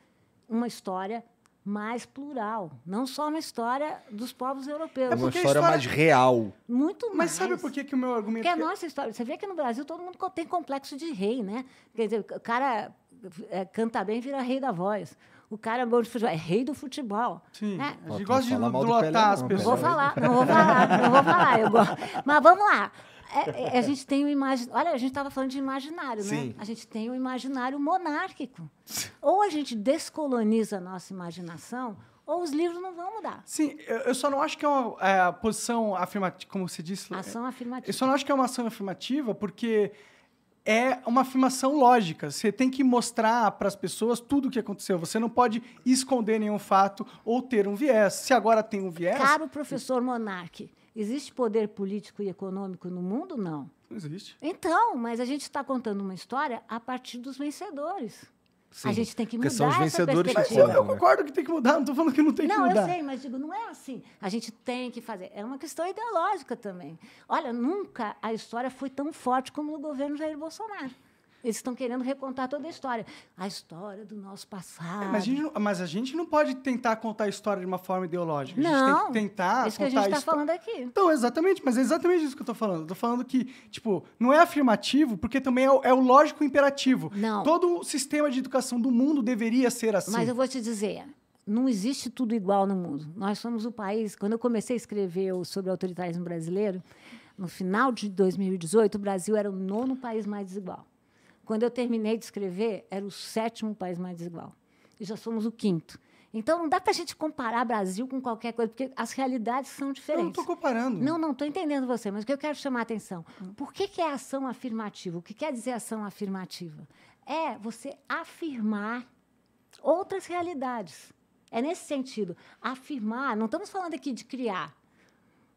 B: uma história mais plural, não só uma história dos povos europeus. É uma história, história, mais real. Muito mais. Mas sabe por que, que o meu argumento... Porque é... a nossa história... Você vê que no Brasil todo mundo tem complexo de rei, né? Quer dizer, o cara é, canta bem vira rei da voz. O cara é bom de futebol, é rei do futebol. Sim. Né? A gente gosta de
A: lotar as pessoas. Não vou falar, não vou falar, não vou falar.
B: Eu go... Mas vamos lá. É, é, a gente tem um imaginário. Olha, a gente estava falando de imaginário, né? Sim. né? A gente tem um imaginário monárquico. Ou a gente descoloniza a nossa imaginação, ou os livros não vão mudar.
A: Sim, eu só não acho que é uma é, posição afirmativa, como você disse. É, ação afirmativa. Eu só não acho que é uma ação afirmativa, porque é uma afirmação lógica. Você tem que mostrar para as pessoas tudo o que aconteceu. Você não pode esconder nenhum fato ou ter um viés. Se agora tem um viés. Caro professor Monarque, Existe poder político e econômico no mundo? Não. Não existe.
B: Então, mas a gente está contando uma história a partir dos vencedores. Sim,
A: a gente tem que mudar são os vencedores essa perspectiva. Que eu, eu concordo que tem que mudar, não estou falando que não tem não, que mudar. Não, eu
B: sei, mas digo, não é assim. A gente tem que fazer. É uma questão ideológica também. Olha, nunca a história foi tão forte como no governo Jair Bolsonaro. Eles estão querendo recontar toda a história. A história do nosso é, passado.
A: É, mas, a gente, mas, a gente, não pode tentar contar a história de uma forma ideológica. Não, a gente tem que tentar. É isso que a gente está falando aqui. Então, exatamente, mas é exatamente isso que eu estou falando. Estou falando que, tipo, não é afirmativo, porque também é o, é o lógico imperativo. Não. Todo o sistema de educação do mundo deveria ser assim. Mas eu
B: vou te dizer, não existe tudo igual no mundo. Nós somos o país. Quando eu comecei a escrever sobre o autoritarismo brasileiro, no final de 2018, o Brasil era o nono país mais desigual. Quando eu terminei de escrever, era o sétimo país mais desigual. E já somos o quinto. Então, não dá para a gente comparar Brasil com qualquer coisa, porque as realidades são diferentes. Eu não estou comparando. Não, não, estou entendendo você, mas o que eu quero chamar a atenção. Por que, que é ação afirmativa? O que quer dizer ação afirmativa? É você afirmar outras realidades. É nesse sentido. Afirmar, não estamos falando aqui de criar.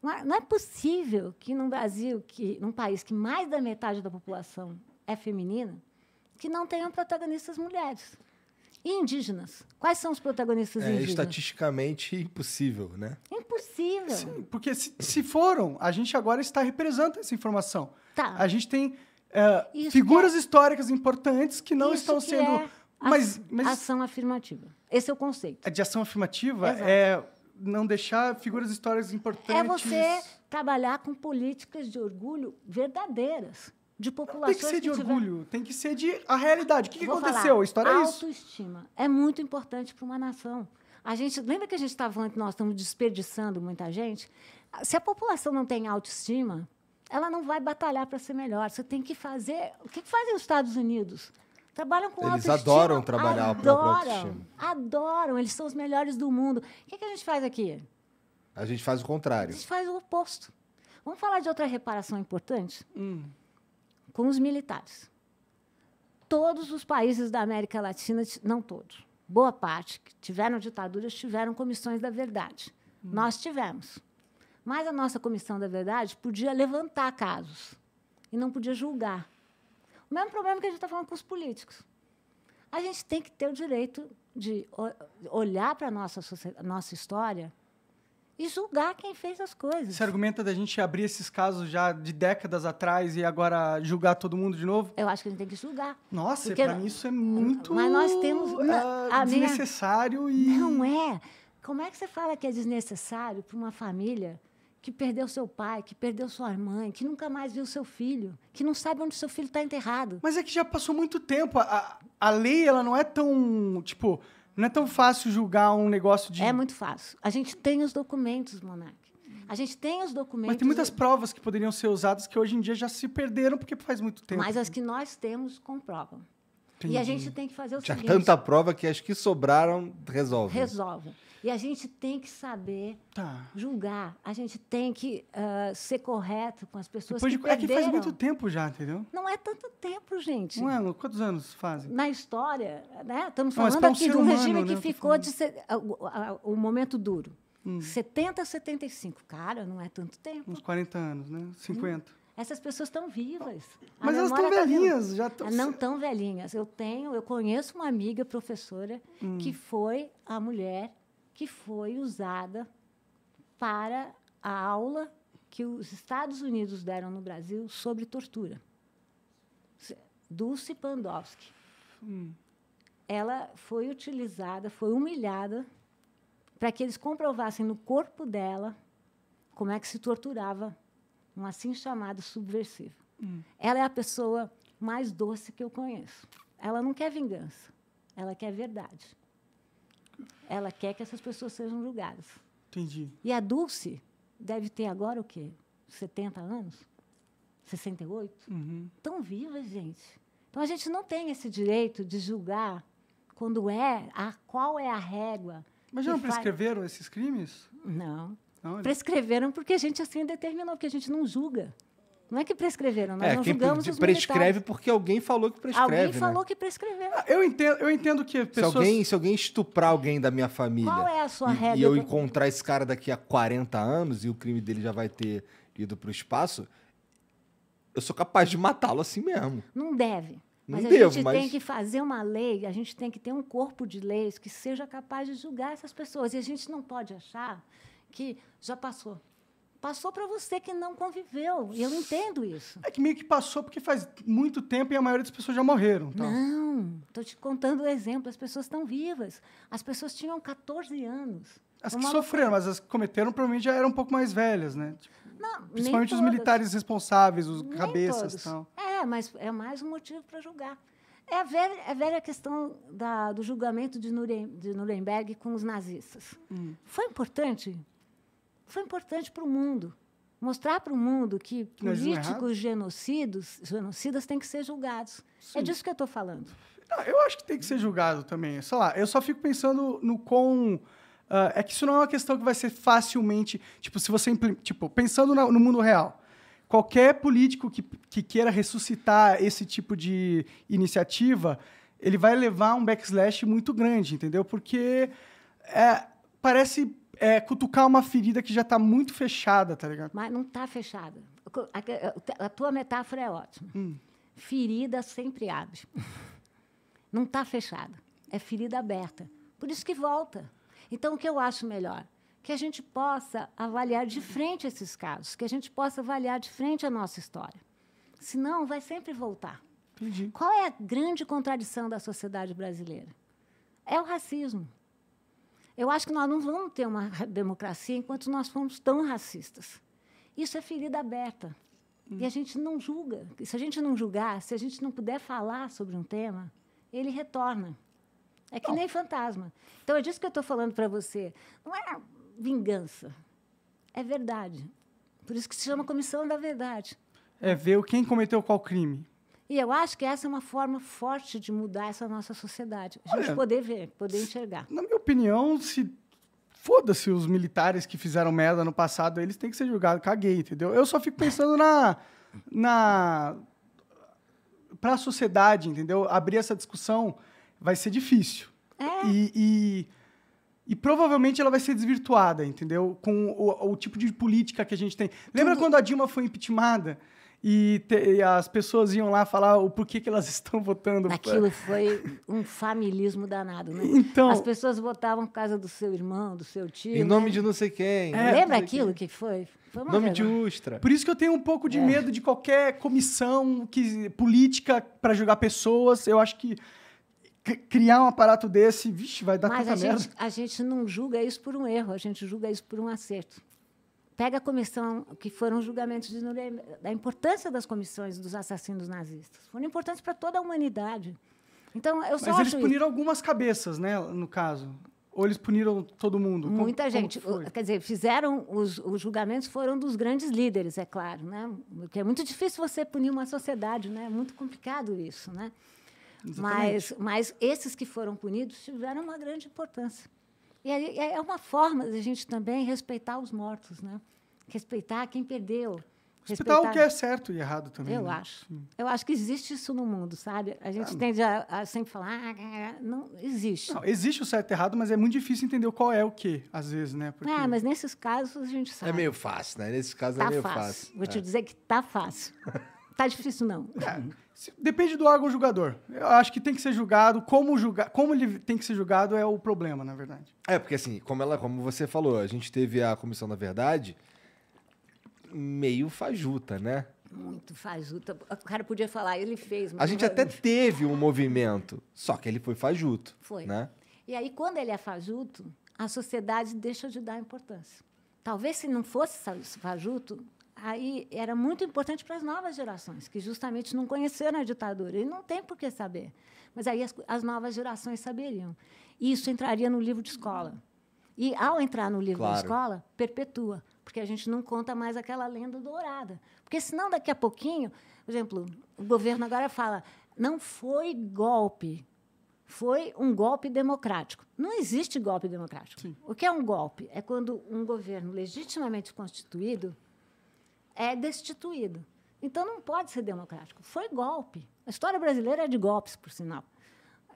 B: Não é, é possível que num Brasil, que num país que mais da metade da população é feminina, que não tenham protagonistas mulheres.
A: E indígenas? Quais são os protagonistas é, indígenas?
C: Estatisticamente impossível,
A: né? Impossível. Sim, porque se, se foram, a gente agora está represando essa informação. Tá. A gente tem é, figuras é... históricas importantes que não Isso estão que sendo. É mas, mas... Ação afirmativa. Esse é o conceito. É de ação afirmativa Exato. é não deixar figuras históricas importantes. É você
B: trabalhar com políticas de orgulho
A: verdadeiras de populações Tem que ser de orgulho, tem que ser de a realidade. O que, que aconteceu? Falar, a história é isso.
B: Autoestima é muito importante para uma nação. A gente lembra que a gente estava falando que nós estamos desperdiçando muita gente. Se a população não tem autoestima, ela não vai batalhar para ser melhor. Você tem que fazer. O que fazem os Estados Unidos? Trabalham com Eles autoestima. adoram trabalhar adoram, a autoestima. Adoram, eles são os melhores do mundo. O que, que a gente faz aqui?
C: A gente faz o contrário. A gente
B: faz o oposto. Vamos falar de outra reparação importante? Hum com os militares. Todos os países da América Latina, não todos, boa parte, que tiveram ditaduras, tiveram comissões da verdade. Hum. Nós tivemos. Mas a nossa comissão da verdade podia levantar casos e não podia julgar. O mesmo problema que a gente está falando com os políticos. A gente tem que ter o direito de olhar para a nossa, nossa história e julgar quem fez as coisas.
A: Você argumenta da gente abrir esses casos já de décadas atrás e agora julgar todo mundo de novo?
B: Eu acho que a gente tem que julgar. Nossa, para mim isso é muito Mas nós temos é, desnecessário minha... e Não é. Como é que você fala que é desnecessário para uma família que perdeu seu pai, que perdeu sua mãe, que nunca mais viu seu
A: filho, que não sabe onde seu filho está enterrado? Mas é que já passou muito tempo. A, a lei ela não é tão, tipo, não é tão fácil julgar um negócio de. É muito fácil. A gente tem os documentos, Monark.
B: A gente tem os documentos. Mas tem muitas
A: provas que poderiam ser usadas que hoje em dia já se perderam porque faz muito tempo. Mas as que nós temos comprovam. Entendi. E a gente tem que
B: fazer o Tinha seguinte. tanta
C: prova que as que sobraram resolvem. Resolvem.
B: E a gente tem que saber tá. julgar. A gente tem que uh, ser correto com as pessoas Depois que de, perderam. É que faz muito
A: tempo já, entendeu?
B: Não é tanto tempo,
A: gente. Um ano, é, quantos anos fazem?
B: Na história, né? Estamos Não, falando aqui de um humano, regime né, que né? ficou de ser, o, o momento duro. Hum. 70 a 75. Cara, não é tanto tempo.
A: Uns 40 anos, né? 50. Hum.
B: Essas pessoas estão vivas. A Mas elas estão tá velhinhas, tá... já estão. Não tão velhinhas. Eu tenho, eu conheço uma amiga professora hum. que foi a mulher que foi usada para a aula que os Estados Unidos deram no Brasil sobre tortura. Dulce Pandowski. Hum. Ela foi utilizada, foi humilhada para que eles comprovassem no corpo dela como é que se torturava um assim chamado subversivo. Hum. Ela é a pessoa mais doce que eu conheço. Ela não quer vingança, ela quer verdade. Ela quer que essas pessoas sejam julgadas. Entendi. E a Dulce deve ter agora o quê? 70 anos? 68? Uhum. Tão viva, gente. Então a gente não tem esse direito de julgar quando é, a qual é a régua. Mas já não prescreveram
A: faz... esses crimes? Não. não.
B: Prescreveram porque a gente assim determinou, porque a gente não julga. Não é que prescreveram,
A: nós é, não julgamos os prescreve
C: porque alguém falou que prescreve. Alguém né? falou
A: que prescreveu. Ah, eu entendo, eu entendo que pessoas... se alguém, se
C: alguém estuprar alguém da minha família. Qual
A: é a sua e, regra? E eu
C: encontrar esse cara daqui a 40 anos e o crime dele já vai ter ido para o espaço, eu sou capaz de matá-lo assim mesmo.
B: Não deve.
C: Não mas devo, a gente mas... tem que
B: fazer uma lei, a gente tem que ter um corpo de leis que seja capaz de julgar essas pessoas. E a gente não pode achar que já passou. Passou para você que não conviveu. E eu entendo
A: isso. É que meio que passou porque faz muito tempo e a maioria das pessoas já morreram. Tá? Não, estou te contando o um
B: exemplo. As pessoas estão vivas. As pessoas tinham 14 anos. As que sofreram, mas as que
A: cometeram provavelmente já eram um pouco mais velhas, né? Tipo,
B: não, Principalmente os militares
A: responsáveis, os nem cabeças tal.
B: É, mas é mais um motivo para julgar. É a velha, é a velha questão da, do julgamento de Nuremberg, de Nuremberg, com os nazistas. Hum. Foi importante foi importante para o mundo. Mostrar para o mundo que políticos genocidas, genocidas têm que ser julgados. É Sim. É disso que eu estou falando.
A: Não, eu acho que tem que ser julgado também. Sei lá, eu só fico pensando no quão. Uh, é que isso não é uma questão que vai ser facilmente. Tipo, se você. Tipo, pensando no mundo real qualquer político que, que, queira ressuscitar esse tipo de iniciativa, ele vai levar um backslash muito grande, entendeu? Porque é, parece é, cutucar uma ferida que já está muito fechada, tá ligado?
B: Mas não está fechada. A, a, tua metáfora é ótima. Hum. Ferida sempre abre. Não está fechada. É ferida aberta. Por isso que volta. Então, o que eu acho melhor? Que a gente possa avaliar de frente esses casos, que a gente possa avaliar de frente a nossa história. Senão, vai sempre voltar. Entendi. Qual é a grande contradição da sociedade brasileira? É o racismo. Eu acho que nós não vamos ter uma democracia enquanto nós formos tão racistas. Isso é ferida aberta. Hum. E a hum. gente não julga. Se a gente não julgar, se a gente não puder falar sobre um tema, ele retorna. É que nem fantasma. Então é disso que eu estou falando para você. Não é vingança. É verdade. Por isso que se chama Comissão da Verdade.
A: É ver quem cometeu qual crime.
B: E eu acho que essa é uma forma forte de mudar essa nossa sociedade. A gente Olha, poder ver, poder enxergar. Na
A: minha opinião, se foda-se os militares que fizeram merda no passado, eles têm que ser julgados, caguei, entendeu? Eu só fico pensando na na para a sociedade, entendeu? Abrir essa discussão vai ser difícil. É. E, e, e provavelmente ela vai ser desvirtuada, entendeu? Com o, o, tipo de política que a gente tem. Lembra Tudo. quando a Dilma foi impeachmentada? E, te, e, as pessoas iam lá falar o porquê que elas estão votando. Aquilo foi um familismo
B: danado, né? Então, as pessoas votavam por causa do seu irmão, do seu tio. Em nome né? de
A: não sei quem. É, né? Lembra sei aquilo
B: quem. que foi? foi nome vergonha. de
A: Ustra. Por isso que eu tenho um pouco de é. medo de qualquer comissão que, política para julgar pessoas. Eu acho que criar um aparato desse, vixe, vai dar Mas tanta a merda. Gente,
B: a gente não julga isso por um erro, a gente julga isso por um acerto pega a comissão, que foram os julgamentos de Nuremberg, da importância das comissões dos assassinos nazistas. Foram importantes para toda a humanidade. Então, eu só Mas eles puniram isso.
A: algumas cabeças, né, no caso. Ou eles puniram todo mundo? Muita como, gente. Como
B: quer dizer, fizeram os, os, julgamentos foram dos grandes líderes, é claro, né? Porque é muito difícil você punir uma sociedade, né? É muito complicado isso, né? Mas, mas esses que foram punidos tiveram uma grande importância. E é, é uma forma da gente também respeitar os mortos, né? respeitar quem perdeu. Respeitar, respeitar o que é
A: certo e errado também. Eu né? acho. Hum.
B: Eu acho que existe isso no mundo, sabe? A gente ah, tende a, a, sempre falar, ah, ah, ah, não existe. Não, existe
A: o certo e errado, mas é muito difícil entender qual é o que, às vezes, né? Porque... É,
B: mas nesses casos a gente é sabe. É
A: meio fácil, né? Nesses casos é tá é meio fácil. fácil. Vou é. te dizer
B: que tá fácil. tá difícil, não.
A: É. Depende do órgão julgador. Eu acho que tem que ser julgado. Como, julga, como ele tem que ser julgado é o problema, na verdade.
C: É, porque assim, como, ela, como você falou, a gente teve a comissão da verdade meio fajuta, né?
A: Muito fajuta.
B: O cara podia falar, ele fez. a gente até
C: teve um movimento, só que ele foi fajuto.
B: Foi. Né? E aí, quando ele é fajuto, a sociedade deixa de dar importância. Talvez se não fosse fajuto, aí era muito importante para as novas gerações, que justamente não conheceram a ditadura e não tem por que saber. Mas aí as, as novas gerações saberiam. E isso entraria no livro de escola. E ao entrar no livro claro. de escola, perpetua, porque a gente não conta mais aquela lenda dourada. Porque senão daqui a pouquinho, por exemplo, o governo agora fala: "Não foi golpe, foi um golpe democrático. Não existe golpe democrático. Sim. O que é um golpe? É quando um governo legitimamente constituído é destituído. Então não pode ser democrático. Foi golpe. A história brasileira é de golpes, por sinal.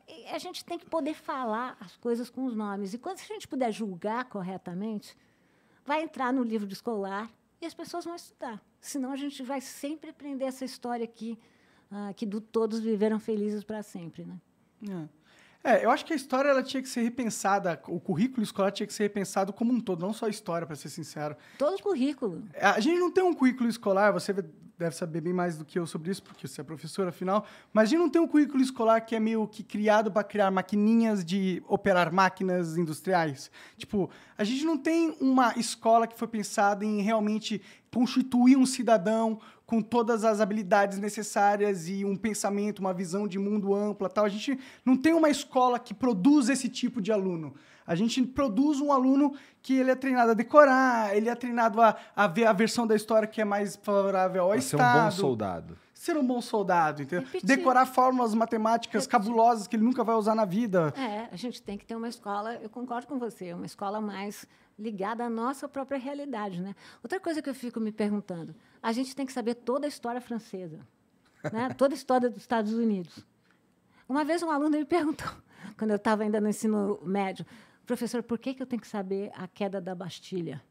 B: E a gente tem que poder falar as coisas com os nomes. E quando a gente puder julgar corretamente, vai entrar no livro de escolar e as pessoas vão estudar. Senão a gente vai sempre aprender essa história aqui, uh, que do todos viveram felizes para sempre. Né?
A: É. É, eu acho que a história ela tinha que ser repensada, o currículo escolar tinha que ser repensado como um todo, não só a história, para ser sincero.
B: Todo o currículo.
A: A gente não tem um currículo escolar, você deve saber bem mais do que eu sobre isso, porque você é professora, afinal. Imagina não ter um currículo escolar que é meio que criado para criar maquininhas de operar máquinas industriais. Tipo, a gente não tem uma escola que foi pensada em realmente constituir um cidadão com todas as habilidades necessárias e um pensamento, uma visão de mundo ampla, tal. A gente não tem uma escola que produz esse tipo de aluno. A gente produz um aluno que ele é treinado a decorar, ele é treinado a, a ver a versão da história que é mais favorável ao pra Estado. Ser um bom soldado. Ser um bom soldado, entendeu? Repetir. Decorar fórmulas matemáticas Repetir. cabulosas que ele nunca vai usar na vida.
B: É, a gente tem que ter uma escola, eu concordo com você, uma escola mais ligada à nossa própria realidade, né? Outra coisa que eu fico me perguntando, a gente tem que saber toda a história francesa, né? toda a história dos Estados Unidos. Uma vez um aluno me perguntou, quando eu estava ainda no ensino médio, professor, por que, que eu tenho que saber a queda da Bastilha?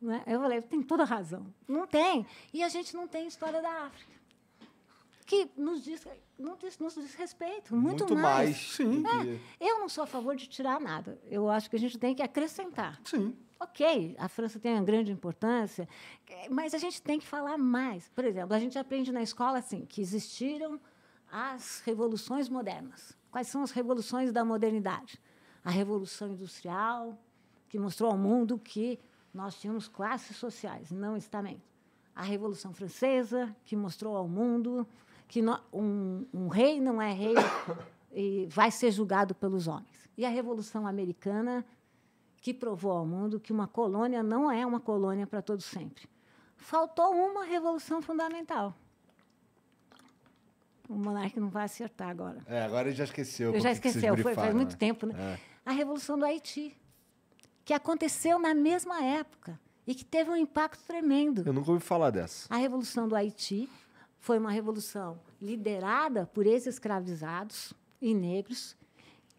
B: Né? Eu falei, tem toda razão. Não tem. E a gente não tem história da África. Que nos diz, não diz, nos diz respeito, muito, muito mais. mais. Sim. É, eu não sou a favor de tirar nada. Eu acho que a gente tem que acrescentar. Sim. Ok, a França tem uma grande importância, mas a gente tem que falar mais. Por exemplo, a gente aprende na escola assim que existiram as revoluções modernas. Quais são as revoluções da modernidade? a Revolução Industrial, que mostrou ao mundo que nós tínhamos classes sociais, não estamentos. A Revolução Francesa, que mostrou ao mundo que no, um, um, rei não é rei e vai ser julgado pelos homens. E a Revolução Americana, que provou ao mundo que uma colônia não é uma colônia para todo sempre. Faltou uma revolução fundamental. O monarca não vai acertar agora.
C: É, agora ele já esqueceu. Eu já esqueceu, foi, faz muito né? tempo, né? É
B: a Revolução do Haiti, que aconteceu na mesma época e que teve um impacto tremendo. Eu
C: nunca ouvi falar dessa.
B: A Revolução do Haiti foi uma revolução liderada por ex-escravizados e negros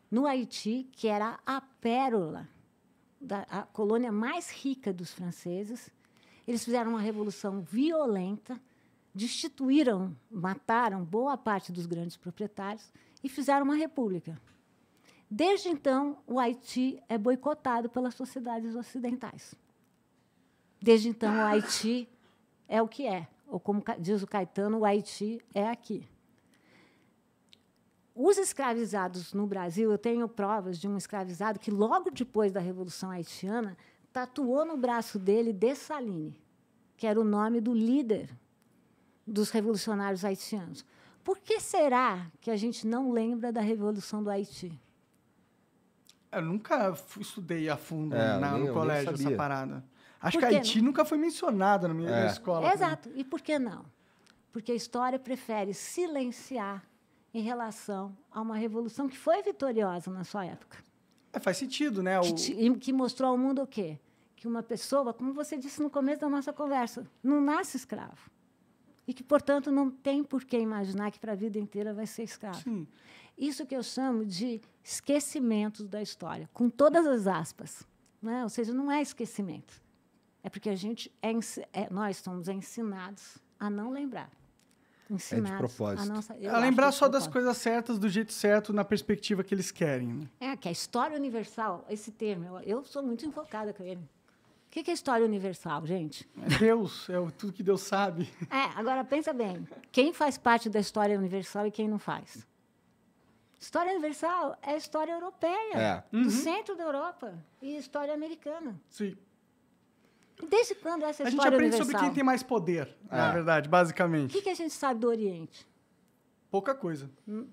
B: no Haiti, que era a pérola da a colônia mais rica dos franceses. Eles fizeram uma revolução violenta, destituíram, mataram boa parte dos grandes proprietários e fizeram uma república. Desde então, o Haiti é boicotado pelas sociedades ocidentais. Desde então, o Haiti é o que é, ou como diz o Caetano, o Haiti é aqui. Os escravizados no Brasil, eu tenho provas de um escravizado que, logo depois da Revolução Haitiana, tatuou no braço dele Dessaline, que era o nome do líder dos revolucionários haitianos. Por que será que a gente não lembra da Revolução do Haiti?
A: Eu nunca fui, estudei a fundo é, na, nem, no colégio essa parada. Acho que Haiti não? nunca foi mencionada na minha é. escola. Exato.
B: E por que não? Porque a história prefere silenciar em relação a uma revolução que foi vitoriosa na sua época.
A: É, faz sentido, né? O... Que, te, que mostrou ao mundo o
B: quê? Que uma pessoa, como você disse no começo da nossa conversa, não nasce escravo e que, portanto, não tem por que imaginar que para a vida inteira vai ser escravo. Sim. Isso que eu chamo de esquecimento da história, com todas as aspas. Né? Ou seja, não é esquecimento. É porque a gente é, é nós somos ensinados a não lembrar.
A: Ensinados é de propósito. A, nossa, a lembrar é só das coisas certas, do jeito certo, na perspectiva que eles querem. Né?
B: É, que a história universal, esse termo, eu, eu sou muito invocada com ele que, que é história
A: universal, gente? É Deus, é tudo que Deus sabe.
B: É, agora pensa bem, quem faz parte da história universal e quem não faz? História universal é história europeia, é. do uhum. centro da Europa e história americana. Sim. Desde quando essa a história universal? A gente aprende universal? sobre quem tem
A: mais poder, é. na verdade, basicamente. O que,
B: que, a gente sabe do Oriente? Pouca coisa. Hum,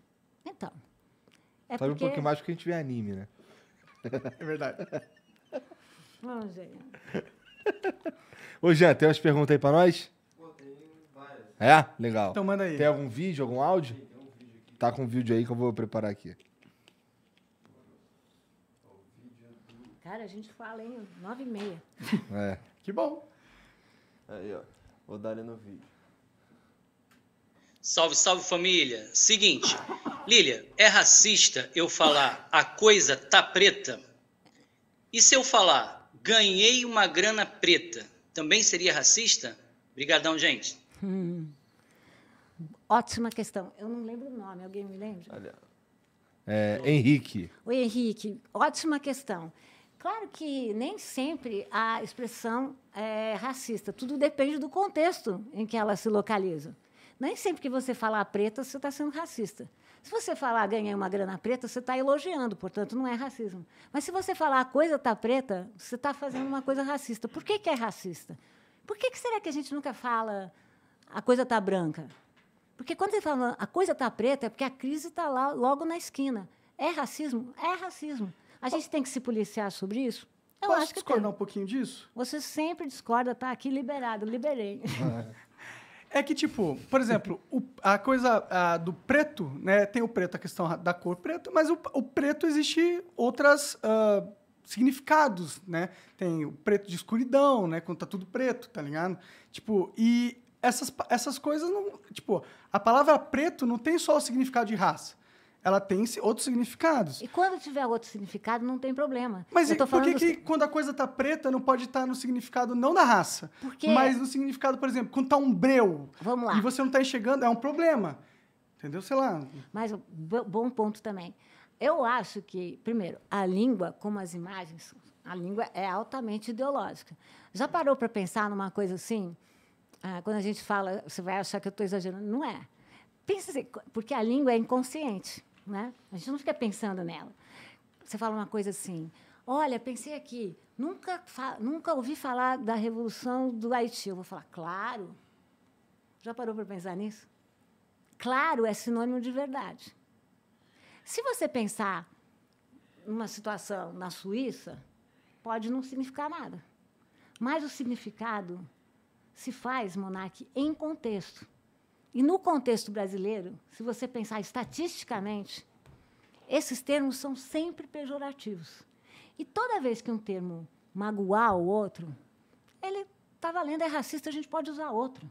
B: então. É sabe porque... um pouquinho
A: mais do que a
C: gente vê anime, né? É verdade. Não, gente. Ô, Jean, tem umas perguntas aí pra nós? Pô, tem várias. É? Legal. Então manda aí. Tem algum vídeo, algum áudio? Tem, tem um vídeo aqui. Tá com um vídeo aí que eu vou preparar aqui.
B: Cara, a gente fala, hein? Nove e meia.
C: É. que bom. Aí, ó. Vou dar ali no vídeo.
A: Salve, salve família. Seguinte, Lília, é racista eu falar a coisa tá preta? E se eu falar ganhei uma grana preta, também seria racista? Obrigadão, gente. Hum.
B: Ótima questão. Eu não lembro o nome, alguém me lembra? Olha.
C: É, Henrique.
B: Oi, Henrique, ótima questão. Claro que nem sempre a expressão é racista, tudo depende do contexto em que ela se localiza. Nem sempre que você falar preta, você está sendo racista. Se você falar ganhei uma grana preta, você está elogiando, portanto, não é racismo. Mas se você falar a coisa está preta, você está fazendo uma coisa racista. Por que, que é racista? Por que, que será que a gente nunca fala a coisa está branca? Porque quando você fala a coisa está preta, é porque a crise está lá logo na esquina. É racismo? É racismo. A gente tem que se policiar sobre isso? Eu Posso acho que discordar tem. um pouquinho disso? Você sempre discorda, está aqui liberado, liberei.
A: Ah, é. É que, tipo, por exemplo, o, a coisa a, do preto, né? Tem o preto, a questão da cor preta, mas o, o preto existe outras. Uh, significados, né? Tem o preto de escuridão, né? Quando tá tudo preto, tá ligado? Tipo, e essas, essas coisas não. Tipo, a palavra preto não tem só o significado de raça ela tem outros significados. E quando tiver outro significado, não tem problema. Mas e, por que, que do... Assim. quando a coisa está preta, não pode estar tá no significado não da raça? Porque... Mas no significado, por exemplo, quando está um breu Vamos lá. e você não está enxergando, é um problema. Entendeu? Sei lá. Mas bom ponto também. Eu acho
B: que, primeiro, a língua, como as imagens, a língua é altamente ideológica. Já parou para pensar numa coisa assim? Ah, quando a gente fala, você vai achar que eu estou exagerando. Não é. Pensa assim, porque a língua é inconsciente. Né? A gente não fica pensando nela. Você fala uma coisa assim: olha, pensei aqui, nunca, nunca ouvi falar da revolução do Haiti. Eu vou falar, claro. Já parou para pensar nisso? Claro é sinônimo de verdade. Se você pensar numa situação na Suíça, pode não significar nada. Mas o significado se faz, Monarque, em contexto. E no contexto brasileiro, se você pensar estatisticamente, esses termos são sempre pejorativos. E toda vez que um termo magoar o outro, ele está valendo, é racista, a gente pode usar outro.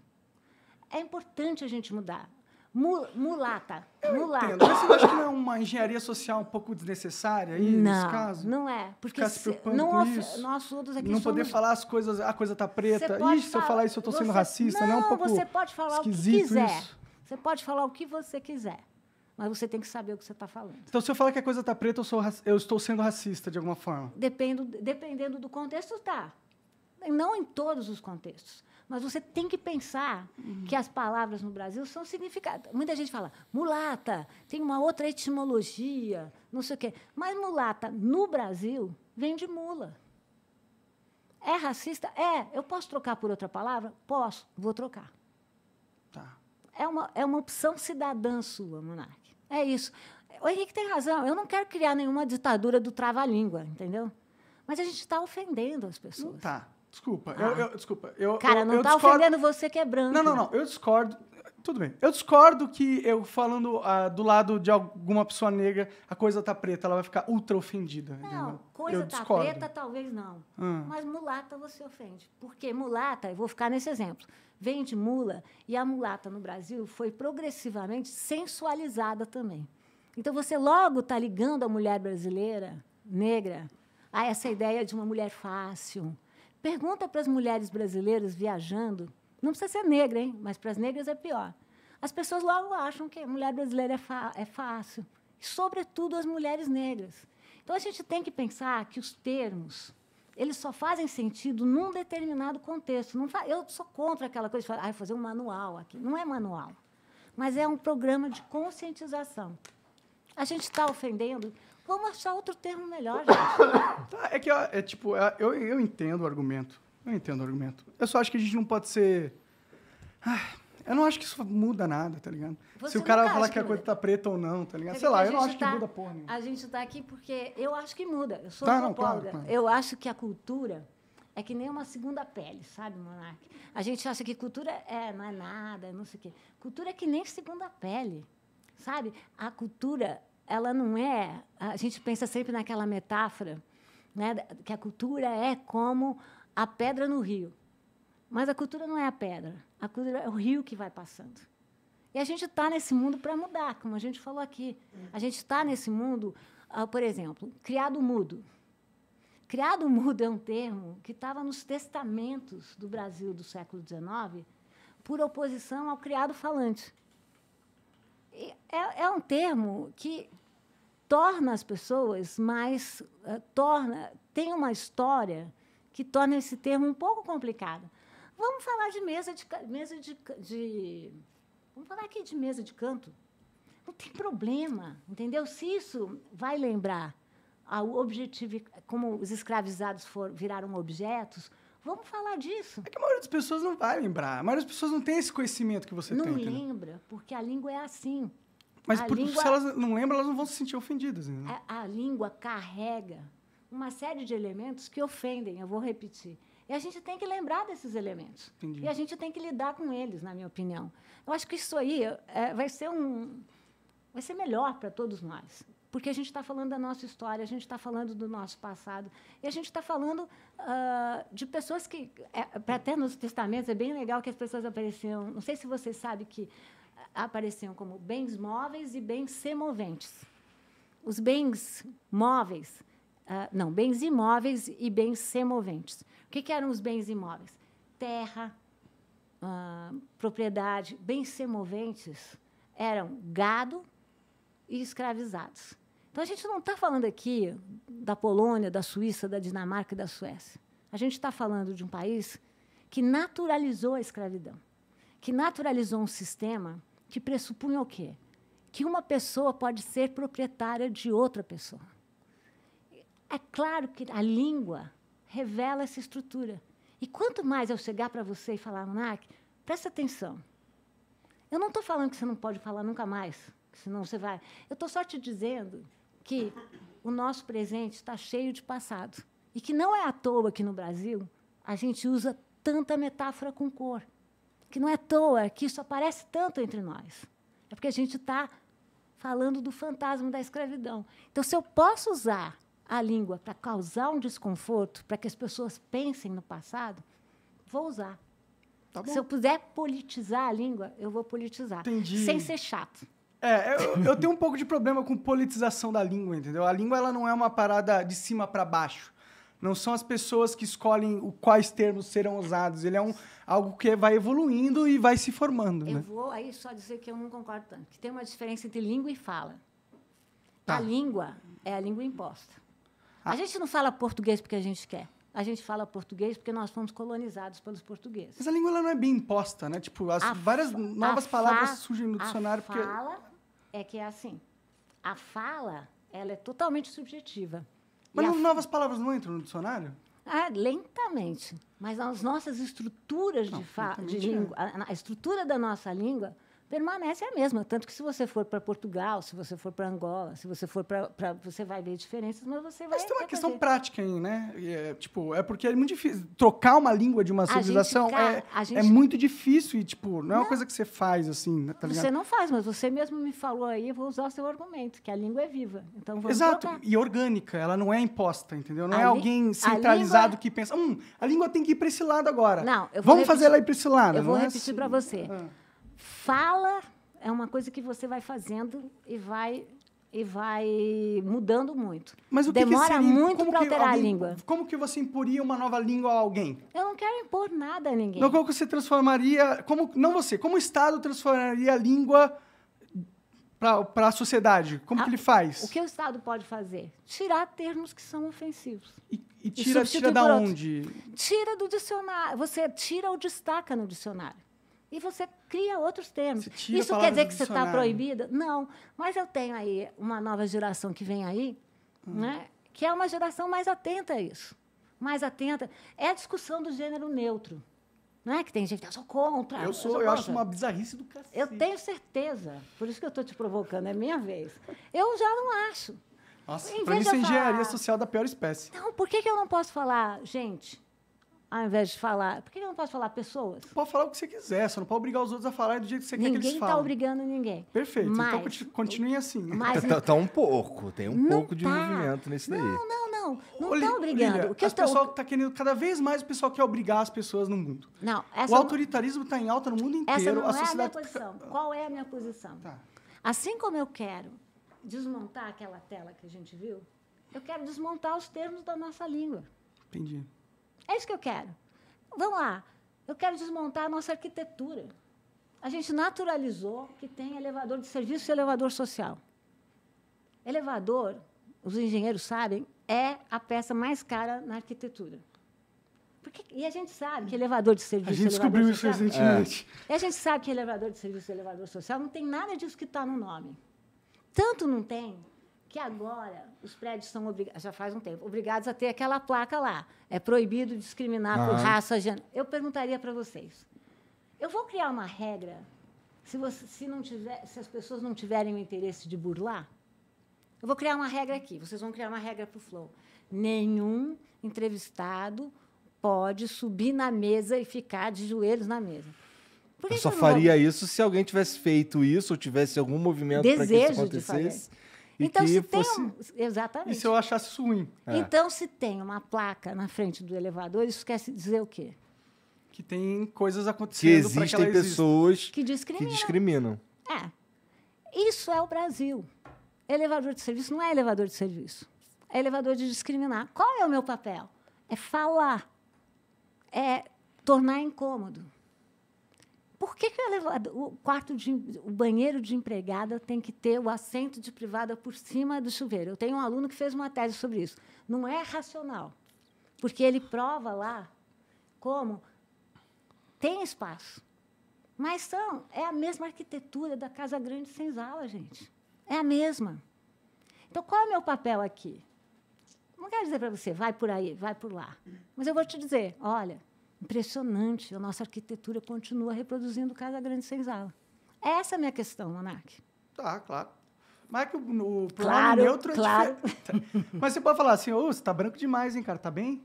B: É importante a gente mudar
A: mulata. Eu mulata. Entendo. Mas você acha que não é uma engenharia social um pouco desnecessária aí, não, nesse caso?
B: Não, é. Porque se, não nós todos aqui Não somos... poder
A: falar as coisas, ah, a coisa tá preta. Ih, se eu falar isso, eu estou sendo racista. Não, né? não é um pouco você pode falar o que quiser. Isso.
B: Você pode falar o que você quiser. Mas você tem que saber o que você está falando.
A: Então, se eu falar que a coisa está preta, eu, sou, eu estou sendo racista de alguma forma?
B: Dependo, dependendo do contexto, tá. Não em todos os contextos. Mas você tem que pensar uhum. que as palavras no Brasil são significadas. Muita gente fala mulata, tem uma outra etimologia, não sei o quê. Mas mulata no Brasil vem de mula. É racista? É. Eu posso trocar por outra palavra? Posso. Vou trocar. Tá. É uma, é uma opção cidadã sua, Monark. É isso. O Henrique tem razão. Eu não quero criar nenhuma ditadura do trava-língua, entendeu?
A: Mas a gente está ofendendo as pessoas. Não tá. Desculpa, ah. eu, eu, desculpa. Eu, Cara, não eu tá discordo... ofendendo você que é branco. Não, não, não. Eu discordo. Tudo bem. Eu discordo que eu falando ah, do lado de alguma pessoa negra, a coisa tá preta, ela vai ficar ultra ofendida. Não, coisa eu tá discordo. preta
B: talvez não. Hum. Mas mulata você ofende. Porque mulata, eu vou ficar nesse exemplo, vem de mula e a mulata no Brasil foi progressivamente sensualizada também. Então você logo tá ligando a mulher brasileira, negra, a essa ideia de uma mulher fácil, Pergunta para as mulheres brasileiras viajando, não precisa ser negra, hein? mas para as negras é pior. As pessoas logo acham que a mulher brasileira é, é fácil, sobretudo as mulheres negras. Então a gente tem que pensar que os termos eles só fazem sentido num determinado contexto. Não eu sou contra aquela coisa de falar, ah, fazer um manual aqui. Não é manual, mas é um programa de conscientização. A gente está ofendendo Vamos achar outro termo melhor, gente.
A: Tá, é que, é, tipo, é, eu, eu entendo o argumento. Eu entendo o argumento. Eu só acho que a gente não pode ser... eu não acho que isso muda nada, tá ligado? Você Se o cara falar que, que a coisa tá preta ou não, tá ligado? É sei lá, eu não acho tá, que muda porra
B: nenhuma. A gente tá aqui porque eu acho que muda. Eu sou tá, não, claro, claro. Eu acho que a cultura é que nem uma segunda pele, sabe, Monarque? A gente acha que cultura é, não é nada, não sei o quê. Cultura é que nem segunda pele, sabe? A cultura ela não é. A gente pensa sempre naquela metáfora, né, que a cultura é como a pedra no rio. Mas a cultura não é a pedra, a cultura é o rio que vai passando. E a gente está nesse mundo para mudar, como a gente falou aqui. A gente está nesse mundo, ah, por exemplo, criado mudo. Criado mudo é um termo que estava nos testamentos do Brasil do século XIX por oposição ao criado falante é, é um termo que torna as pessoas mais. Uh, torna, tem uma história que torna esse termo um pouco complicado. Vamos falar de mesa de. Mesa de, de vamos falar aqui de mesa de canto. Não tem problema, entendeu? Se isso vai lembrar a objetivo, como os escravizados foram, viraram objetos,
A: Vamos falar disso. É que a maioria das pessoas não vai lembrar. A maioria das pessoas não tem esse conhecimento que você não tem. Não
B: lembra, porque a língua é assim.
A: Mas por, língua, se elas não lembram, elas não vão se sentir ofendidas. Né?
B: A, a língua carrega uma série de elementos que ofendem, eu vou repetir. E a gente tem que lembrar desses elementos. Entendi. E a gente tem que lidar com eles, na minha opinião. Eu acho que isso aí é, vai ser um vai ser melhor para todos nós porque a gente está falando da nossa história, a gente está falando do nosso passado, e a gente está falando uh, de pessoas que, é, até nos testamentos, é bem legal que as pessoas apareciam, não sei se você sabe que apareciam como bens móveis e bens semoventes. Os bens móveis, uh, não, bens imóveis e bens semoventes. O que, que eram os bens imóveis? Terra, uh, propriedade, bens semoventes eram gado e escravizados. Então, a gente não está falando aqui da Polônia, da Suíça, da Dinamarca e da Suécia. A gente está falando de um país que naturalizou a escravidão, que naturalizou um sistema que pressupunha o quê? Que uma pessoa pode ser proprietária de outra pessoa. É claro que a língua revela essa estrutura. E quanto mais eu chegar para você e falar, Mac, presta atenção. Eu não estou falando que você não pode falar nunca mais, senão você vai. Eu estou só te dizendo que o nosso presente está cheio de passado. E que não é à toa que no Brasil a gente usa tanta metáfora com cor. Que não é à toa que isso aparece tanto entre nós. É porque a gente está falando do fantasma da escravidão. Então, se eu posso usar a língua para causar um desconforto, para que as pessoas pensem no passado, vou usar. Tá se eu puder politizar a língua, eu vou politizar. Entendi. Sem ser chato.
A: É, eu, eu tenho um pouco de problema com politização da língua, entendeu? A língua ela não é uma parada de cima para baixo. Não são as pessoas que escolhem o, quais termos serão usados. Ele é um, algo que vai evoluindo e vai se formando. Eu né?
B: vou aí só dizer que eu não concordo tanto. Que tem uma diferença entre língua e fala. Tá. A língua é a língua imposta. Ah. A gente não fala português porque a gente quer. A gente fala português porque nós fomos colonizados pelos portugueses.
A: Mas a língua ela não é bem imposta, né? Tipo, as, várias novas palavras surgem no dicionário. A fala
B: porque é que é assim. A fala, ela é totalmente subjetiva. Mas não, novas palavras não entram no dicionário? Ah, lentamente. Mas as nossas estruturas não, de, de língua, é. a estrutura da nossa língua permanece a mesma. Tanto que se você for para Portugal, se você for para Angola, se você for para. Você vai ver diferenças, mas você vai. Mas tem
A: uma questão fazer. prática aí, né? É, tipo, é porque é muito difícil. Trocar uma língua de uma civilização cara, é, é, gente... é muito difícil e, tipo, não é uma não. coisa que você faz assim, né, tá ligado? Você não
B: faz, mas você mesmo me falou aí, eu vou usar o seu argumento, que a língua é viva. Então vamos Exato, trocar.
A: e orgânica, ela não é imposta, entendeu? Não é a é alguém centralizado língua... que pensa, hum, a língua tem que ir para esse lado agora. Não, eu vou Vamos repetir, fazer ela ir para esse lado. Eu vou é repetir assim,
B: para você. Ah fala é uma coisa que você vai fazendo e vai e vai mudando muito. Mas o que Demora que seria, muito para alterar alguém, a língua.
A: Como que você imporia uma nova língua a alguém?
B: Eu não quero impor nada a ninguém. Não, como
A: você transformaria... Como, não você, como o Estado transformaria a língua para a sociedade? Como a, que ele faz? O que
B: o Estado pode fazer? Tirar termos que são ofensivos. E,
A: e tira, e tira da onde?
B: Tira do dicionário. Você tira ou destaca no dicionário e você cria outros termos. Isso quer dizer que você está proibida? Não. Mas eu tenho aí uma nova geração que vem aí, hum. né, que é uma geração mais atenta a isso. Mais atenta. É a discussão do gênero neutro. Não é que tem gente que eu sou contra. Eu sou, eu, sou eu acho uma bizarrice do cacete. Eu tenho certeza. Por isso que eu estou te provocando, é minha vez. Eu já não acho. Nossa, para mim isso é engenharia social
A: da pior espécie.
B: Então, por que, que eu não posso falar, gente, ao invés de falar.
A: Por que não posso falar pessoas? pode falar o que você quiser, você não pode obrigar os outros a falar do jeito que você ninguém quer que eles tá falem. Ninguém está obrigando ninguém. Perfeito, então mas, então continue assim. Mas, tá, tá, tá,
C: um pouco, tem um pouco tá. de movimento
A: nesse não, daí. Não, não, não. Não está obrigando. o que as tô... pessoal tá querendo, cada vez mais o pessoal quer obrigar as pessoas no mundo. Não, o é autoritarismo está em alta no mundo inteiro. Essa não a sociedade... é a minha tá
B: posição. Qual é a minha posição? Tá. Assim como eu quero desmontar aquela tela que a gente viu, eu quero desmontar os termos da nossa língua. Entendi. É isso que eu quero. Vamos lá. Eu quero desmontar a nossa arquitetura. A gente naturalizou que tem elevador de serviço e elevador social. Elevador, os engenheiros sabem, é a peça mais cara na arquitetura. Porque, e a gente sabe que elevador de serviço. A gente descobriu isso recentemente. É. E a gente sabe que elevador de serviço e elevador social não tem nada disso que está no nome. Tanto não tem que agora os prédios são obrigados, já faz um tempo, obrigados a ter aquela placa lá. É proibido discriminar uhum. por raça, gênero. Eu perguntaria para vocês: eu vou criar uma regra se, você, se, não tiver, se as pessoas não tiverem o interesse de burlar? Eu vou criar uma regra aqui, vocês vão criar uma regra para o Flow. Nenhum entrevistado pode subir na mesa e ficar de joelhos na mesa. eu só eu faria vou...
C: isso se alguém tivesse feito isso ou tivesse algum movimento para que isso acontecesse. De fazer então, se fosse... tem um...
B: Exatamente. E se eu achasse
A: ruim?
C: É. Então,
B: se tem uma placa na frente do elevador, isso quer dizer o quê?
A: Que tem coisas acontecendo. Que existem que
C: pessoas que discriminam. que discriminam.
B: É. Isso é o Brasil. Elevador de serviço não é elevador de serviço. É elevador de discriminar. Qual é o meu papel? É falar. É tornar incômodo por que, que o, elevador, o quarto de, o banheiro de empregada tem que ter o assento de privada por cima do chuveiro? Eu tenho um aluno que fez uma tese sobre isso. Não é racional, porque ele prova lá como tem espaço, mas são é a mesma arquitetura da Casa Grande sem sala, gente. É a mesma. Então qual é o meu papel aqui? Não quero dizer para você, vai por aí, vai por lá. Mas eu vou te dizer, olha, Impressionante. A nossa arquitetura continua reproduzindo Casa Grande sala. Essa é a minha questão, Monark.
A: Tá, claro. Mas é que o, o claro, neutro é claro. é diferente. Mas você pode falar assim, ô, oh, você tá branco demais, hein, cara? Tá bem?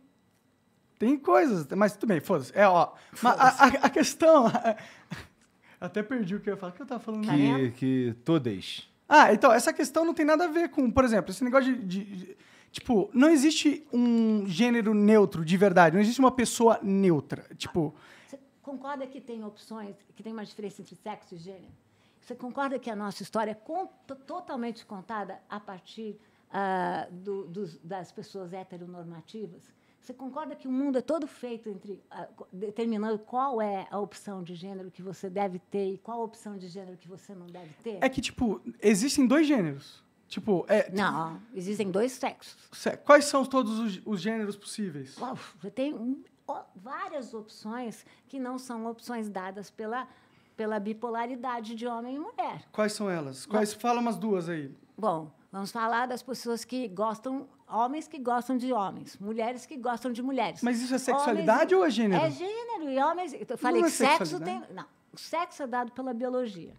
A: Tem coisas, mas tudo bem, foda-se. É, ó. Foda a, a, a, questão. Até perdi o que eu ia falar. O que eu tava falando? Que,
C: que todas.
A: Ah, então, essa questão não tem nada a ver com, por exemplo, esse negócio de, de, de Tipo, não existe um gênero neutro de verdade, não existe uma pessoa neutra. Tipo.
B: Você concorda que tem opções, que tem uma diferença entre sexo e gênero? Você concorda que a nossa história é totalmente contada a partir uh, do, dos, das pessoas heteronormativas? Você concorda que o mundo é todo feito entre uh, determinando qual é a opção de gênero que você deve ter e qual a opção de gênero que você não deve ter? É
A: que tipo existem dois gêneros. Tipo, é. Não, existem dois sexos. Quais são todos os, os gêneros possíveis? Uau, você tem um,
B: várias opções que não são opções dadas pela, pela bipolaridade de homem e mulher.
A: Quais são elas? Quais? fala umas duas aí.
B: Bom, vamos falar das pessoas que gostam homens que gostam de homens, mulheres que gostam de mulheres. Mas isso é sexualidade homens, ou é gênero? É gênero e homens. Eu falei não é que sexo tem. Não, o sexo é dado pela biologia,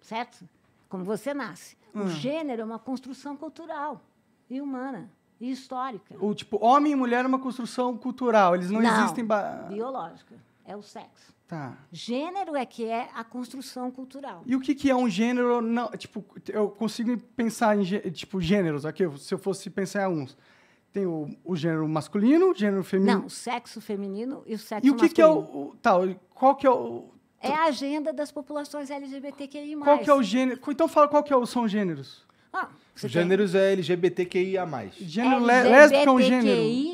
B: certo? Como você nasce. Hum. O ah. gênero é uma construção cultural e humana
A: e histórica. O tipo, homem e mulher é uma construção cultural, eles não, não existem ba...
B: biológica, é o sexo. Tá. Gênero é que é a construção cultural.
A: E o que, que é um gênero? Não, tipo, eu consigo pensar em tipo gêneros aqui, se eu fosse pensar em alguns. Tem o, o gênero masculino, o gênero feminino. Não, o
B: sexo feminino e o sexo masculino. E o que, que é o,
A: o tal, tá, qual que é o
B: é a agenda das populações LGBTQI+. Qual que é o
A: gênero? Então fala qual que é são gêneros. Ah, Gêneros tem... é LGBTQIA+. Gênero lésbica é um gênero?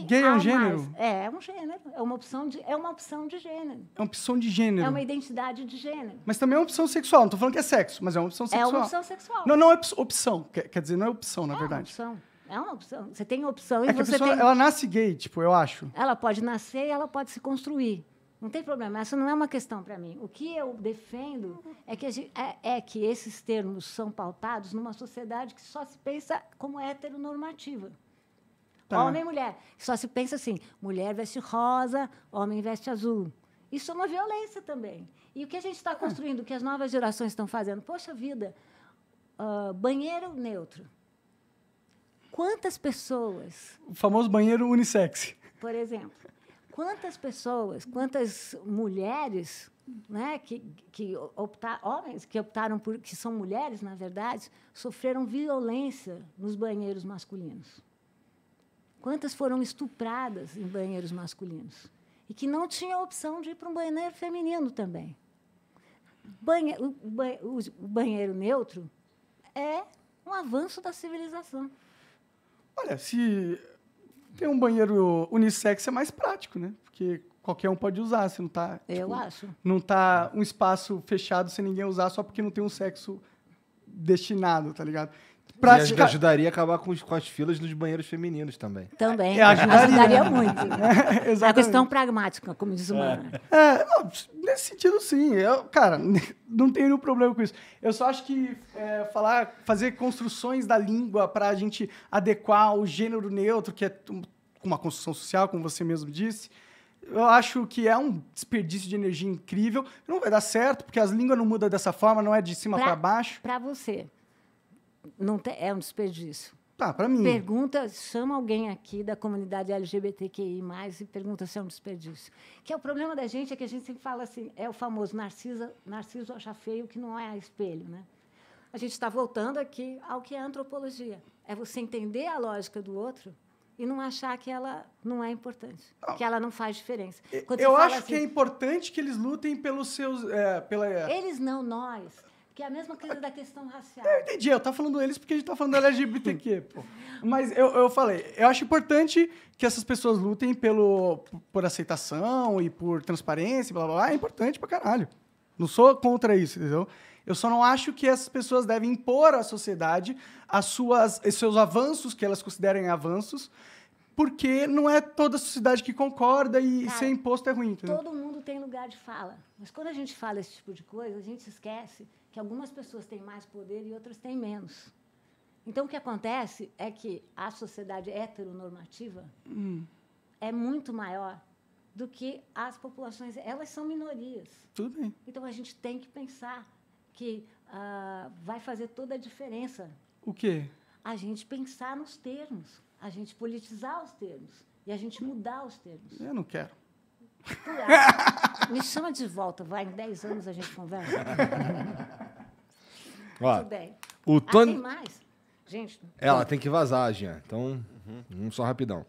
A: Gay é um gênero?
B: É, é um gênero. É uma, opção de, é uma opção de gênero.
A: É uma opção de gênero. É uma
B: identidade de gênero.
A: Mas também é uma opção sexual. Não estou falando que é sexo, mas é uma opção sexual. É uma opção sexual. Não, não é opção. Quer, quer dizer, não é opção, na é verdade. É opção.
B: É uma opção. Você tem opção é e é você que a pessoa, tem... Ela nasce
A: gay, tipo, eu acho.
B: Ela pode nascer e ela pode se construir. Não tem problema, essa não é uma questão para mim. O que eu defendo é que, gente, é, é que esses termos são pautados numa sociedade que só se pensa como heteronormativa. Tá. Homem e mulher. Só se pensa assim: mulher veste rosa, homem veste azul. Isso é uma violência também. E o que a gente está construindo, o que as novas gerações estão fazendo? Poxa vida, uh, banheiro neutro. Quantas pessoas.
A: O famoso banheiro unissex.
B: Por exemplo. Quantas pessoas, quantas mulheres, né, que, que optaram, homens que optaram por que são mulheres, na verdade, sofreram violência nos banheiros masculinos? Quantas foram estupradas em banheiros masculinos? E que não tinham opção de ir para um banheiro feminino também. Banhe o, banhe o banheiro neutro é um avanço da civilização.
A: Olha, se tem um banheiro unissex é mais prático, né? Porque qualquer um pode usar, se não tá. Eu tipo, acho. Não tá um espaço fechado sem ninguém usar só porque não tem um sexo destinado, tá ligado? Pratica...
C: ajudaria a acabar com, os, com, as filas nos banheiros femininos também.
B: Também. É, ajudaria. ajudaria muito. É, a questão pragmática, como diz o é. Mano.
A: É, não, nesse sentido, sim. Eu, cara, não tenho nenhum problema com isso. Eu só acho que é, falar, fazer construções da língua para a gente adequar o gênero neutro, que é uma construção social, como você mesmo disse, eu acho que é um desperdício de energia incrível. Não vai dar certo, porque as línguas não mudam dessa forma, não é de cima para baixo.
B: Para você não te, é um desperdício. Tá, para mim. Pergunta, chama alguém aqui da comunidade LGBTQI+, e pergunta se é um desperdício. Que é o problema da gente, é que a gente sempre fala assim, é o famoso Narcisa, Narciso acha feio que não é espelho, né? A gente está voltando aqui ao que é antropologia. É você entender a lógica do outro e não achar que ela não é importante, não. Ah, que ela não faz diferença.
A: Quando eu acho assim, que é assim importante que eles lutem pelos seus... É, pela...
B: Eles não, nós. Porque é a mesma coisa da questão racial. Eu
A: entendi, eu tava falando eles porque a gente tá falando LGBTQ, pô. Mas eu, eu falei, eu acho importante que essas pessoas lutem pelo, por aceitação e por transparência, blá blá blá. É importante pra caralho. Não sou contra isso, entendeu? Eu só não acho que essas pessoas devem impor à sociedade as suas, seus avanços, que elas considerem avanços, porque não é toda a sociedade que concorda e Cara, ser imposto é ruim. Entendeu? Todo mundo
B: tem lugar de fala. Mas quando a gente fala esse tipo de coisa, a gente esquece que algumas pessoas têm mais poder e outras têm menos. Então, o que acontece é que a sociedade heteronormativa hum. é muito maior do que as populações. Elas são minorias. Tudo bem. Então, a gente tem que pensar que uh, vai fazer toda a diferença. O quê? A gente pensar nos termos, a gente politizar os termos e a gente mudar os termos. Eu não quero. Me chama de volta, vai. Em 10 anos a gente conversa.
C: Tudo bem. O Tony... Ah, tem
B: mais? Gente. É, ela tem
C: que vazar, Jean. Então, uhum. um só rapidão.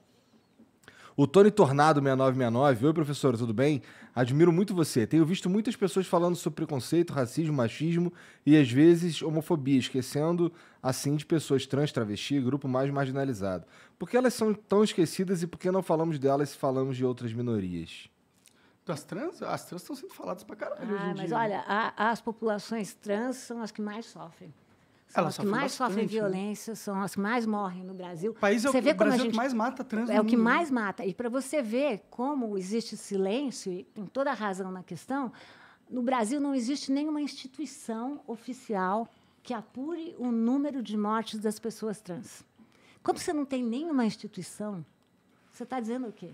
C: O Tony Tornado 6969, oi professora, tudo bem? Admiro muito você. Tenho visto muitas pessoas falando sobre preconceito, racismo, machismo e às vezes homofobia, esquecendo assim de pessoas trans, travesti, grupo mais marginalizado. Por que elas são tão esquecidas e por que não falamos delas se falamos de outras minorias?
A: Das trans? As trans estão sendo faladas pra caralho. Ah, mas dia. Né? olha,
B: a, as populações trans são as que mais sofrem. São Elas as que mais bastante, sofrem né? violência, né? são as que mais morrem no Brasil. O país é você o, vê o Brasil é gente, que mais mata trans. É o que mais mata. E para você ver como existe silêncio, e tem toda a razão na questão, no Brasil não existe nenhuma instituição oficial que apure o número de mortes das pessoas trans. Como você não tem nenhuma instituição, você está dizendo o quê?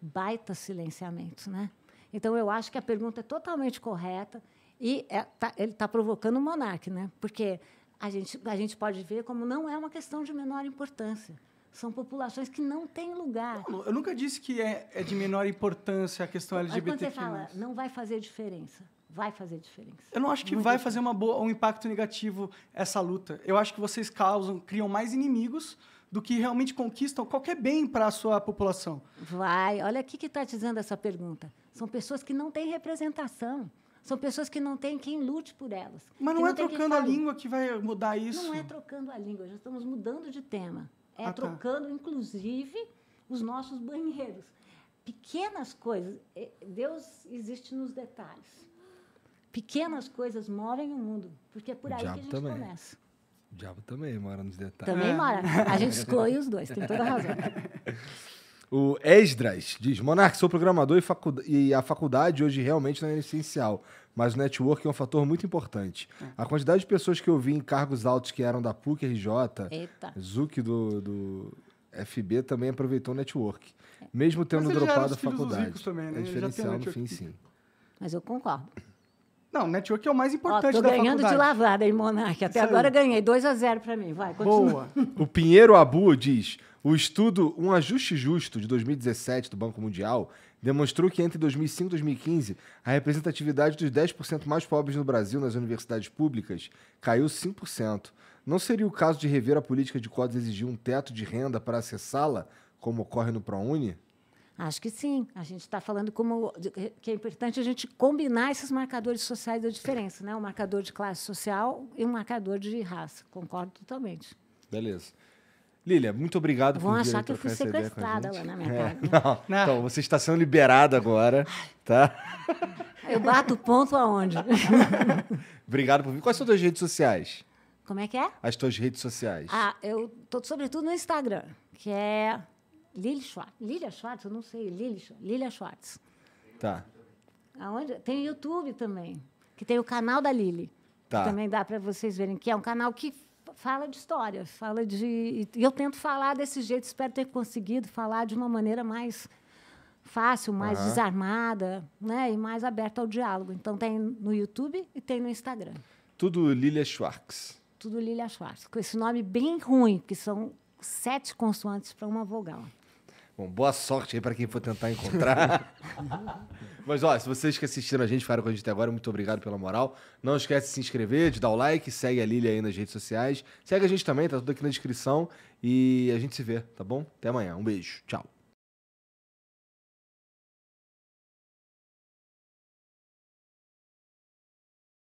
B: baita silenciamento, né? Então eu acho que a pergunta é totalmente correta e é, tá, ele está provocando o monarca, né? Porque a gente a gente pode ver como não é uma questão de menor importância. São populações que não têm lugar.
A: Não, eu nunca disse que é, é, de menor importância a questão LGBT. Mas quando você fala,
B: não vai fazer diferença vai fazer diferença. Eu
A: não acho que Muito vai fazer uma boa, um impacto negativo essa luta. Eu acho que vocês causam, criam mais inimigos do que realmente conquistam qualquer bem para a sua população?
B: Vai, olha aqui que está dizendo essa pergunta. São pessoas que não têm representação. São pessoas que não têm quem lute por elas. Mas não, não é trocando a língua que vai mudar isso? Não é trocando a língua, já estamos mudando de tema. É ah, tá. trocando, tá. inclusive, os nossos banheiros. Pequenas coisas. Eh, Deus existe nos detalhes. Pequenas coisas movem o mundo, porque é por aí que a gente também. começa.
C: O diabo também mora nos detalhes. Também mora. A gente exclui os dois, tem toda a razão. O Esdras diz: Monark, sou programador e, facu e a faculdade hoje realmente não é essencial, mas o network é um fator muito importante. É. A quantidade de pessoas que eu vi em cargos altos que eram da PUC, RJ, Eita. Zuc do, do FB também aproveitou o network, é. mesmo tendo dropado a faculdade. Também, é né? É diferencial no fim, sim.
A: Mas eu concordo. Não, network é o mais importante Ó, da faculdade. Estou ganhando de lavada,
B: hein, Monarque. Até Isso agora aí. ganhei 2 a 0 para mim. Vai, continua.
C: Boa. o Pinheiro Abu diz... O estudo Um Ajuste Justo, de 2017, do Banco Mundial, demonstrou que entre 2005 e 2015, a representatividade dos 10% mais pobres no Brasil nas universidades públicas caiu 5%. Não seria o caso de rever a política de cotas exigir um teto de renda para acessá-la, como ocorre no ProUni?
B: Acho que sim. A gente está falando como que é importante a gente combinar esses marcadores sociais da diferença, né? Um marcador de classe social e um marcador de raça. Concordo totalmente.
C: Beleza. Lília, muito obrigado Vão por vir achar que eu fui sequestrada lá na minha é, casa. É, não. não. Então, você está sendo liberada agora, tá?
B: Eu bato ponto aonde?
C: obrigado por vir. Quais são as suas redes sociais? Como é que é? As tuas redes sociais. Ah,
B: eu tô sobretudo no Instagram, que é Lili Schwartz. Lilia Schwartz, eu não sei. Lili, Lilia Schwartz. Tá. Aonde? Tem o YouTube também, que tem o canal da Lili. Tá. também dá para vocês verem, que é um canal que fala de história, fala de. E eu tento falar desse jeito, espero ter conseguido falar de uma maneira mais fácil, mais uhum. desarmada, né? E mais aberta ao diálogo. Então tem no YouTube e tem no Instagram.
C: Tudo Lilia Schwartz.
B: Tudo Lilia Schwartz, com esse nome bem ruim, que são sete consoantes para uma vogal.
C: Bom, boa sorte aí para quem for tentar encontrar. Mas, ó, se vocês que assistiram a gente, ficaram com a gente até agora, muito obrigado pela moral. Não esquece de se inscrever, de dar o like, segue a Lilia aí nas redes sociais. Segue a gente também, tá tudo aqui na descrição. E a gente se vê, tá bom? Até amanhã. Um beijo. Tchau.